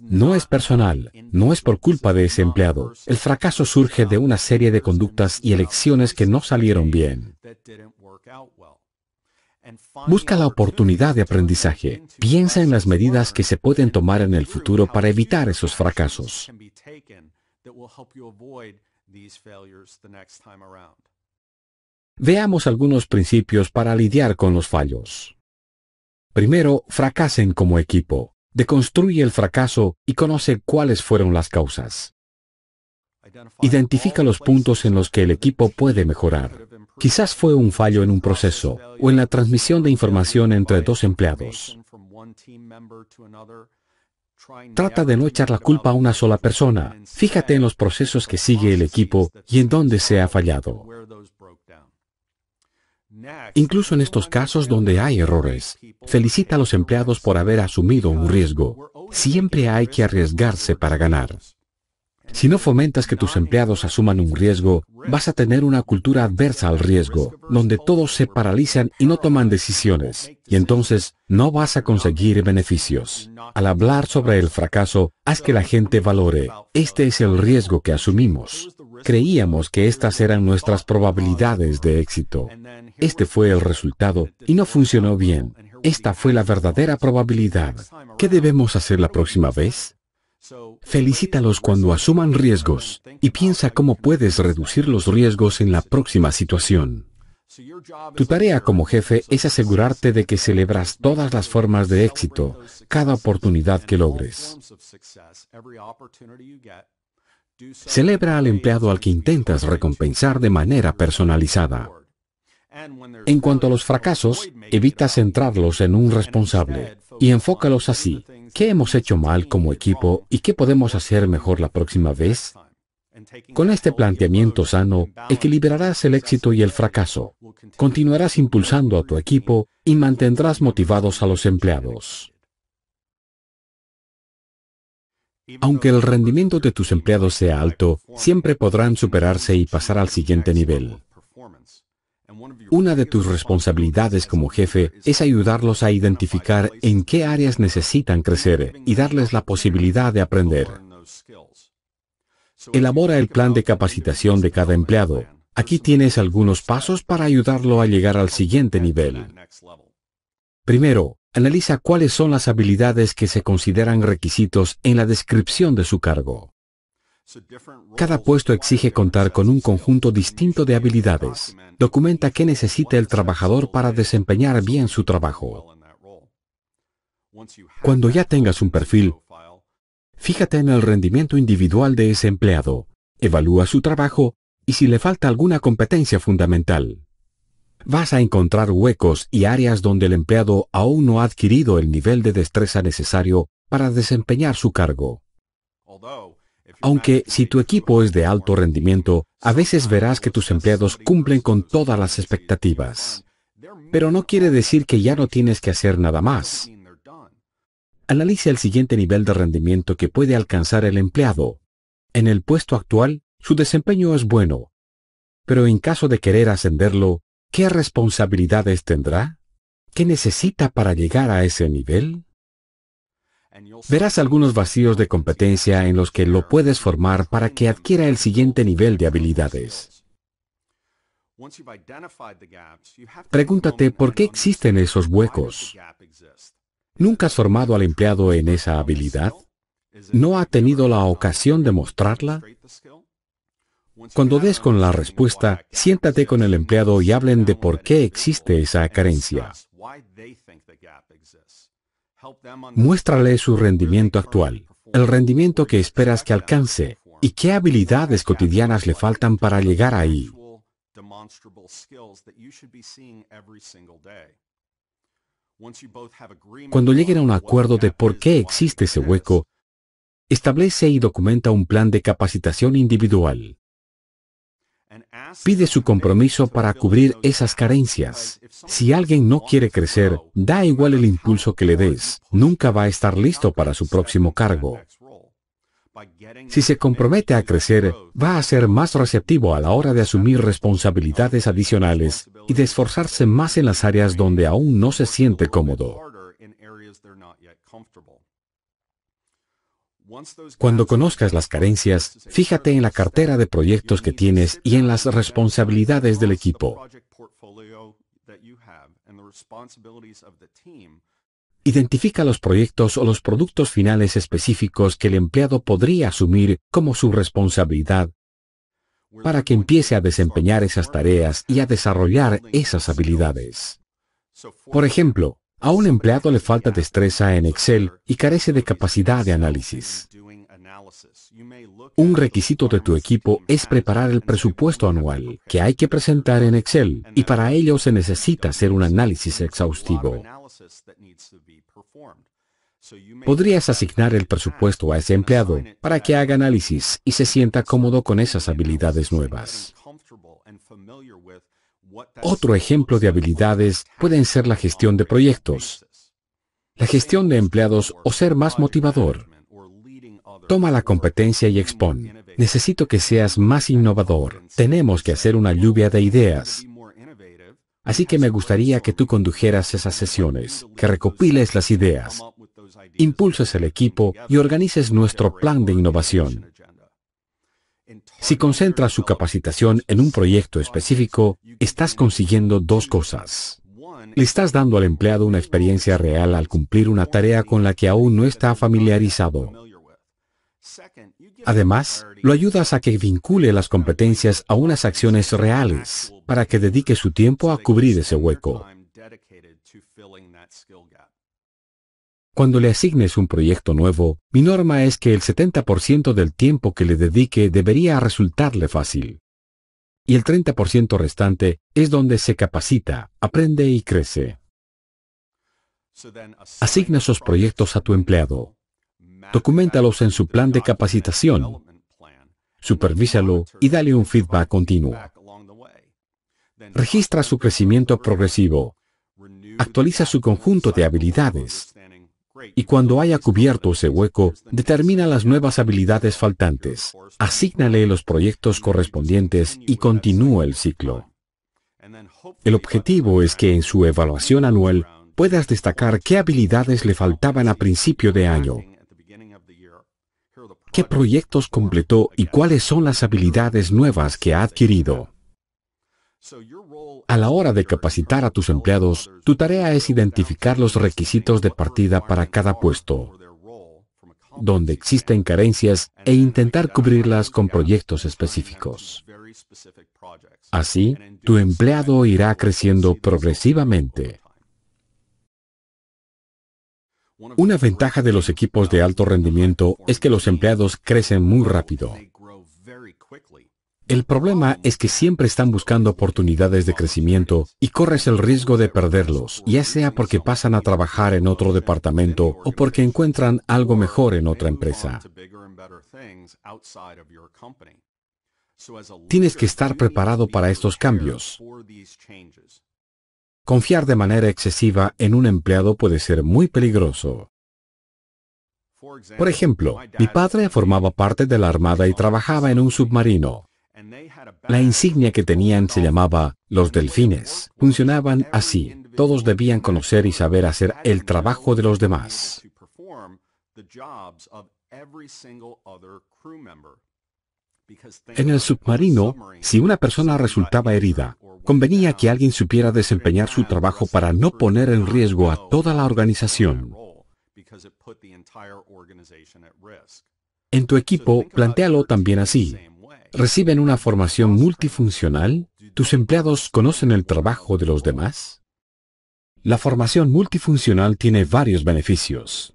No es personal, no es por culpa de ese empleado. El fracaso surge de una serie de conductas y elecciones que no salieron bien. Busca la oportunidad de aprendizaje. Piensa en las medidas que se pueden tomar en el futuro para evitar esos fracasos. Veamos algunos principios para lidiar con los fallos. Primero, fracasen como equipo, deconstruye el fracaso y conoce cuáles fueron las causas. Identifica los puntos en los que el equipo puede mejorar. Quizás fue un fallo en un proceso o en la transmisión de información entre dos empleados. Trata de no echar la culpa a una sola persona. Fíjate en los procesos que sigue el equipo y en dónde se ha fallado. Incluso en estos casos donde hay errores, felicita a los empleados por haber asumido un riesgo. Siempre hay que arriesgarse para ganar. Si no fomentas que tus empleados asuman un riesgo, vas a tener una cultura adversa al riesgo, donde todos se paralizan y no toman decisiones, y entonces no vas a conseguir beneficios. Al hablar sobre el fracaso, haz que la gente valore, este es el riesgo que asumimos. Creíamos que estas eran nuestras probabilidades de éxito. Este fue el resultado y no funcionó bien. Esta fue la verdadera probabilidad. ¿Qué debemos hacer la próxima vez? Felicítalos cuando asuman riesgos y piensa cómo puedes reducir los riesgos en la próxima situación. Tu tarea como jefe es asegurarte de que celebras todas las formas de éxito, cada oportunidad que logres. Celebra al empleado al que intentas recompensar de manera personalizada. En cuanto a los fracasos, evita centrarlos en un responsable y enfócalos así. ¿Qué hemos hecho mal como equipo y qué podemos hacer mejor la próxima vez? Con este planteamiento sano, equilibrarás el éxito y el fracaso. Continuarás impulsando a tu equipo y mantendrás motivados a los empleados. Aunque el pues, rendimiento de tus empleados sea alto, siempre podrán superarse y pasar al siguiente nivel. Una de tus responsabilidades como jefe es ayudarlos a identificar en qué áreas necesitan crecer y darles la posibilidad de aprender. Elabora el plan de capacitación de cada empleado. Aquí tienes algunos pasos para ayudarlo a llegar al siguiente nivel. Primero, Analiza cuáles son las habilidades que se consideran requisitos en la descripción de su cargo. Cada puesto exige contar con un conjunto distinto de habilidades. Documenta qué necesita el trabajador para desempeñar bien su trabajo. Cuando ya tengas un perfil, fíjate en el rendimiento individual de ese empleado, evalúa su trabajo y si le falta alguna competencia fundamental vas a encontrar huecos y áreas donde el empleado aún no ha adquirido el nivel de destreza necesario para desempeñar su cargo. Aunque si tu equipo es de alto rendimiento, a veces verás que tus empleados cumplen con todas las expectativas. Pero no quiere decir que ya no tienes que hacer nada más. Analiza el siguiente nivel de rendimiento que puede alcanzar el empleado. En el puesto actual, su desempeño es bueno. Pero en caso de querer ascenderlo, ¿Qué responsabilidades tendrá? ¿Qué necesita para llegar a ese nivel? Verás algunos vacíos de competencia en los que lo puedes formar para que adquiera el siguiente nivel de habilidades. Pregúntate por qué existen esos huecos. ¿Nunca has formado al empleado en esa habilidad? ¿No ha tenido la ocasión de mostrarla? Cuando des con la respuesta, siéntate con el empleado y hablen de por qué existe esa carencia. Muéstrale su rendimiento actual, el rendimiento que esperas que alcance y qué habilidades cotidianas le faltan para llegar ahí. Cuando lleguen a un acuerdo de por qué existe ese hueco, establece y documenta un plan de capacitación individual. Pide su compromiso para cubrir esas carencias. Si alguien no quiere crecer, da igual el impulso que le des, nunca va a estar listo para su próximo cargo. Si se compromete a crecer, va a ser más receptivo a la hora de asumir responsabilidades adicionales y de esforzarse más en las áreas donde aún no se siente cómodo. Cuando conozcas las carencias, fíjate en la cartera de proyectos que tienes y en las responsabilidades del equipo. Identifica los proyectos o los productos finales específicos que el empleado podría asumir como su responsabilidad para que empiece a desempeñar esas tareas y a desarrollar esas habilidades. Por ejemplo, a un empleado le falta destreza en Excel y carece de capacidad de análisis. Un requisito de tu equipo es preparar el presupuesto anual que hay que presentar en Excel y para ello se necesita hacer un análisis exhaustivo. Podrías asignar el presupuesto a ese empleado para que haga análisis y se sienta cómodo con esas habilidades nuevas. Otro ejemplo de habilidades pueden ser la gestión de proyectos, la gestión de empleados o ser más motivador. Toma la competencia y expón. Necesito que seas más innovador. Tenemos que hacer una lluvia de ideas. Así que me gustaría que tú condujeras esas sesiones, que recopiles las ideas, impulses el equipo y organices nuestro plan de innovación. Si concentras su capacitación en un proyecto específico, estás consiguiendo dos cosas. Le estás dando al empleado una experiencia real al cumplir una tarea con la que aún no está familiarizado. Además, lo ayudas a que vincule las competencias a unas acciones reales, para que dedique su tiempo a cubrir ese hueco. Cuando le asignes un proyecto nuevo, mi norma es que el 70% del tiempo que le dedique debería resultarle fácil. Y el 30% restante es donde se capacita, aprende y crece. Asigna esos proyectos a tu empleado. Documentalos en su plan de capacitación. Supervísalo y dale un feedback continuo. Registra su crecimiento progresivo. Actualiza su conjunto de habilidades y cuando haya cubierto ese hueco, determina las nuevas habilidades faltantes, asígnale los proyectos correspondientes y continúa el ciclo. El objetivo es que en su evaluación anual puedas destacar qué habilidades le faltaban a principio de año, qué proyectos completó y cuáles son las habilidades nuevas que ha adquirido. A la hora de capacitar a tus empleados, tu tarea es identificar los requisitos de partida para cada puesto, donde existen carencias e intentar cubrirlas con proyectos específicos. Así, tu empleado irá creciendo progresivamente. Una ventaja de los equipos de alto rendimiento es que los empleados crecen muy rápido. El problema es que siempre están buscando oportunidades de crecimiento y corres el riesgo de perderlos, ya sea porque pasan a trabajar en otro departamento o porque encuentran algo mejor en otra empresa. Tienes que estar preparado para estos cambios. Confiar de manera excesiva en un empleado puede ser muy peligroso. Por ejemplo, mi padre formaba parte de la Armada y trabajaba en un submarino. La insignia que tenían se llamaba los delfines. Funcionaban así. Todos debían conocer y saber hacer el trabajo de los demás. En el submarino, si una persona resultaba herida, convenía que alguien supiera desempeñar su trabajo para no poner en riesgo a toda la organización. En tu equipo, plantéalo también así reciben una formación multifuncional, tus empleados conocen el trabajo de los demás. La formación multifuncional tiene varios beneficios.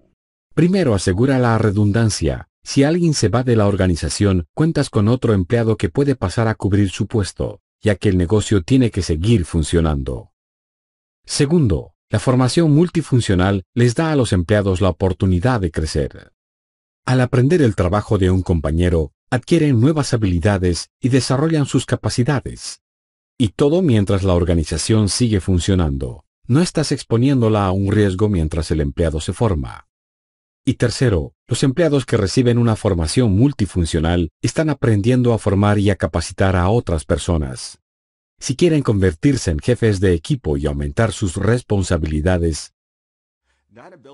Primero, asegura la redundancia. Si alguien se va de la organización, cuentas con otro empleado que puede pasar a cubrir su puesto, ya que el negocio tiene que seguir funcionando. Segundo, la formación multifuncional les da a los empleados la oportunidad de crecer. Al aprender el trabajo de un compañero, adquieren nuevas habilidades y desarrollan sus capacidades. Y todo mientras la organización sigue funcionando. No estás exponiéndola a un riesgo mientras el empleado se forma. Y tercero, los empleados que reciben una formación multifuncional están aprendiendo a formar y a capacitar a otras personas. Si quieren convertirse en jefes de equipo y aumentar sus responsabilidades,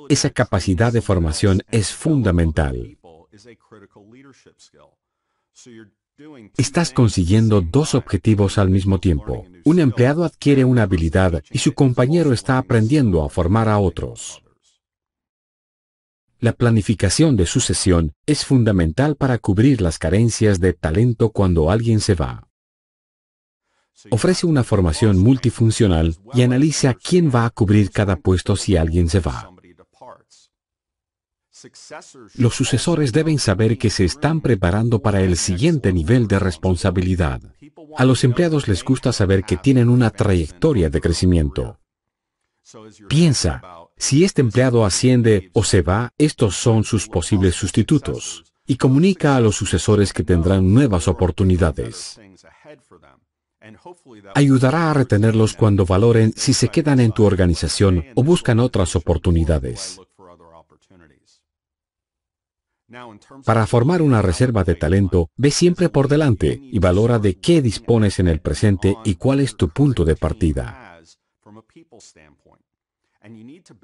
esa capacidad de formación es fundamental. Estás consiguiendo dos objetivos al mismo tiempo. Un empleado adquiere una habilidad y su compañero está aprendiendo a formar a otros. La planificación de sucesión es fundamental para cubrir las carencias de talento cuando alguien se va. Ofrece una formación multifuncional y analiza quién va a cubrir cada puesto si alguien se va. Los sucesores deben saber que se están preparando para el siguiente nivel de responsabilidad. A los empleados les gusta saber que tienen una trayectoria de crecimiento. Piensa, si este empleado asciende o se va, estos son sus posibles sustitutos, y comunica a los sucesores que tendrán nuevas oportunidades. Ayudará a retenerlos cuando valoren si se quedan en tu organización o buscan otras oportunidades. Para formar una reserva de talento, ve siempre por delante y valora de qué dispones en el presente y cuál es tu punto de partida.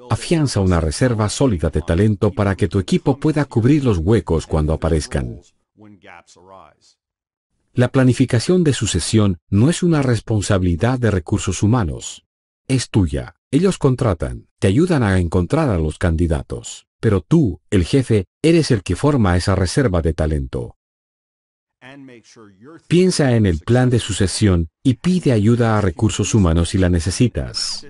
Afianza una reserva sólida de talento para que tu equipo pueda cubrir los huecos cuando aparezcan. La planificación de sucesión no es una responsabilidad de recursos humanos. Es tuya. Ellos contratan, te ayudan a encontrar a los candidatos pero tú, el jefe, eres el que forma esa reserva de talento. Piensa en el plan de sucesión y pide ayuda a recursos humanos si la necesitas.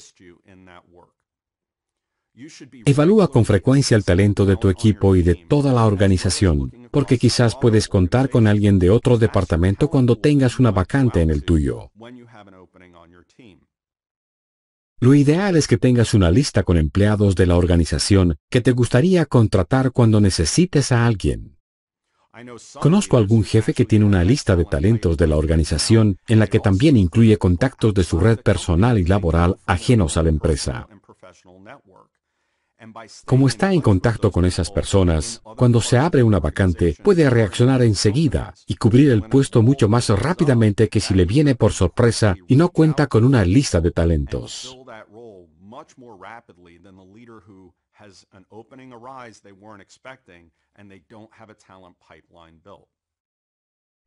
Evalúa con frecuencia el talento de tu equipo y de toda la organización, porque quizás puedes contar con alguien de otro departamento cuando tengas una vacante en el tuyo. Lo ideal es que tengas una lista con empleados de la organización que te gustaría contratar cuando necesites a alguien. Conozco algún jefe que tiene una lista de talentos de la organización en la que también incluye contactos de su red personal y laboral ajenos a la empresa. Como está en contacto con esas personas, cuando se abre una vacante puede reaccionar enseguida y cubrir el puesto mucho más rápidamente que si le viene por sorpresa y no cuenta con una lista de talentos.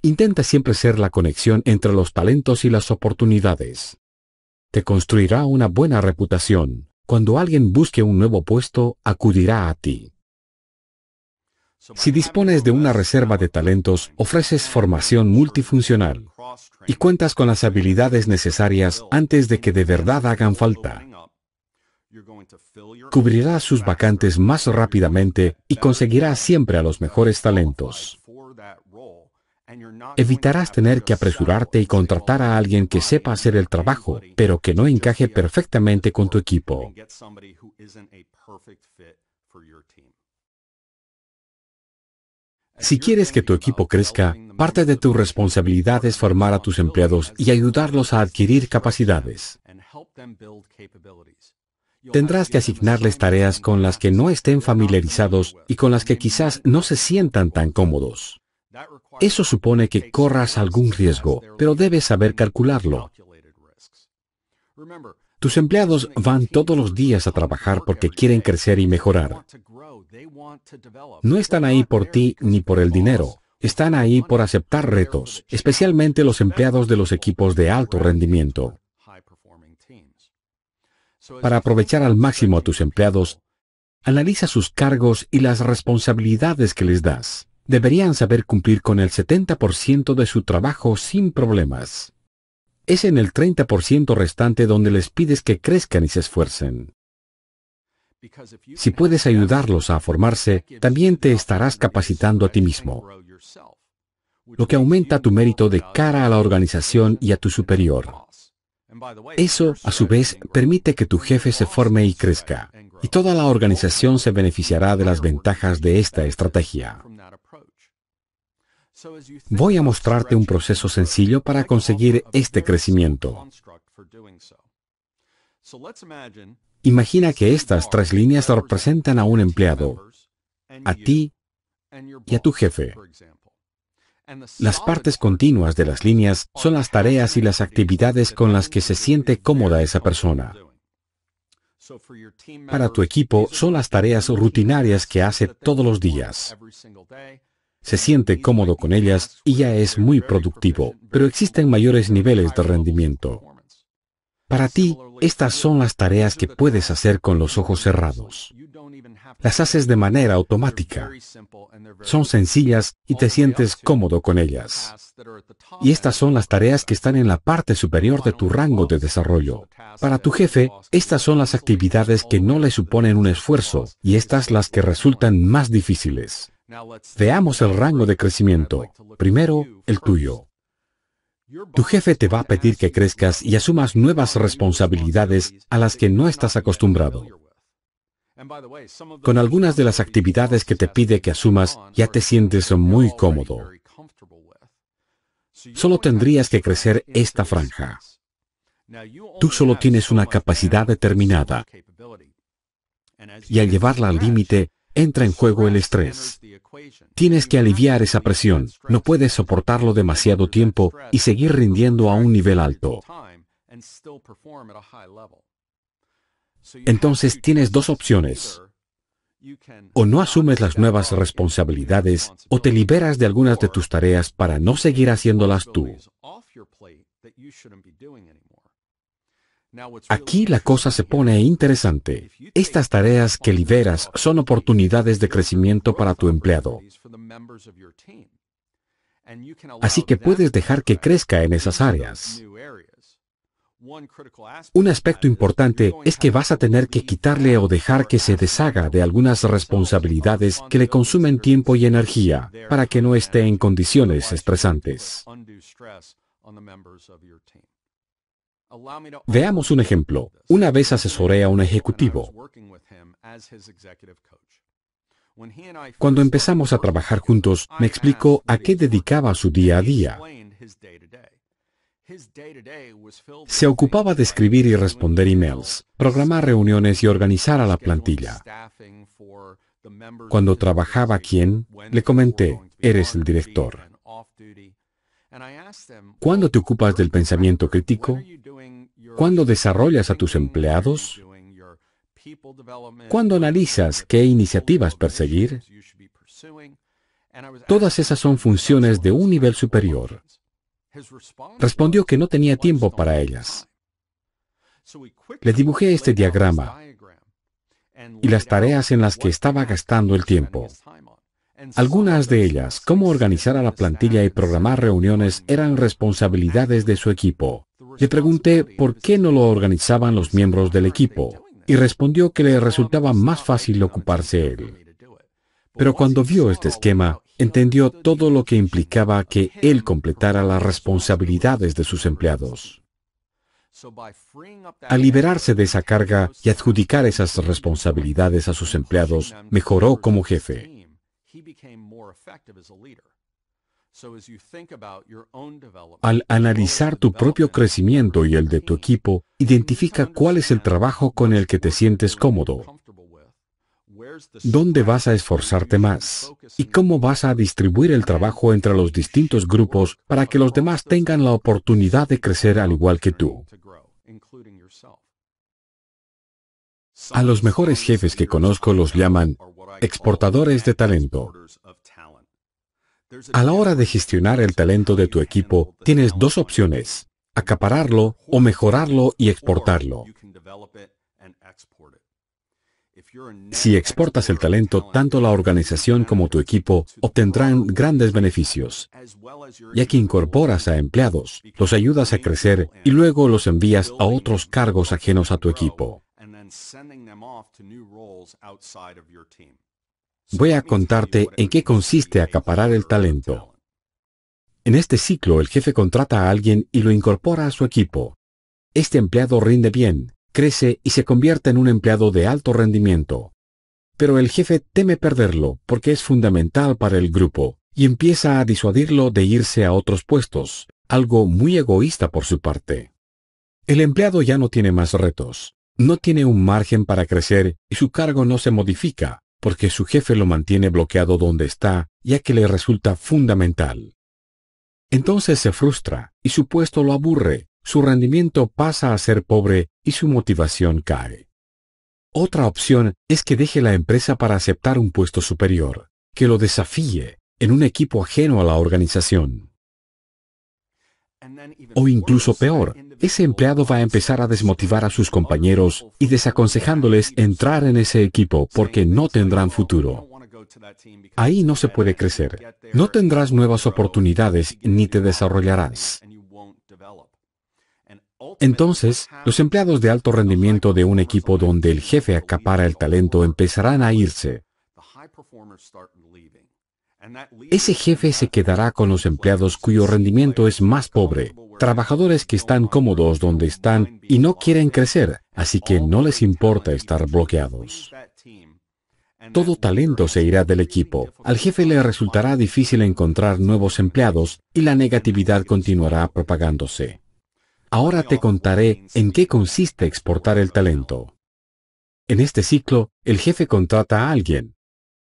Intenta siempre ser la conexión entre los talentos y las oportunidades. Te construirá una buena reputación. Cuando alguien busque un nuevo puesto, acudirá a ti. Si dispones de una reserva de talentos, ofreces formación multifuncional y cuentas con las habilidades necesarias antes de que de verdad hagan falta. Cubrirá sus vacantes más rápidamente y conseguirá siempre a los mejores talentos. Evitarás tener que apresurarte y contratar a alguien que sepa hacer el trabajo, pero que no encaje perfectamente con tu equipo. Si quieres que tu equipo crezca, parte de tu responsabilidad es formar a tus empleados y ayudarlos a adquirir capacidades. Tendrás que asignarles tareas con las que no estén familiarizados y con las que quizás no se sientan tan cómodos. Eso supone que corras algún riesgo, pero debes saber calcularlo. Tus empleados van todos los días a trabajar porque quieren crecer y mejorar. No están ahí por ti ni por el dinero. Están ahí por aceptar retos, especialmente los empleados de los equipos de alto rendimiento. Para aprovechar al máximo a tus empleados, analiza sus cargos y las responsabilidades que les das. Deberían saber cumplir con el 70% de su trabajo sin problemas. Es en el 30% restante donde les pides que crezcan y se esfuercen. Si puedes ayudarlos a formarse, también te estarás capacitando a ti mismo, lo que aumenta tu mérito de cara a la organización y a tu superior. Eso, a su vez, permite que tu jefe se forme y crezca, y toda la organización se beneficiará de las ventajas de esta estrategia. Voy a mostrarte un proceso sencillo para conseguir este crecimiento. Imagina que estas tres líneas representan a un empleado, a ti y a tu jefe. Las partes continuas de las líneas son las tareas y las actividades con las que se siente cómoda esa persona. Para tu equipo son las tareas rutinarias que hace todos los días. Se siente cómodo con ellas y ya es muy productivo, pero existen mayores niveles de rendimiento. Para ti, estas son las tareas que puedes hacer con los ojos cerrados las haces de manera automática. Son sencillas y te sientes cómodo con ellas. Y estas son las tareas que están en la parte superior de tu rango de desarrollo. Para tu jefe, estas son las actividades que no le suponen un esfuerzo y estas las que resultan más difíciles. Veamos el rango de crecimiento. Primero, el tuyo. Tu jefe te va a pedir que crezcas y asumas nuevas responsabilidades a las que no estás acostumbrado. Con algunas de las actividades que te pide que asumas, ya te sientes muy cómodo. Solo tendrías que crecer esta franja. Tú solo tienes una capacidad determinada. Y al llevarla al límite, entra en juego el estrés. Tienes que aliviar esa presión, no puedes soportarlo demasiado tiempo y seguir rindiendo a un nivel alto. Entonces tienes dos opciones. O no asumes las nuevas responsabilidades o te liberas de algunas de tus tareas para no seguir haciéndolas tú. Aquí la cosa se pone interesante. Estas tareas que liberas son oportunidades de crecimiento para tu empleado. Así que puedes dejar que crezca en esas áreas. Un aspecto importante es que vas a tener que quitarle o dejar que se deshaga de algunas responsabilidades que le consumen tiempo y energía para que no esté en condiciones estresantes. Veamos un ejemplo. Una vez asesoré a un ejecutivo. Cuando empezamos a trabajar juntos, me explicó a qué dedicaba su día a día. Se ocupaba de escribir y responder emails, programar reuniones y organizar a la plantilla. Cuando trabajaba ¿quién? le comenté, eres el director. ¿Cuándo te ocupas del pensamiento crítico? ¿Cuándo desarrollas a tus empleados? ¿Cuándo analizas qué iniciativas perseguir? Todas esas son funciones de un nivel superior. Respondió que no tenía tiempo para ellas. Le dibujé este diagrama y las tareas en las que estaba gastando el tiempo. Algunas de ellas, cómo organizar a la plantilla y programar reuniones, eran responsabilidades de su equipo. Le pregunté por qué no lo organizaban los miembros del equipo y respondió que le resultaba más fácil ocuparse él. Pero cuando vio este esquema, entendió todo lo que implicaba que él completara las responsabilidades de sus empleados. Al liberarse de esa carga y adjudicar esas responsabilidades a sus empleados, mejoró como jefe. Al analizar tu propio crecimiento y el de tu equipo, identifica cuál es el trabajo con el que te sientes cómodo, ¿Dónde vas a esforzarte más? ¿Y cómo vas a distribuir el trabajo entre los distintos grupos para que los demás tengan la oportunidad de crecer al igual que tú? A los mejores jefes que conozco los llaman exportadores de talento. A la hora de gestionar el talento de tu equipo, tienes dos opciones, acapararlo o mejorarlo y exportarlo. Si exportas el talento, tanto la organización como tu equipo obtendrán grandes beneficios, ya que incorporas a empleados, los ayudas a crecer y luego los envías a otros cargos ajenos a tu equipo. Voy a contarte en qué consiste acaparar el talento. En este ciclo, el jefe contrata a alguien y lo incorpora a su equipo. Este empleado rinde bien, crece y se convierte en un empleado de alto rendimiento. Pero el jefe teme perderlo porque es fundamental para el grupo y empieza a disuadirlo de irse a otros puestos, algo muy egoísta por su parte. El empleado ya no tiene más retos, no tiene un margen para crecer y su cargo no se modifica, porque su jefe lo mantiene bloqueado donde está, ya que le resulta fundamental. Entonces se frustra y su puesto lo aburre, su rendimiento pasa a ser pobre y su motivación cae. Otra opción es que deje la empresa para aceptar un puesto superior, que lo desafíe en un equipo ajeno a la organización. O incluso peor, ese empleado va a empezar a desmotivar a sus compañeros y desaconsejándoles entrar en ese equipo porque no tendrán futuro. Ahí no se puede crecer. No tendrás nuevas oportunidades ni te desarrollarás. Entonces, los empleados de alto rendimiento de un equipo donde el jefe acapara el talento empezarán a irse. Ese jefe se quedará con los empleados cuyo rendimiento es más pobre, trabajadores que están cómodos donde están y no quieren crecer, así que no les importa estar bloqueados. Todo talento se irá del equipo. Al jefe le resultará difícil encontrar nuevos empleados y la negatividad continuará propagándose. Ahora te contaré en qué consiste exportar el talento. En este ciclo, el jefe contrata a alguien.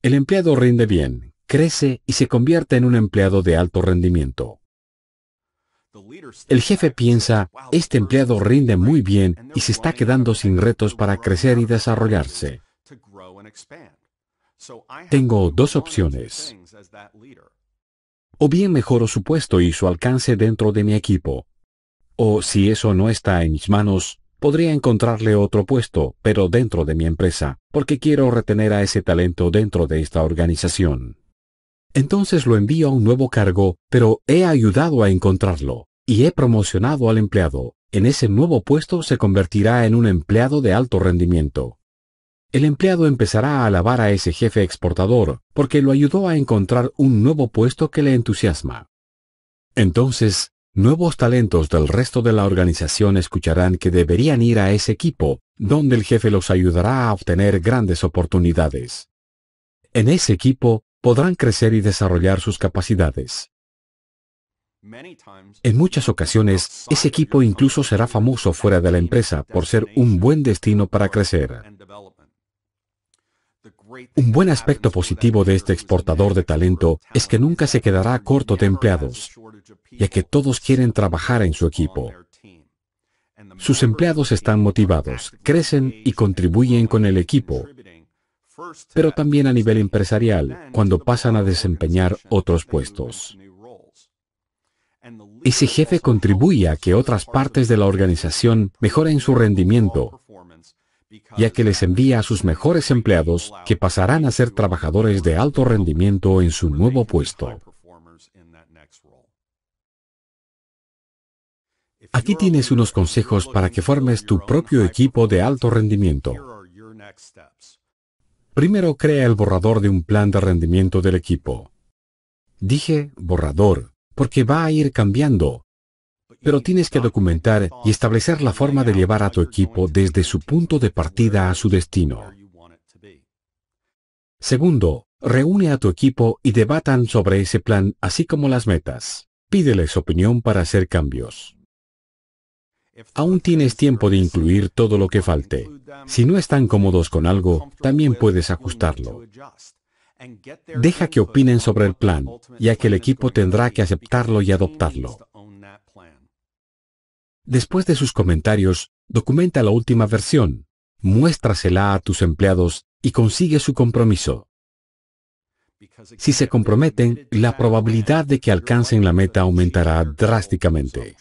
El empleado rinde bien, crece y se convierte en un empleado de alto rendimiento. El jefe piensa, este empleado rinde muy bien y se está quedando sin retos para crecer y desarrollarse. Tengo dos opciones. O bien mejoro su puesto y su alcance dentro de mi equipo, o si eso no está en mis manos, podría encontrarle otro puesto, pero dentro de mi empresa, porque quiero retener a ese talento dentro de esta organización. Entonces lo envío a un nuevo cargo, pero he ayudado a encontrarlo, y he promocionado al empleado. En ese nuevo puesto se convertirá en un empleado de alto rendimiento. El empleado empezará a alabar a ese jefe exportador, porque lo ayudó a encontrar un nuevo puesto que le entusiasma. Entonces, Nuevos talentos del resto de la organización escucharán que deberían ir a ese equipo, donde el jefe los ayudará a obtener grandes oportunidades. En ese equipo, podrán crecer y desarrollar sus capacidades. En muchas ocasiones, ese equipo incluso será famoso fuera de la empresa por ser un buen destino para crecer. Un buen aspecto positivo de este exportador de talento es que nunca se quedará corto de empleados ya que todos quieren trabajar en su equipo. Sus empleados están motivados, crecen y contribuyen con el equipo, pero también a nivel empresarial, cuando pasan a desempeñar otros puestos. Ese jefe contribuye a que otras partes de la organización mejoren su rendimiento, ya que les envía a sus mejores empleados que pasarán a ser trabajadores de alto rendimiento en su nuevo puesto. Aquí tienes unos consejos para que formes tu propio equipo de alto rendimiento. Primero crea el borrador de un plan de rendimiento del equipo. Dije borrador, porque va a ir cambiando. Pero tienes que documentar y establecer la forma de llevar a tu equipo desde su punto de partida a su destino. Segundo, reúne a tu equipo y debatan sobre ese plan, así como las metas. Pídeles opinión para hacer cambios. Aún tienes tiempo de incluir todo lo que falte. Si no están cómodos con algo, también puedes ajustarlo. Deja que opinen sobre el plan, ya que el equipo tendrá que aceptarlo y adoptarlo. Después de sus comentarios, documenta la última versión, muéstrasela a tus empleados y consigue su compromiso. Si se comprometen, la probabilidad de que alcancen la meta aumentará drásticamente.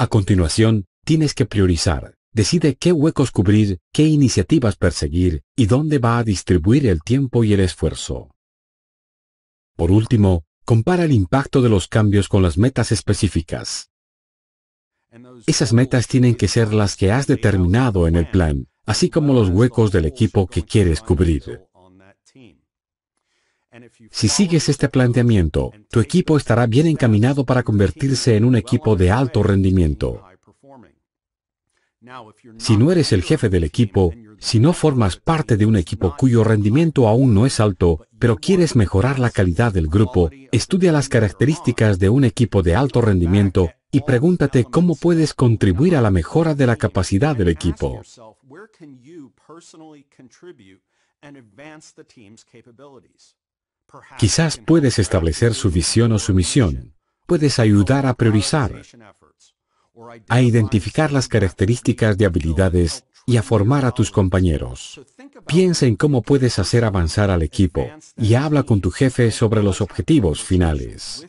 A continuación, tienes que priorizar. Decide qué huecos cubrir, qué iniciativas perseguir y dónde va a distribuir el tiempo y el esfuerzo. Por último, compara el impacto de los cambios con las metas específicas. Esas metas tienen que ser las que has determinado en el plan, así como los huecos del equipo que quieres cubrir. Si sigues este planteamiento, tu equipo estará bien encaminado para convertirse en un equipo de alto rendimiento. Si no eres el jefe del equipo, si no formas parte de un equipo cuyo rendimiento aún no es alto, pero quieres mejorar la calidad del grupo, estudia las características de un equipo de alto rendimiento y pregúntate cómo puedes contribuir a la mejora de la capacidad del equipo. Quizás puedes establecer su visión o su misión. Puedes ayudar a priorizar, a identificar las características de habilidades y a formar a tus compañeros. Piensa en cómo puedes hacer avanzar al equipo y habla con tu jefe sobre los objetivos finales.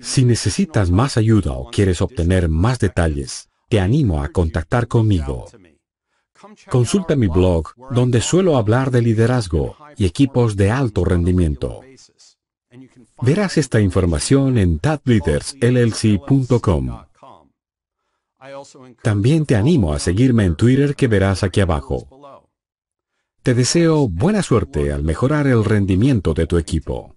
Si necesitas más ayuda o quieres obtener más detalles, te animo a contactar conmigo. Consulta mi blog, donde suelo hablar de liderazgo y equipos de alto rendimiento. Verás esta información en tatleadersllc.com. También te animo a seguirme en Twitter que verás aquí abajo. Te deseo buena suerte al mejorar el rendimiento de tu equipo.